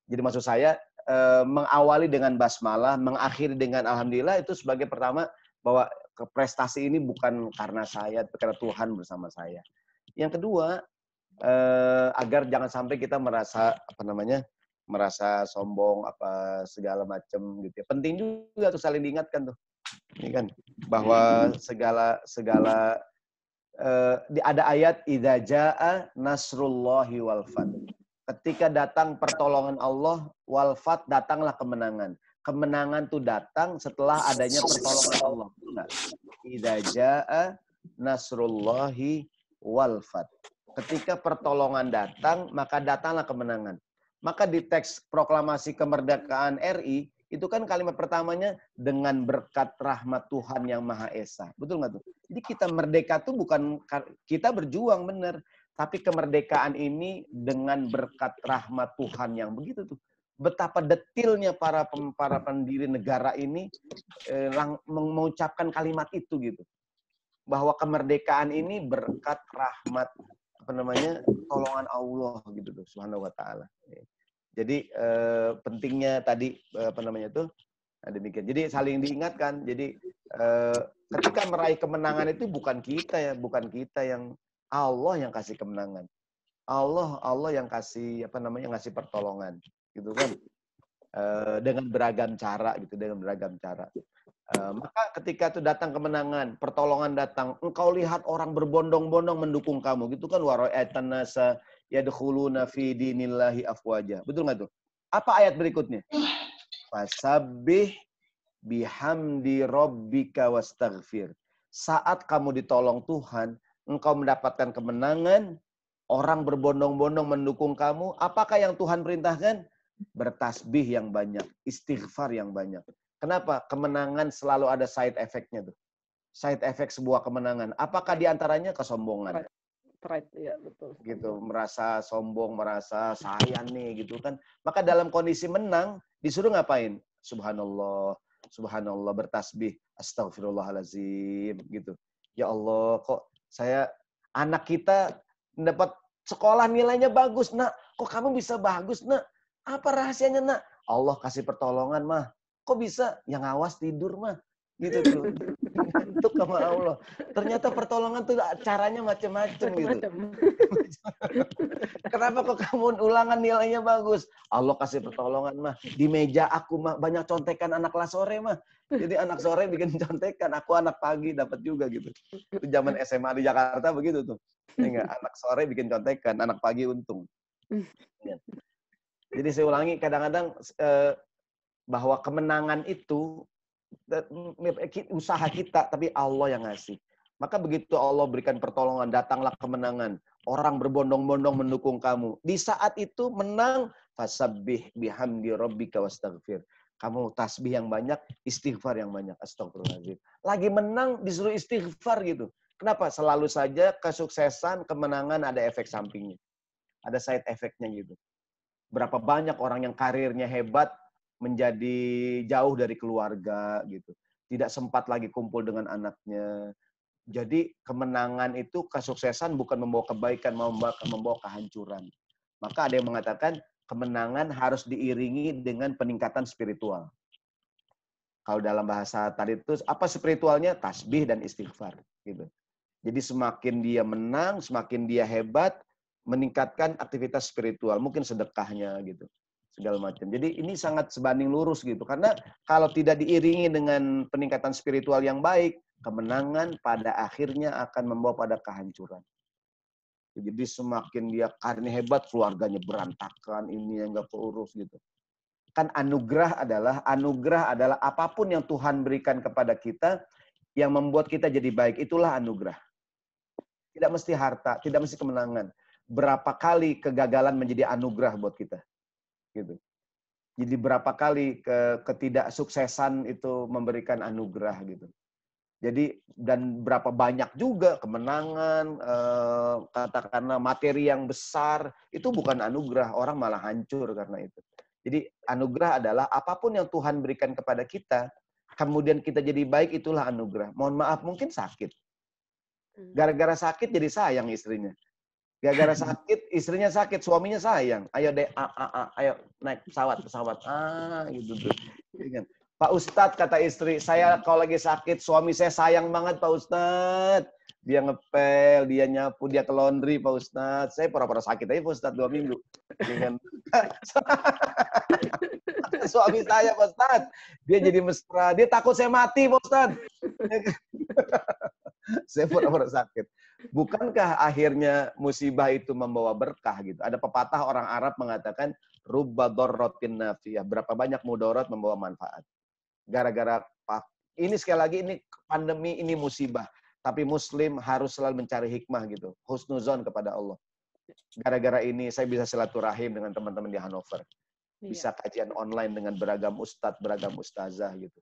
Jadi maksud saya Eh, mengawali dengan basmalah, mengakhiri dengan alhamdulillah itu sebagai pertama bahwa prestasi ini bukan karena saya, tapi karena Tuhan bersama saya. Yang kedua, eh, agar jangan sampai kita merasa apa namanya? merasa sombong apa segala macam gitu ya. Penting juga tuh saling diingatkan tuh. Ini ya kan bahwa segala segala eh, ada ayat idza nasrullahi wal fath Ketika datang pertolongan Allah, walfat datanglah kemenangan. Kemenangan itu datang setelah adanya pertolongan Allah. tidak nasrullahi walfat. Ketika pertolongan datang, maka datanglah kemenangan. Maka di teks proklamasi kemerdekaan RI, itu kan kalimat pertamanya dengan berkat rahmat Tuhan yang Maha Esa. Betul nggak tuh? Jadi kita merdeka tuh bukan kita berjuang bener tapi kemerdekaan ini dengan berkat rahmat Tuhan yang begitu tuh. Betapa detilnya para para pendiri negara ini eh, mengucapkan kalimat itu gitu. Bahwa kemerdekaan ini berkat rahmat apa namanya? tolongan Allah gitu tuh subhanahu wa taala. Jadi eh, pentingnya tadi eh, apa namanya tuh Nah, demikian. Jadi saling diingatkan. Jadi eh, ketika meraih kemenangan itu bukan kita ya, bukan kita yang Allah yang kasih kemenangan. Allah Allah yang kasih apa namanya ngasih pertolongan gitu kan e, dengan beragam cara gitu dengan beragam cara e, maka ketika itu datang kemenangan pertolongan datang engkau lihat orang berbondong-bondong mendukung kamu gitu kan waro'atan ya yadkhuluna fi dinillahi afwaja betul nggak tuh apa ayat berikutnya fasabbih bihamdi rabbika wastaghfir saat kamu ditolong Tuhan engkau mendapatkan kemenangan, orang berbondong-bondong mendukung kamu, apakah yang Tuhan perintahkan? Bertasbih yang banyak, istighfar yang banyak. Kenapa? Kemenangan selalu ada side effect-nya tuh. Side effect sebuah kemenangan. Apakah diantaranya kesombongan? Pride, ya betul. Gitu, merasa sombong, merasa sayang nih gitu kan. Maka dalam kondisi menang disuruh ngapain? Subhanallah, subhanallah bertasbih, astagfirullahalazim gitu. Ya Allah, kok saya anak kita dapat sekolah nilainya bagus, Nak. Kok kamu bisa bagus, Nak? Apa rahasianya, Nak? Allah kasih pertolongan, mah. Kok bisa? Yang awas tidur, mah. Gitu tuh. untuk sama Allah. Ternyata pertolongan tuh caranya macam-macam gitu. Kenapa kok kamu ulangan nilainya bagus? Allah kasih pertolongan mah. Di meja aku mah banyak contekan anak kelas sore mah. Jadi anak sore bikin contekan, aku anak pagi dapat juga gitu. Itu zaman SMA di Jakarta begitu tuh. Enggak, ya anak sore bikin contekan, anak pagi untung. Ya. Jadi saya ulangi kadang-kadang eh, bahwa kemenangan itu Eh, usaha kita, tapi Allah yang ngasih. Maka begitu Allah berikan pertolongan, datanglah kemenangan. Orang berbondong-bondong mendukung kamu. Di saat itu menang, fasabih bihamdi rabbika wastaghfir. Kamu tasbih yang banyak, istighfar yang banyak. Astagfirullahaladzim. Lagi menang disuruh istighfar gitu. Kenapa? Selalu saja kesuksesan, kemenangan ada efek sampingnya. Ada side efeknya gitu. Berapa banyak orang yang karirnya hebat, menjadi jauh dari keluarga gitu. Tidak sempat lagi kumpul dengan anaknya. Jadi kemenangan itu kesuksesan bukan membawa kebaikan, membawa membawa kehancuran. Maka ada yang mengatakan kemenangan harus diiringi dengan peningkatan spiritual. Kalau dalam bahasa tadi itu apa spiritualnya? Tasbih dan istighfar gitu. Jadi semakin dia menang, semakin dia hebat, meningkatkan aktivitas spiritual, mungkin sedekahnya gitu segala macam. Jadi ini sangat sebanding lurus gitu. Karena kalau tidak diiringi dengan peningkatan spiritual yang baik, kemenangan pada akhirnya akan membawa pada kehancuran. Jadi semakin dia karena ah, hebat, keluarganya berantakan, ini yang gak keurus gitu. Kan anugerah adalah, anugerah adalah apapun yang Tuhan berikan kepada kita, yang membuat kita jadi baik, itulah anugerah. Tidak mesti harta, tidak mesti kemenangan. Berapa kali kegagalan menjadi anugerah buat kita gitu. Jadi berapa kali ke, ketidaksuksesan itu memberikan anugerah gitu. Jadi dan berapa banyak juga kemenangan, eh, katakanlah materi yang besar itu bukan anugerah, orang malah hancur karena itu. Jadi anugerah adalah apapun yang Tuhan berikan kepada kita, kemudian kita jadi baik itulah anugerah. Mohon maaf mungkin sakit. Hmm. Gara-gara sakit jadi sayang istrinya. Gara-gara sakit, istrinya sakit, suaminya sayang. Ayo deh, a, a, a, ayo naik pesawat, pesawat. Ah, gitu tuh. Pak Ustadz kata istri, saya kalau lagi sakit, suami saya sayang banget Pak Ustadz dia ngepel, dia nyapu, dia ke laundry Pak Ustadz. Saya pura-pura sakit aja Pak Ustadz dua minggu. Dengan iya suami saya Pak Ustadz. Dia jadi mesra. Dia takut saya mati Pak Ustadz. Iya kan? saya pura-pura sakit. Bukankah akhirnya musibah itu membawa berkah gitu? Ada pepatah orang Arab mengatakan rubba dorrotin nafiyah. Berapa banyak mudorot membawa manfaat. Gara-gara Pak, ini sekali lagi ini pandemi ini musibah. Tapi muslim harus selalu mencari hikmah gitu. Husnuzon kepada Allah. Gara-gara ini saya bisa silaturahim dengan teman-teman di Hanover. Iya. Bisa kajian online dengan beragam ustadz, beragam ustazah gitu.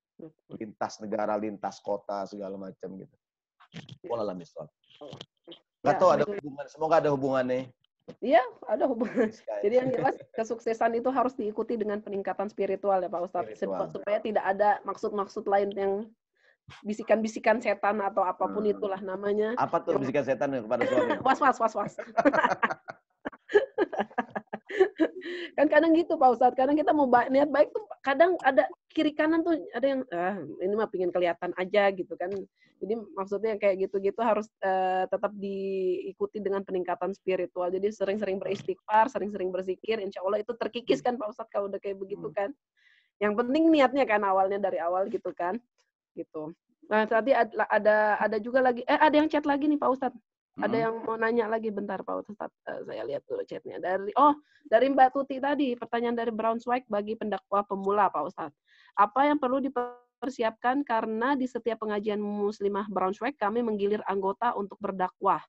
Lintas negara, lintas kota, segala macam gitu. Walau iya. misal. Oh. Gak ya, tau ada hubungan, semoga ada hubungannya. Iya, ada hubungan. Iya, Jadi yang jelas kesuksesan itu harus diikuti dengan peningkatan spiritual ya Pak Ustadz. Supaya tidak ada maksud-maksud lain yang bisikan-bisikan setan atau apapun hmm. itulah namanya. Apa tuh ya bisikan setan kepada suami? was was was was. kan kadang gitu Pak Ustadz, kadang kita mau ba niat baik tuh kadang ada kiri kanan tuh ada yang ah, ini mah pingin kelihatan aja gitu kan. Jadi maksudnya kayak gitu-gitu harus uh, tetap diikuti dengan peningkatan spiritual. Jadi sering-sering beristighfar, sering-sering berzikir, insya Allah itu terkikis kan Pak Ustadz kalau udah kayak begitu hmm. kan. Yang penting niatnya kan awalnya dari awal gitu kan gitu. Nah, tadi ada ada juga lagi eh ada yang chat lagi nih Pak Ustadz. Hmm. Ada yang mau nanya lagi bentar Pak Ustadz. Eh, saya lihat dulu chatnya. Dari oh, dari Mbak Tuti tadi, pertanyaan dari Brown Swag bagi pendakwa pemula Pak Ustadz. Apa yang perlu dipersiapkan karena di setiap pengajian muslimah Swag kami menggilir anggota untuk berdakwah.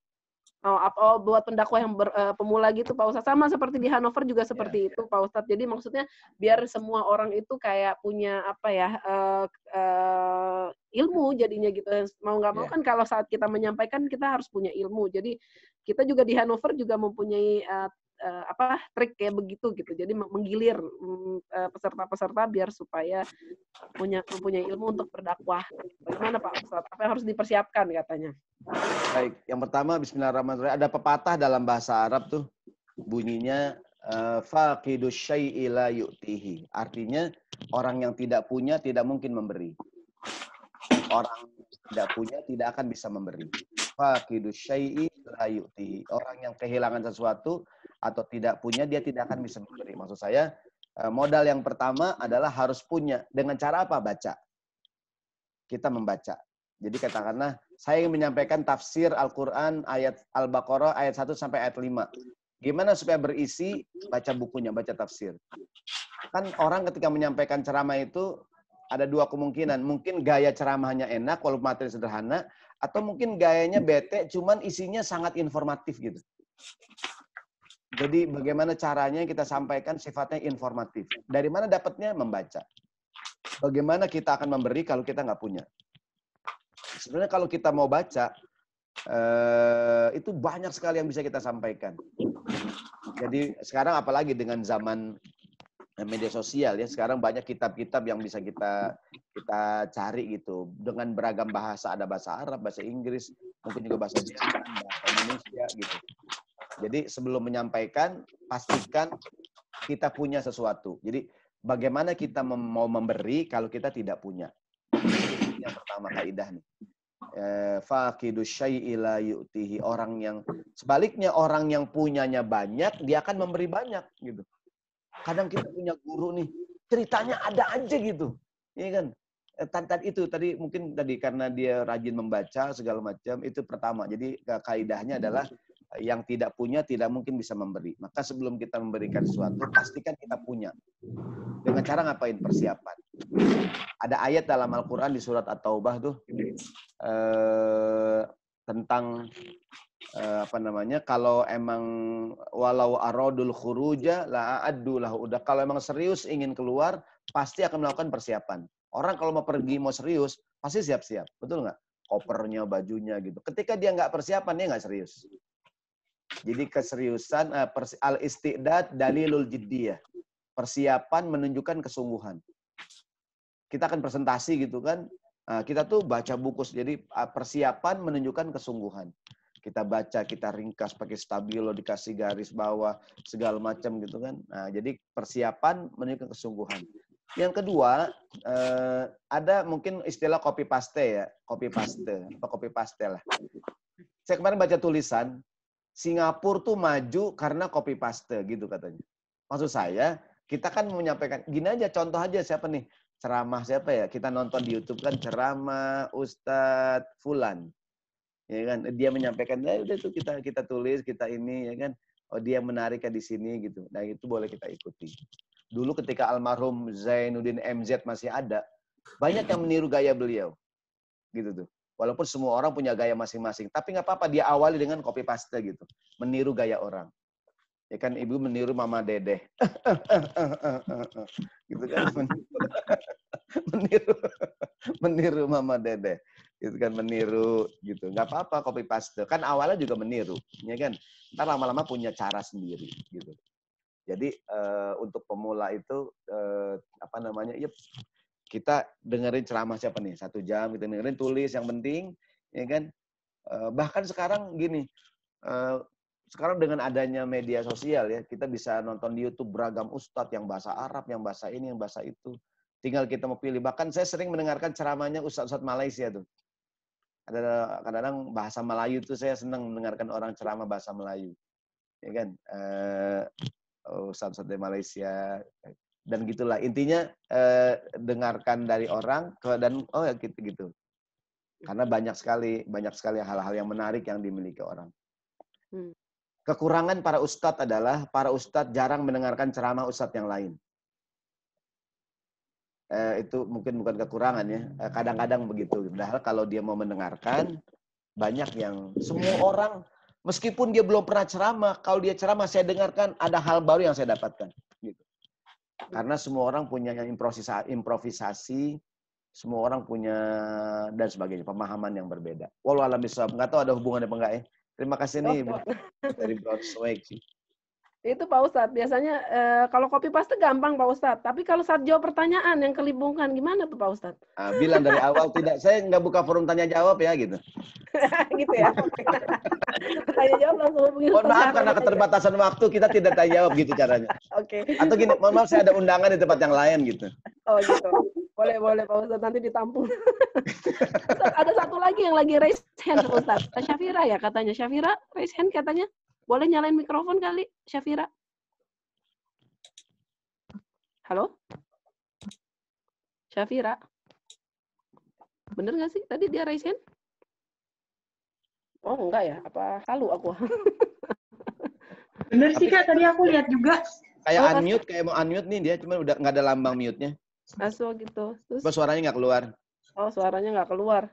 Oh, oh, buat pendakwah yang ber, uh, pemula gitu Pak Ustadz. Sama seperti di Hanover juga iya, seperti yeah, itu yeah. Pak Ustadz. Jadi maksudnya biar semua orang itu kayak punya apa ya uh, uh, ilmu jadinya gitu. Mau nggak mau yeah. kan kalau saat kita menyampaikan kita harus punya ilmu. Jadi kita juga di Hanover juga mempunyai uh, uh, apa trik kayak begitu gitu. Jadi menggilir mm, eh, peserta-peserta biar supaya punya mempunyai ilmu untuk berdakwah. Bagaimana Pak Ustaz? Apa yang harus dipersiapkan katanya? Baik, yang pertama bismillahirrahmanirrahim ada pepatah dalam bahasa Arab tuh bunyinya eh, faqidus syai'ila yu'tihi. Artinya orang yang tidak punya tidak mungkin memberi. Orang tidak punya tidak akan bisa memberi. Fakidu syai'i la Orang yang kehilangan sesuatu atau tidak punya dia tidak akan bisa memberi. Maksud saya eh, modal yang pertama adalah harus punya. Dengan cara apa? Baca. Kita membaca. Jadi katakanlah saya ingin menyampaikan tafsir Al-Qur'an ayat Al-Baqarah ayat 1 sampai ayat 5. Gimana supaya berisi? Baca bukunya, baca tafsir. Kan orang ketika menyampaikan ceramah itu ada dua kemungkinan. Mungkin gaya ceramahnya enak, walaupun materi sederhana, atau mungkin gayanya bete, cuman isinya sangat informatif gitu. Jadi bagaimana caranya kita sampaikan sifatnya informatif. Dari mana dapatnya? Membaca. Bagaimana kita akan memberi kalau kita nggak punya? Sebenarnya kalau kita mau baca, eh, itu banyak sekali yang bisa kita sampaikan. Jadi sekarang apalagi dengan zaman Nah, media sosial ya sekarang banyak kitab-kitab yang bisa kita kita cari gitu dengan beragam bahasa ada bahasa Arab bahasa Inggris mungkin juga bahasa Jerman bahasa Indonesia gitu jadi sebelum menyampaikan pastikan kita punya sesuatu jadi bagaimana kita mem mau memberi kalau kita tidak punya yang pertama kaidah nih eh, Fakidu syai'ila yu'tihi orang yang sebaliknya orang yang punyanya banyak dia akan memberi banyak gitu Kadang kita punya guru nih, ceritanya ada aja gitu. ini iya kan? Eh, tadi itu tadi mungkin tadi karena dia rajin membaca segala macam itu pertama. Jadi kaidahnya adalah yang tidak punya tidak mungkin bisa memberi. Maka sebelum kita memberikan sesuatu pastikan kita punya. Dengan cara ngapain persiapan. Ada ayat dalam Al-Qur'an di surat At-Taubah tuh eh tentang uh, apa namanya kalau emang walau arodul khuruja la adulah lah udah kalau emang serius ingin keluar pasti akan melakukan persiapan. Orang kalau mau pergi mau serius pasti siap-siap, betul nggak? Kopernya, bajunya gitu. Ketika dia nggak persiapan dia nggak serius. Jadi keseriusan eh, al istiqdat dalilul jiddiyah. Persiapan menunjukkan kesungguhan. Kita akan presentasi gitu kan, Eh, kita tuh baca buku jadi eh, persiapan menunjukkan kesungguhan. Kita baca, kita ringkas pakai stabilo, dikasih garis bawah, segala macam gitu kan. Nah, jadi persiapan menunjukkan kesungguhan. Yang kedua, eh, ada mungkin istilah copy paste ya, copy paste apa copy paste lah. Saya kemarin baca tulisan Singapura tuh maju karena copy paste gitu katanya. Maksud saya, kita kan menyampaikan gini aja contoh aja siapa nih ceramah siapa ya? Kita nonton di YouTube kan ceramah Ustadz Fulan. Ya kan? Dia menyampaikan, ya udah tuh kita kita tulis, kita ini ya kan. Oh, dia menariknya di sini gitu. Nah, itu boleh kita ikuti. Dulu ketika almarhum Zainuddin MZ masih ada, banyak yang meniru gaya beliau. Gitu tuh. Walaupun semua orang punya gaya masing-masing, tapi nggak apa-apa dia awali dengan copy paste gitu, meniru gaya orang ya kan ibu meniru mama dedeh gitu kan meniru, meniru meniru mama dedeh itu kan meniru gitu nggak apa-apa copy paste kan awalnya juga meniru ya kan ntar lama-lama punya cara sendiri gitu jadi uh, untuk pemula itu uh, apa namanya yep, kita dengerin ceramah siapa nih satu jam kita dengerin tulis yang penting ya kan uh, bahkan sekarang gini sekarang dengan adanya media sosial ya, kita bisa nonton di YouTube beragam ustadz yang bahasa Arab, yang bahasa ini, yang bahasa itu. Tinggal kita mau pilih. Bahkan saya sering mendengarkan ceramahnya ustadz-ustadz Malaysia tuh. Kadang-kadang bahasa Melayu tuh saya senang mendengarkan orang ceramah bahasa Melayu. Ya kan? uh, ustadz-ustadz Malaysia. Dan gitulah. Intinya uh, dengarkan dari orang ke, dan oh ya gitu gitu. Karena banyak sekali banyak sekali hal-hal yang menarik yang dimiliki orang. Hmm. Kekurangan para ustadz adalah para ustadz jarang mendengarkan ceramah ustadz yang lain. Eh, itu mungkin bukan kekurangan ya. Eh, kadang-kadang begitu. Padahal kalau dia mau mendengarkan, banyak yang semua orang meskipun dia belum pernah ceramah, kalau dia ceramah saya dengarkan ada hal baru yang saya dapatkan. Gitu. Karena semua orang punya improvisasi, improvisasi semua orang punya dan sebagainya pemahaman yang berbeda. Walau alam bisa nggak tahu ada hubungannya apa enggak ya. Terima kasih nih oh. dari Brunswick. Itu Pak Ustadz, biasanya e, kalau kopi paste gampang Pak Ustadz, tapi kalau saat jawab pertanyaan yang kelibungkan, gimana tuh Pak Ustadz? Nah, bilang dari awal, tidak, saya nggak buka forum tanya-jawab ya gitu. gitu ya? tanya-jawab langsung hubungi Mohon maaf karena keterbatasan waktu, kita tidak tanya-jawab gitu caranya. Oke. Okay. Atau gini, mohon maaf saya ada undangan di tempat yang lain gitu. Oh gitu. Boleh, boleh Pak Ustadz, nanti ditampung. Ustadz, ada satu lagi yang lagi raise hand Pak Ustadz. Syafira ya katanya, Syafira raise hand katanya. Boleh nyalain mikrofon kali, Syafira? Halo? Syafira? Bener nggak sih? Tadi dia raise hand? Oh, enggak ya? Apa kalu aku? Bener sih, Kak. Tadi aku lihat juga. Kayak oh, unmute, kayak mau unmute nih dia, cuman udah nggak ada lambang mute-nya. Aso gitu. Terus Apa suaranya nggak keluar? Oh, suaranya nggak keluar.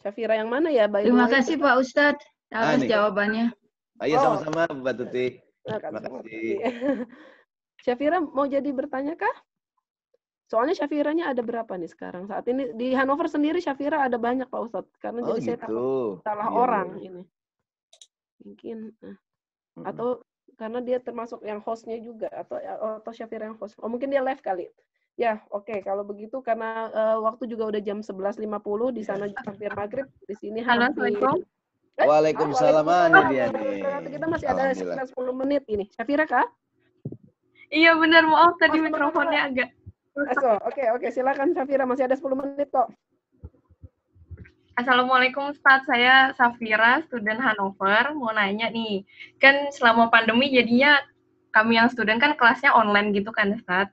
Syafira yang mana ya? Terima kasih Pak Ustadz ah, atas ah, jawabannya. Oh, Ayo iya, oh. sama-sama Mbak Tuti. Terima kasih. Syafira mau jadi bertanya kah? Soalnya Syafiranya ada berapa nih sekarang? Saat ini di Hanover sendiri Syafira ada banyak Pak Ustadz. Karena oh, jadi gitu. saya takut salah iya. iya orang iya. ini. Mungkin. Atau eh. -hmm. Atau karena dia termasuk yang hostnya juga atau ya, atau Syafira yang host. Oh mungkin dia live kali. Ya, oke. Okay. Kalau begitu karena uh, waktu juga udah jam 11.50 di sana hampir maghrib, di sini hampir Halo, Eh, Waalaikumsalam. Waalaikumsalam. dia nih. Kita masih ada sekitar 10 menit ini. Safira Kak? Iya benar, maaf tadi oh, mikrofonnya agak. Oke, oke, okay, silakan Safira masih ada 10 menit kok. Assalamualaikum Ustaz, saya Safira, student Hanover. Mau nanya nih, kan selama pandemi jadinya kami yang student kan kelasnya online gitu kan Ustaz.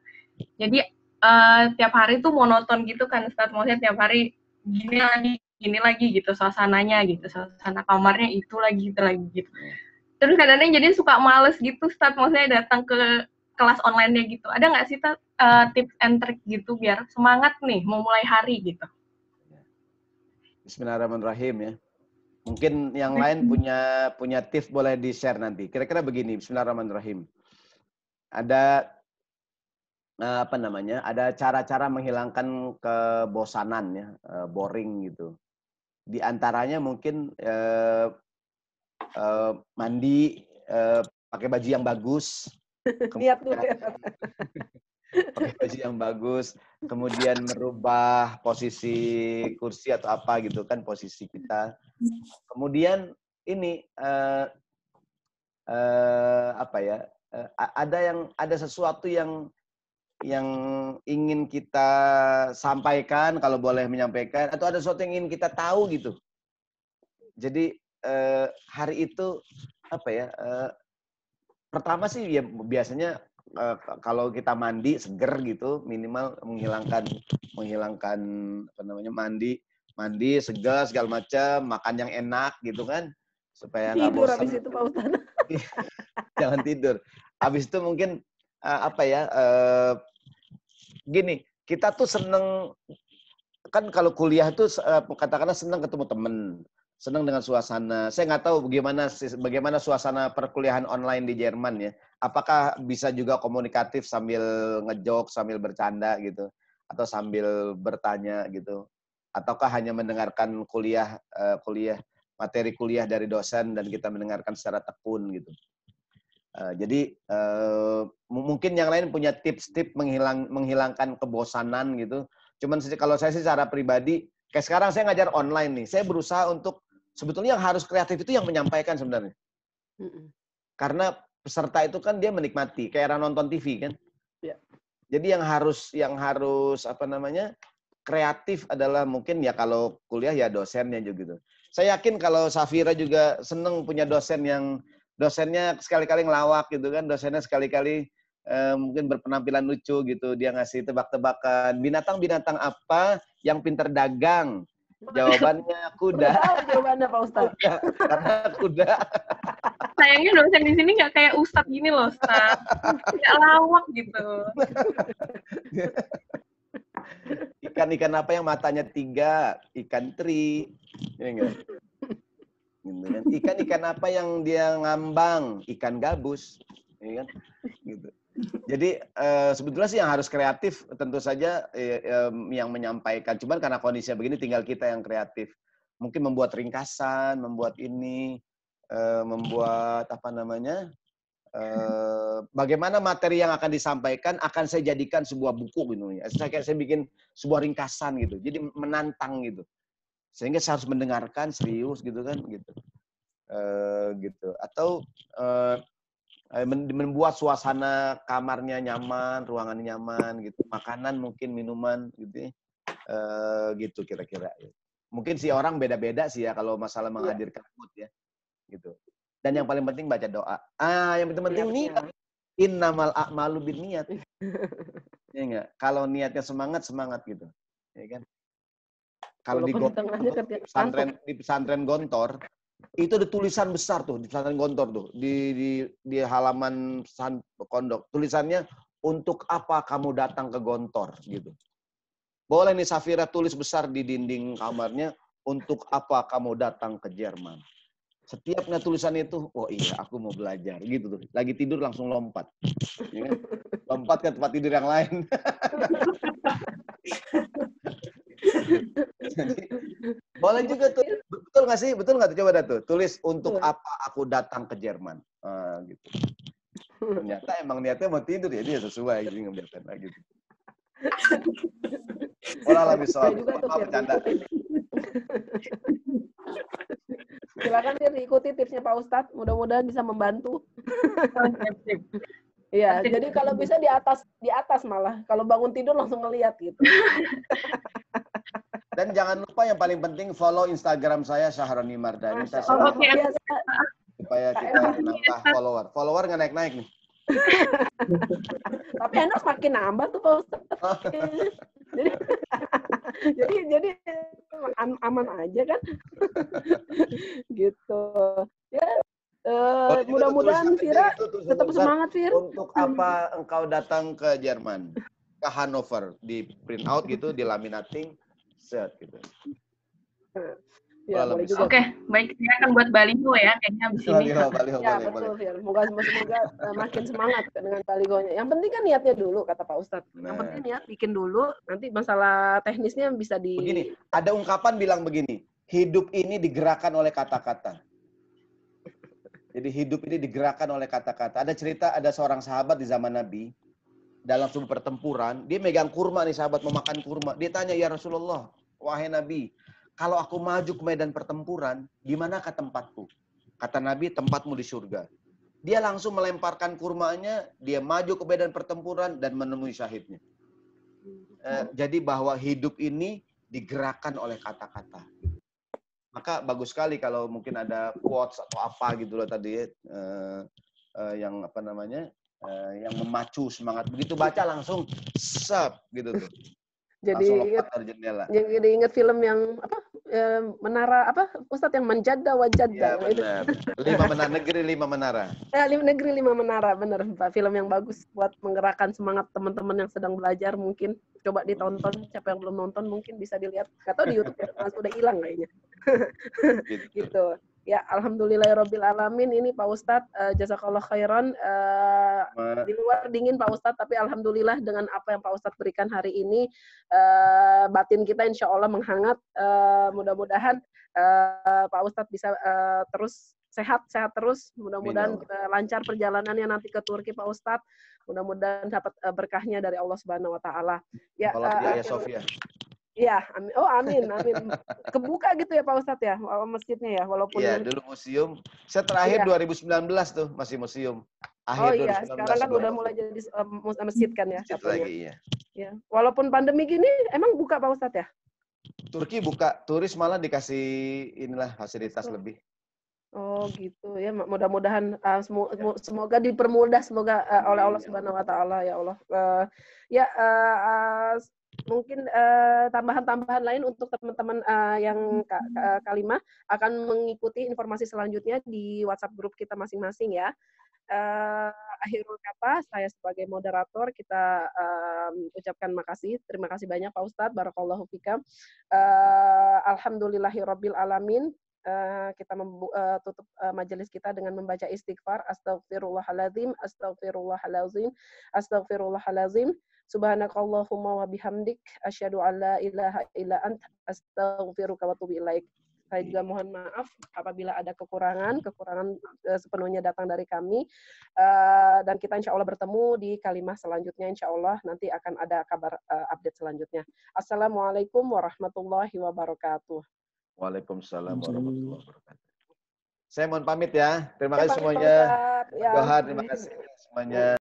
Jadi uh, tiap hari tuh monoton gitu kan Ustaz, maksudnya tiap hari gini lagi ini lagi gitu suasananya gitu suasana kamarnya itu lagi itu lagi gitu hmm. terus kadang-kadang jadi suka males gitu start maksudnya datang ke kelas online-nya gitu ada nggak sih uh, tips and trick gitu biar semangat nih mau mulai hari gitu Bismillahirrahmanirrahim ya mungkin yang hmm. lain punya punya tips boleh di share nanti kira-kira begini Bismillahirrahmanirrahim ada eh, apa namanya ada cara-cara menghilangkan kebosanan ya eh, boring gitu di antaranya mungkin uh, uh, mandi, uh, pakai baju yang bagus. niat dulu. pakai baju yang bagus, kemudian merubah posisi kursi atau apa gitu kan posisi kita. Kemudian ini uh, uh, apa ya? uh, ada yang ada sesuatu yang yang ingin kita sampaikan kalau boleh menyampaikan atau ada sesuatu yang ingin kita tahu gitu. Jadi eh, hari itu apa ya? Eh, pertama sih ya biasanya eh, kalau kita mandi seger gitu minimal menghilangkan menghilangkan apa namanya mandi mandi segar segala macam makan yang enak gitu kan supaya nggak bosan. Tidur habis itu Pak iya, Jangan tidur. Habis itu mungkin uh, apa ya uh, gini kita tuh seneng kan kalau kuliah tuh uh, katakanlah seneng ketemu temen seneng dengan suasana saya nggak tahu bagaimana bagaimana suasana perkuliahan online di Jerman ya apakah bisa juga komunikatif sambil ngejok sambil bercanda gitu atau sambil bertanya gitu ataukah hanya mendengarkan kuliah uh, kuliah materi kuliah dari dosen dan kita mendengarkan secara tekun gitu Eh, jadi uh, mungkin yang lain punya tips-tips menghilang menghilangkan kebosanan gitu. Cuman kalau saya sih secara pribadi, kayak sekarang saya ngajar online nih, saya berusaha untuk sebetulnya yang harus kreatif itu yang menyampaikan sebenarnya. Karena peserta itu kan dia menikmati, kayak era nonton TV kan. Ya. Jadi yang harus yang harus apa namanya kreatif adalah mungkin ya kalau kuliah ya dosennya juga gitu. Saya yakin kalau Safira juga seneng punya dosen yang dosennya sekali-kali ngelawak gitu kan, dosennya sekali-kali eh, mungkin berpenampilan lucu gitu, dia ngasih tebak-tebakan. Binatang-binatang apa yang pinter dagang? Jawabannya kuda. Jawabannya Pak Ustadz. Kuda, karena kuda. Sayangnya dosen di sini nggak kayak Ustadz gini loh, Ustadz. Nggak lawak gitu. Ikan-ikan apa yang matanya tiga? Ikan tri Ya enggak? Ikan-ikan gitu apa yang dia ngambang? Ikan gabus. Iya kan? gitu. Jadi eh, sebetulnya sih yang harus kreatif tentu saja eh, yang menyampaikan. Cuman karena kondisinya begini tinggal kita yang kreatif. Mungkin membuat ringkasan, membuat ini, eh, membuat apa namanya? bagaimana materi yang akan disampaikan akan saya jadikan sebuah buku gitu ya. Saya kayak saya bikin sebuah ringkasan gitu. Jadi menantang gitu sehingga saya harus mendengarkan serius gitu kan gitu uh, gitu atau uh, membuat suasana kamarnya nyaman, ruangan nyaman gitu, makanan mungkin minuman gitu, uh, gitu kira-kira. Ya. Mungkin si orang beda-beda sih ya kalau masalah iya. menghadirkan mood ya, gitu. Dan yang paling penting baca doa. Ah, yang penting-penting ini ya. Innamal a'malu bin niat. ya enggak? Kalau niatnya semangat, semangat gitu. Ya kan? kalau di, di kan pesantren di pesantren Gontor itu ada tulisan besar tuh di pesantren Gontor tuh di di, di halaman San Kondok tulisannya untuk apa kamu datang ke Gontor gitu. Boleh nih Safira tulis besar di dinding kamarnya untuk apa kamu datang ke Jerman. Setiap nggak tulisan itu, oh iya aku mau belajar gitu tuh. Lagi tidur langsung lompat. Ya kan? Lompat ke tempat tidur yang lain. boleh juga tuh. Betul nggak sih? Betul nggak tuh? Coba datu Tulis untuk apa aku datang ke Jerman. Uh, gitu. Ternyata emang niatnya mau tidur ya dia sesuai gitu ngeliatin lagi. Gitu. Olah lebih soal. Apa bercanda? Silakan Fir, ikuti tipsnya Pak Ustadz. Mudah-mudahan bisa membantu. Iya, jadi kalau bisa gitu. di atas di atas malah. Kalau bangun tidur langsung ngeliat gitu. Dan jangan lupa yang paling penting follow Instagram saya Syahroni Mardani. Saya oh, okay. Iya, supaya kita nambah follower. Follower nggak naik-naik nih. Tapi Enak makin nambah tuh Pak jadi jadi jadi aman aja kan. gitu. Ya Eh, mudah-mudahan Vira tetap semangat Fir. Untuk apa engkau datang ke Jerman? Ke Hannover di print out gitu, di laminating set gitu. Ya, Oke, okay, baik. kita akan buat baliho ya, kayaknya habis ini. Baliho, baliho, ya, baliho, betul, Fir. Semoga, semoga eh, makin semangat dengan balihonya. Yang penting kan niatnya dulu, kata Pak Ustadz. Nah. Yang penting niat, bikin dulu. Nanti masalah teknisnya bisa di... Begini, ada ungkapan bilang begini. Hidup ini digerakkan oleh kata-kata. Jadi hidup ini digerakkan oleh kata-kata. Ada cerita ada seorang sahabat di zaman Nabi dalam sebuah pertempuran, dia megang kurma nih sahabat memakan kurma. Dia tanya, "Ya Rasulullah, wahai Nabi, kalau aku maju ke medan pertempuran, di manakah tempatku?" Kata Nabi, "Tempatmu di surga." Dia langsung melemparkan kurmanya, dia maju ke medan pertempuran dan menemui syahidnya. Eh, jadi bahwa hidup ini digerakkan oleh kata-kata maka bagus sekali kalau mungkin ada quotes atau apa gitu loh tadi uh, uh, yang apa namanya uh, yang memacu semangat begitu baca langsung sep gitu tuh jadi inget jendela. jadi inget film yang apa eh, menara apa Ustadz yang menjaga wajada ya, lima menara negeri lima menara ya lima negeri lima menara benar pak film yang bagus buat menggerakkan semangat teman-teman yang sedang belajar mungkin coba ditonton siapa yang belum nonton mungkin bisa dilihat atau di YouTube ya, udah hilang kayaknya gitu. gitu Ya, alhamdulillahirobbilalamin. Ini Pak Ustadz, uh, jazakallah khairan. Uh, di luar dingin Pak Ustadz, tapi alhamdulillah dengan apa yang Pak Ustadz berikan hari ini, uh, batin kita insya Allah menghangat. Uh, mudah-mudahan uh, Pak Ustadz bisa uh, terus sehat-sehat terus. Mudah-mudahan uh, lancar perjalanannya nanti ke Turki Pak Ustadz. Mudah-mudahan dapat uh, berkahnya dari Allah Subhanahu Wa Taala. Ya, uh, ya, ya Sofia. Iya, amin. oh amin, amin. Kebuka gitu ya Pak Ustadz ya, masjidnya ya, walaupun. Iya, dulu museum. Saya iya. terakhir ya. 2019 tuh masih museum. Akhir oh iya, sekarang kan udah mulai jadi uh, masjid kan ya. Masjid ya. lagi iya. Ya. Walaupun pandemi gini, emang buka Pak Ustadz ya? Turki buka, turis malah dikasih inilah fasilitas oh. lebih. Oh gitu ya, mudah-mudahan uh, semu ya. semoga dipermudah semoga uh, oleh Allah ya Subhanahu Wa Taala ya Allah. Uh, ya uh, uh, mungkin eh, tambahan-tambahan lain untuk teman-teman uh, yang kalima akan mengikuti informasi selanjutnya di WhatsApp grup kita masing-masing ya. Uh, akhirul kata, saya sebagai moderator kita um, ucapkan makasih. Terima kasih banyak Pak Ustadz, Barakallahu Fikam. Uh, Alhamdulillahirobbil Alamin. Eh, kita membu- uh, tutup uh, majelis kita dengan membaca istighfar astagfirullahalazim astagfirullahalazim astagfirullahalazim subhanakallahumma wa bihamdik asyhadu alla ilaha illa ant astaghfiruka wa atubu ilaik saya iya. juga mohon maaf apabila ada kekurangan kekurangan uh, sepenuhnya datang dari kami uh, dan kita insya Allah bertemu di kalimah selanjutnya insya Allah nanti akan ada kabar uh, update selanjutnya assalamualaikum warahmatullahi wabarakatuh Waalaikumsalam warahmatullahi wabarakatuh. Saya mohon pamit ya. Terima kasih semuanya. Doha, ya, terima kasih semuanya.